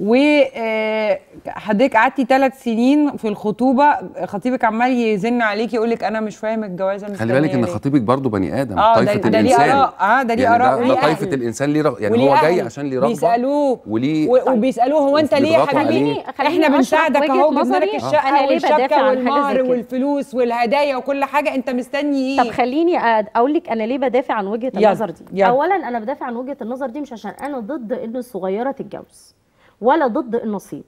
وحضرتك آه، قعدتي ثلاث سنين في الخطوبه خطيبك عمال يزن عليكي يقول لك انا مش فاهم الجواز مش خلي بالك ان خطيبك برضه بني ادم آه طائفه ده الانسان ده ليه اراء اه ده ليه يعني اراء ده طائفه الانسان ليه رغ... يعني هو جاي عشان ليه رغبه بيسالوه وليه وبيسالوه هو انت ليه يا حبيبي آه. احنا بنساعدك اهو جبنا لك الشقه والشبكه والمهر والفلوس والهدايا وكل حاجه انت مستني ايه طب خليني آه، اقول لك انا ليه بدافع عن وجهه النظر دي اولا انا بدافع عن وجهه النظر دي مش عشان انا ضد ان الصغيره تتجوز ولا ضد النصيب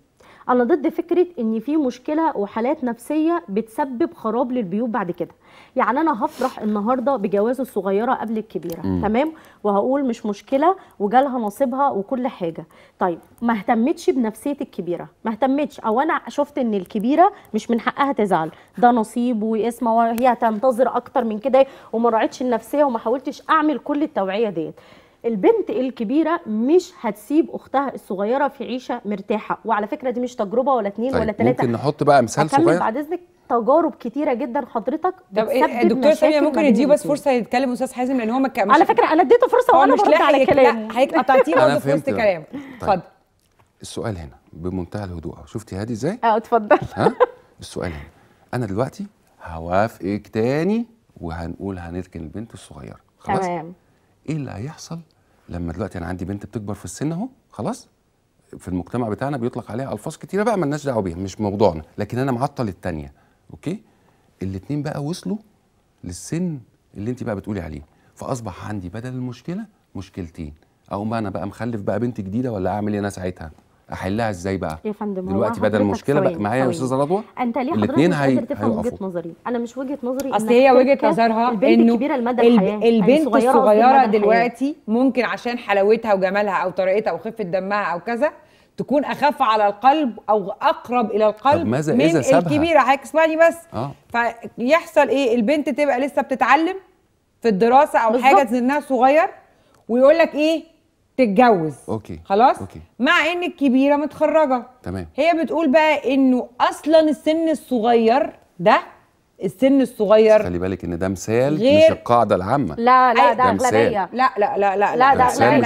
انا ضد فكره ان في مشكله وحالات نفسيه بتسبب خراب للبيوت بعد كده يعني انا هفرح النهارده بجواز الصغيره قبل الكبيره م. تمام وهقول مش مشكله وجالها نصيبها وكل حاجه طيب ما اهتمتش بنفسيه الكبيره ما اهتمتش او انا شفت ان الكبيره مش من حقها تزعل ده نصيب واسمه وهي هتنتظر اكتر من كده وما راعتش النفسيه وما حاولتش اعمل كل التوعيه ديت البنت الكبيره مش هتسيب اختها الصغيره في عيشه مرتاحه وعلى فكره دي مش تجربه ولا اتنين طيب ولا ثلاثه ممكن نحط بقى مثال صغير بعد اذنك تجارب كتيره جدا حضرتك طب الدكتور إيه، ساميه ممكن يديه بس فرصه يتكلم استاذ حازم لان هو ما مش على فكره انا اديته فرصه وانا اه، برد على كلامه حضرتك قطعتيه برضه في وسط كلام طيب، اتفضل السؤال هنا بمنتهى الهدوء شفتي هادي ازاي؟ اه اتفضل ها السؤال هنا انا دلوقتي هوافقك تاني وهنقول هنركن البنت الصغيره خلاص تمام ايه اللي هيحصل لما دلوقتي انا عندي بنت بتكبر في السن اهو خلاص في المجتمع بتاعنا بيطلق عليها الفاظ كتيره بقى مالناش دعوه بيها مش موضوعنا لكن انا معطل الثانيه اوكي الاثنين بقى وصلوا للسن اللي انت بقى بتقولي عليه فاصبح عندي بدل المشكله مشكلتين اقوم انا بقى مخلف بقى بنت جديده ولا اعمل ايه انا ساعتها احلها ازاي بقى يا فندم دلوقتي بدل المشكله بقى معايا يا استاذه رضوى انت ليه مش هي تفهم وجهه نظري انا مش وجهه نظري اصل هي وجهه نظرها البنت انه الكبيره المدى الحياه يعني البنت الصغيره دلوقتي ممكن عشان حلاوتها وجمالها او طريقتها او خفه دمها او كذا تكون اخف على القلب او اقرب الى القلب ماذا من إذا سابها؟ الكبيره حضرتك اسمعني بس آه. فيحصل ايه البنت تبقى لسه بتتعلم في الدراسه او بالزبط. حاجه سنها صغير ويقول لك ايه تتجوز اوكي خلاص أوكي. مع ان الكبيره متخرجه تمام هي بتقول بقى انه اصلا السن الصغير ده السن الصغير خلي بالك ان ده مثال مش القاعده العامه لا لا ده اغلبيه لا لا لا لا لا ده لا, لا, لا, لا,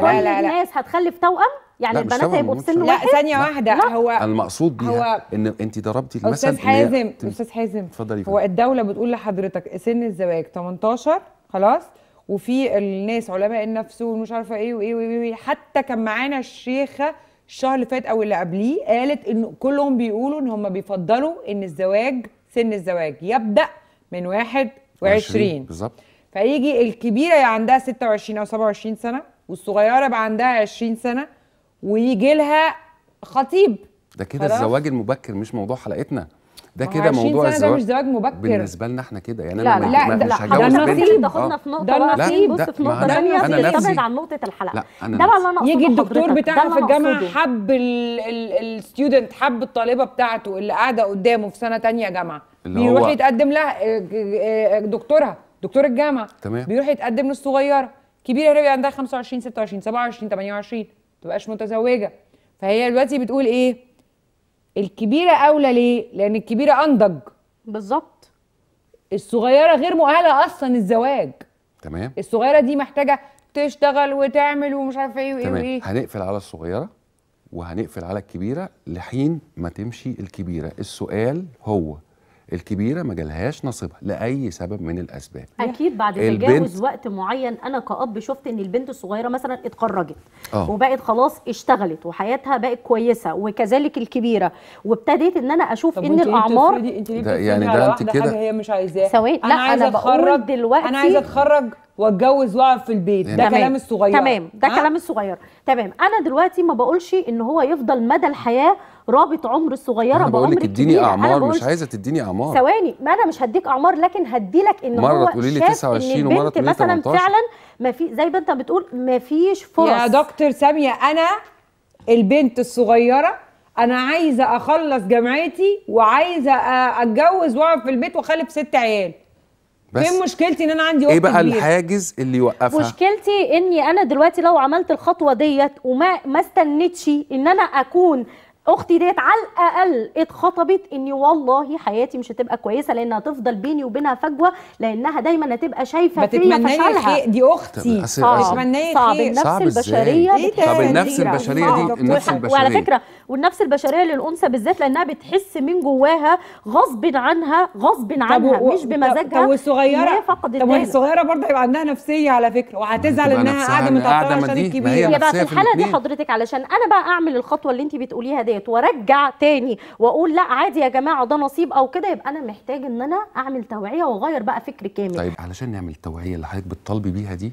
لا, لا, لا الناس هتخلف توأم يعني البنات هيبقوا في سن لا واحد لا ثانيه واحده لا. هو المقصود بيها ان انت ضربتي المثل استاذ حازم استاذ حازم اتفضلي هو الدوله بتقول لحضرتك سن الزواج 18 خلاص وفي الناس علماء النفس ومش عارفه ايه وايه وايه حتى كان معانا الشيخه الشهر اللي فات او اللي قبليه قالت ان كلهم بيقولوا ان هم بيفضلوا ان الزواج سن الزواج يبدا من 21 بالظبط فيجي الكبيره يبقى عندها 26 او 27 سنه والصغيره يبقى عندها 20 سنه ويجي لها خطيب ده كده الزواج المبكر مش موضوع حلقتنا ده كده موضوع الزواج مش زواج مبكر بالنسبه لنا احنا كده يعني لا انا لا ما لا مش هجوز ده النصيب ده النصيب بص في نقطه ثانيه نبعد عن نقطه الحلقه لا انا ده اللي انا يجي الدكتور بتاعنا في الجامعه حب الستودنت حب الطالبه بتاعته اللي قاعده قدامه في سنه ثانيه جامعه بيروح يتقدم لها آه، آه، آه، دكتورها دكتور الجامعه تمام بيروح يتقدم للصغيره كبيره هي عندها 25 26 27 28 ما تبقاش متزوجه فهي دلوقتي بتقول ايه الكبيره اولى ليه لان الكبيره انضج بالظبط الصغيره غير مؤهله اصلا الزواج تمام الصغيره دي محتاجه تشتغل وتعمل ومش عارفه ايه وايه وايه هنقفل على الصغيره وهنقفل على الكبيره لحين ما تمشي الكبيره السؤال هو الكبيره ما جالهاش نصيبها لاي سبب من الاسباب اكيد بعد تجاوز وقت معين انا كاب شفت ان البنت الصغيره مثلا اتخرجت آه. وبقت خلاص اشتغلت وحياتها بقت كويسه وكذلك الكبيره وابتديت ان انا اشوف ان الاعمار انت يعني ده انت كده هي مش عايزاه ثواني انا, عايزه اتخرج دلوقتي انا عايزه اتخرج واتجوز واقعد في البيت ده تمام. كلام الصغير تمام ده أه؟ كلام الصغير تمام انا دلوقتي ما بقولش ان هو يفضل مدى الحياه رابط عمر الصغيره بعمر الكبير اديني اعمار مش عايزه تديني اعمار ثواني ما انا مش هديك اعمار لكن هديلك ان مره تقولي لي 29 ومره تقولي لي مثلا فعلا ما في زي ما انت بتقول ما فيش فرص يا دكتور ساميه انا البنت الصغيره انا عايزه اخلص جامعتي وعايزه اتجوز واقعد في البيت واخلف ست عيال بس فين مشكلتي ان انا عندي ايه بقى كبير. الحاجز اللي يوقفها مشكلتي اني انا دلوقتي لو عملت الخطوه ديت وما ما استنيتش ان انا اكون اختي ديت على الاقل اتخطبت اني والله حياتي مش هتبقى كويسه لانها هتفضل بيني وبينها فجوه لانها دايما هتبقى شايفه فيا فشلها دي اختي صعب, إيه؟ صعب. إيه صعب. النفس البشريه إيه طب النفس البشريه دي النفس البشريه وعلى فكره والنفس البشريه للانثى بالذات لانها بتحس من جواها غصب عنها غصب عنها و... مش بمزاجها طب والصغيره طب والصغيره برضه هيبقى عندها نفسيه على فكره وهتزعل انها قاعده متاخره عشان الكبير هي بقى في الحاله دي حضرتك علشان انا بقى اعمل الخطوه اللي انت بتقوليها ديت وارجع تاني واقول لا عادي يا جماعه ده نصيب او كده يبقى انا محتاج ان انا اعمل توعيه واغير بقى فكر كامل طيب علشان نعمل التوعيه اللي حضرتك بتطالبي بيها دي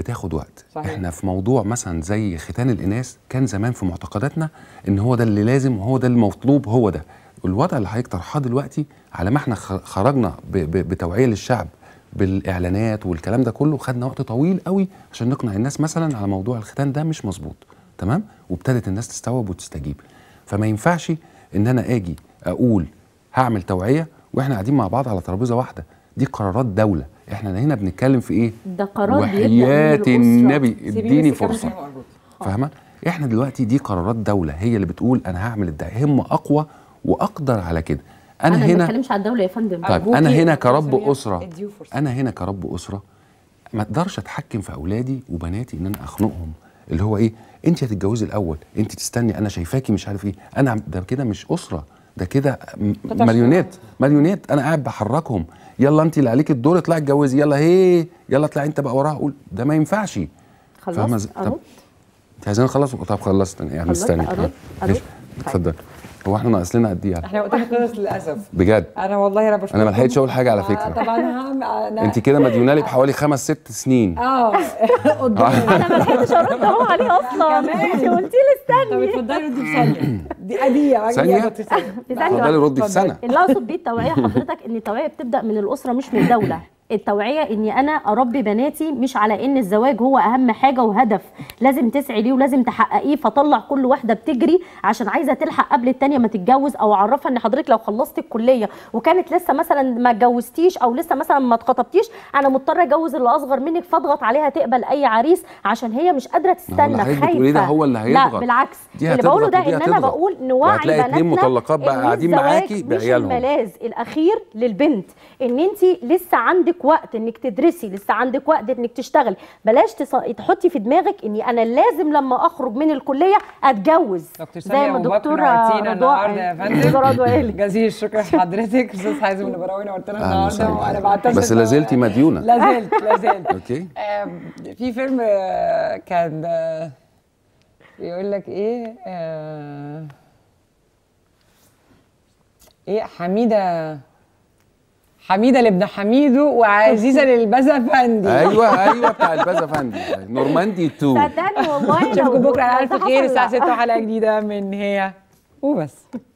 بتاخد وقت صحيح. احنا في موضوع مثلا زي ختان الاناث كان زمان في معتقداتنا ان هو ده اللي لازم وهو ده المطلوب هو ده الوضع اللي حضرتك دلوقتي على ما احنا خرجنا بتوعيه للشعب بالاعلانات والكلام ده كله خدنا وقت طويل قوي عشان نقنع الناس مثلا على موضوع الختان ده مش مظبوط تمام وابتدت الناس تستوعب وتستجيب فما ينفعش ان انا اجي اقول هعمل توعيه واحنا قاعدين مع بعض على ترابيزه واحده دي قرارات دوله احنا هنا بنتكلم في ايه ده قرار وحيات النبي اديني فرصه آه. فاهمه احنا دلوقتي دي قرارات دوله هي اللي بتقول انا هعمل ده هم اقوى واقدر على كده انا, هنا ما على الدوله يا فندم طيب انا هنا كرب اسره انا هنا كرب اسره ما اقدرش اتحكم في اولادي وبناتي ان انا اخنقهم اللي هو ايه انت هتتجوزي الاول انت تستني انا شايفاكي مش عارف ايه انا ده كده مش اسره ده كده مليونات مليونات انا قاعد بحركهم يلا انت اللي عليك الدور اطلعي اتجوزي يلا هي يلا اطلعي انت بقى وراها قول ده ما ينفعش خلصت طب انت عايزين نخلص طب خلصت يعني مستني آه. اتفضل هو احنا ناقص لنا قد ايه يعني؟ احنا وقتنا خلص للاسف بجد انا والله رب انا ما لحقتش اقول حاجه على آه، فكره طبعا هعمل أنا... انت كده مديونه لي بحوالي خمس ست سنين اه انا ما لحقتش ارد اهو عليه اصلا انت قلتي لي استني طب اتفضلي ردي في ثانيه دي اديه ثانيه في ثانيه اتفضلي ردي في سنه اللي اقصد بيه التوعيه حضرتك ان التوعيه بتبدا من الاسره مش من الدوله التوعيه اني انا اربي بناتي مش على ان الزواج هو اهم حاجه وهدف لازم تسعي ليه ولازم تحققيه فطلع كل واحده بتجري عشان عايزه تلحق قبل الثانيه ما تتجوز او اعرفها ان حضرتك لو خلصت الكليه وكانت لسه مثلا ما اتجوزتيش او لسه مثلا ما اتخطبتيش انا مضطره اجوز اللي اصغر منك فاضغط عليها تقبل اي عريس عشان هي مش قادره تستنى خايفه ده هو اللي هيضغط لا بالعكس اللي بقوله ده ان انا بقول نوعي بناتنا مطلقات بقى قاعدين معاكي بعيالهم الملاذ الاخير للبنت ان انت لسه عندك وقت انك تدرسي لسه عندك وقت انك تشتغلي بلاش تحطي في دماغك اني انا لازم لما اخرج من الكليه اتجوز زي ما يا رضوى جزيل الشكر لحضرتك استاذ حازم البراوي نورتنا النهارده وانا بعتذر بس لا زلتي مديونه لا زلت لا زلت اوكي في فيلم آه، كان آه، بيقول لك ايه آه، ايه حميده حميده لابن حميدو وعزيزه فندي ايوه ايوه بتاع فندي نورماندي 2 صدقني والله نشوفكم بكره على الف خير الساعه 6 وحلقه جديده من هي وبس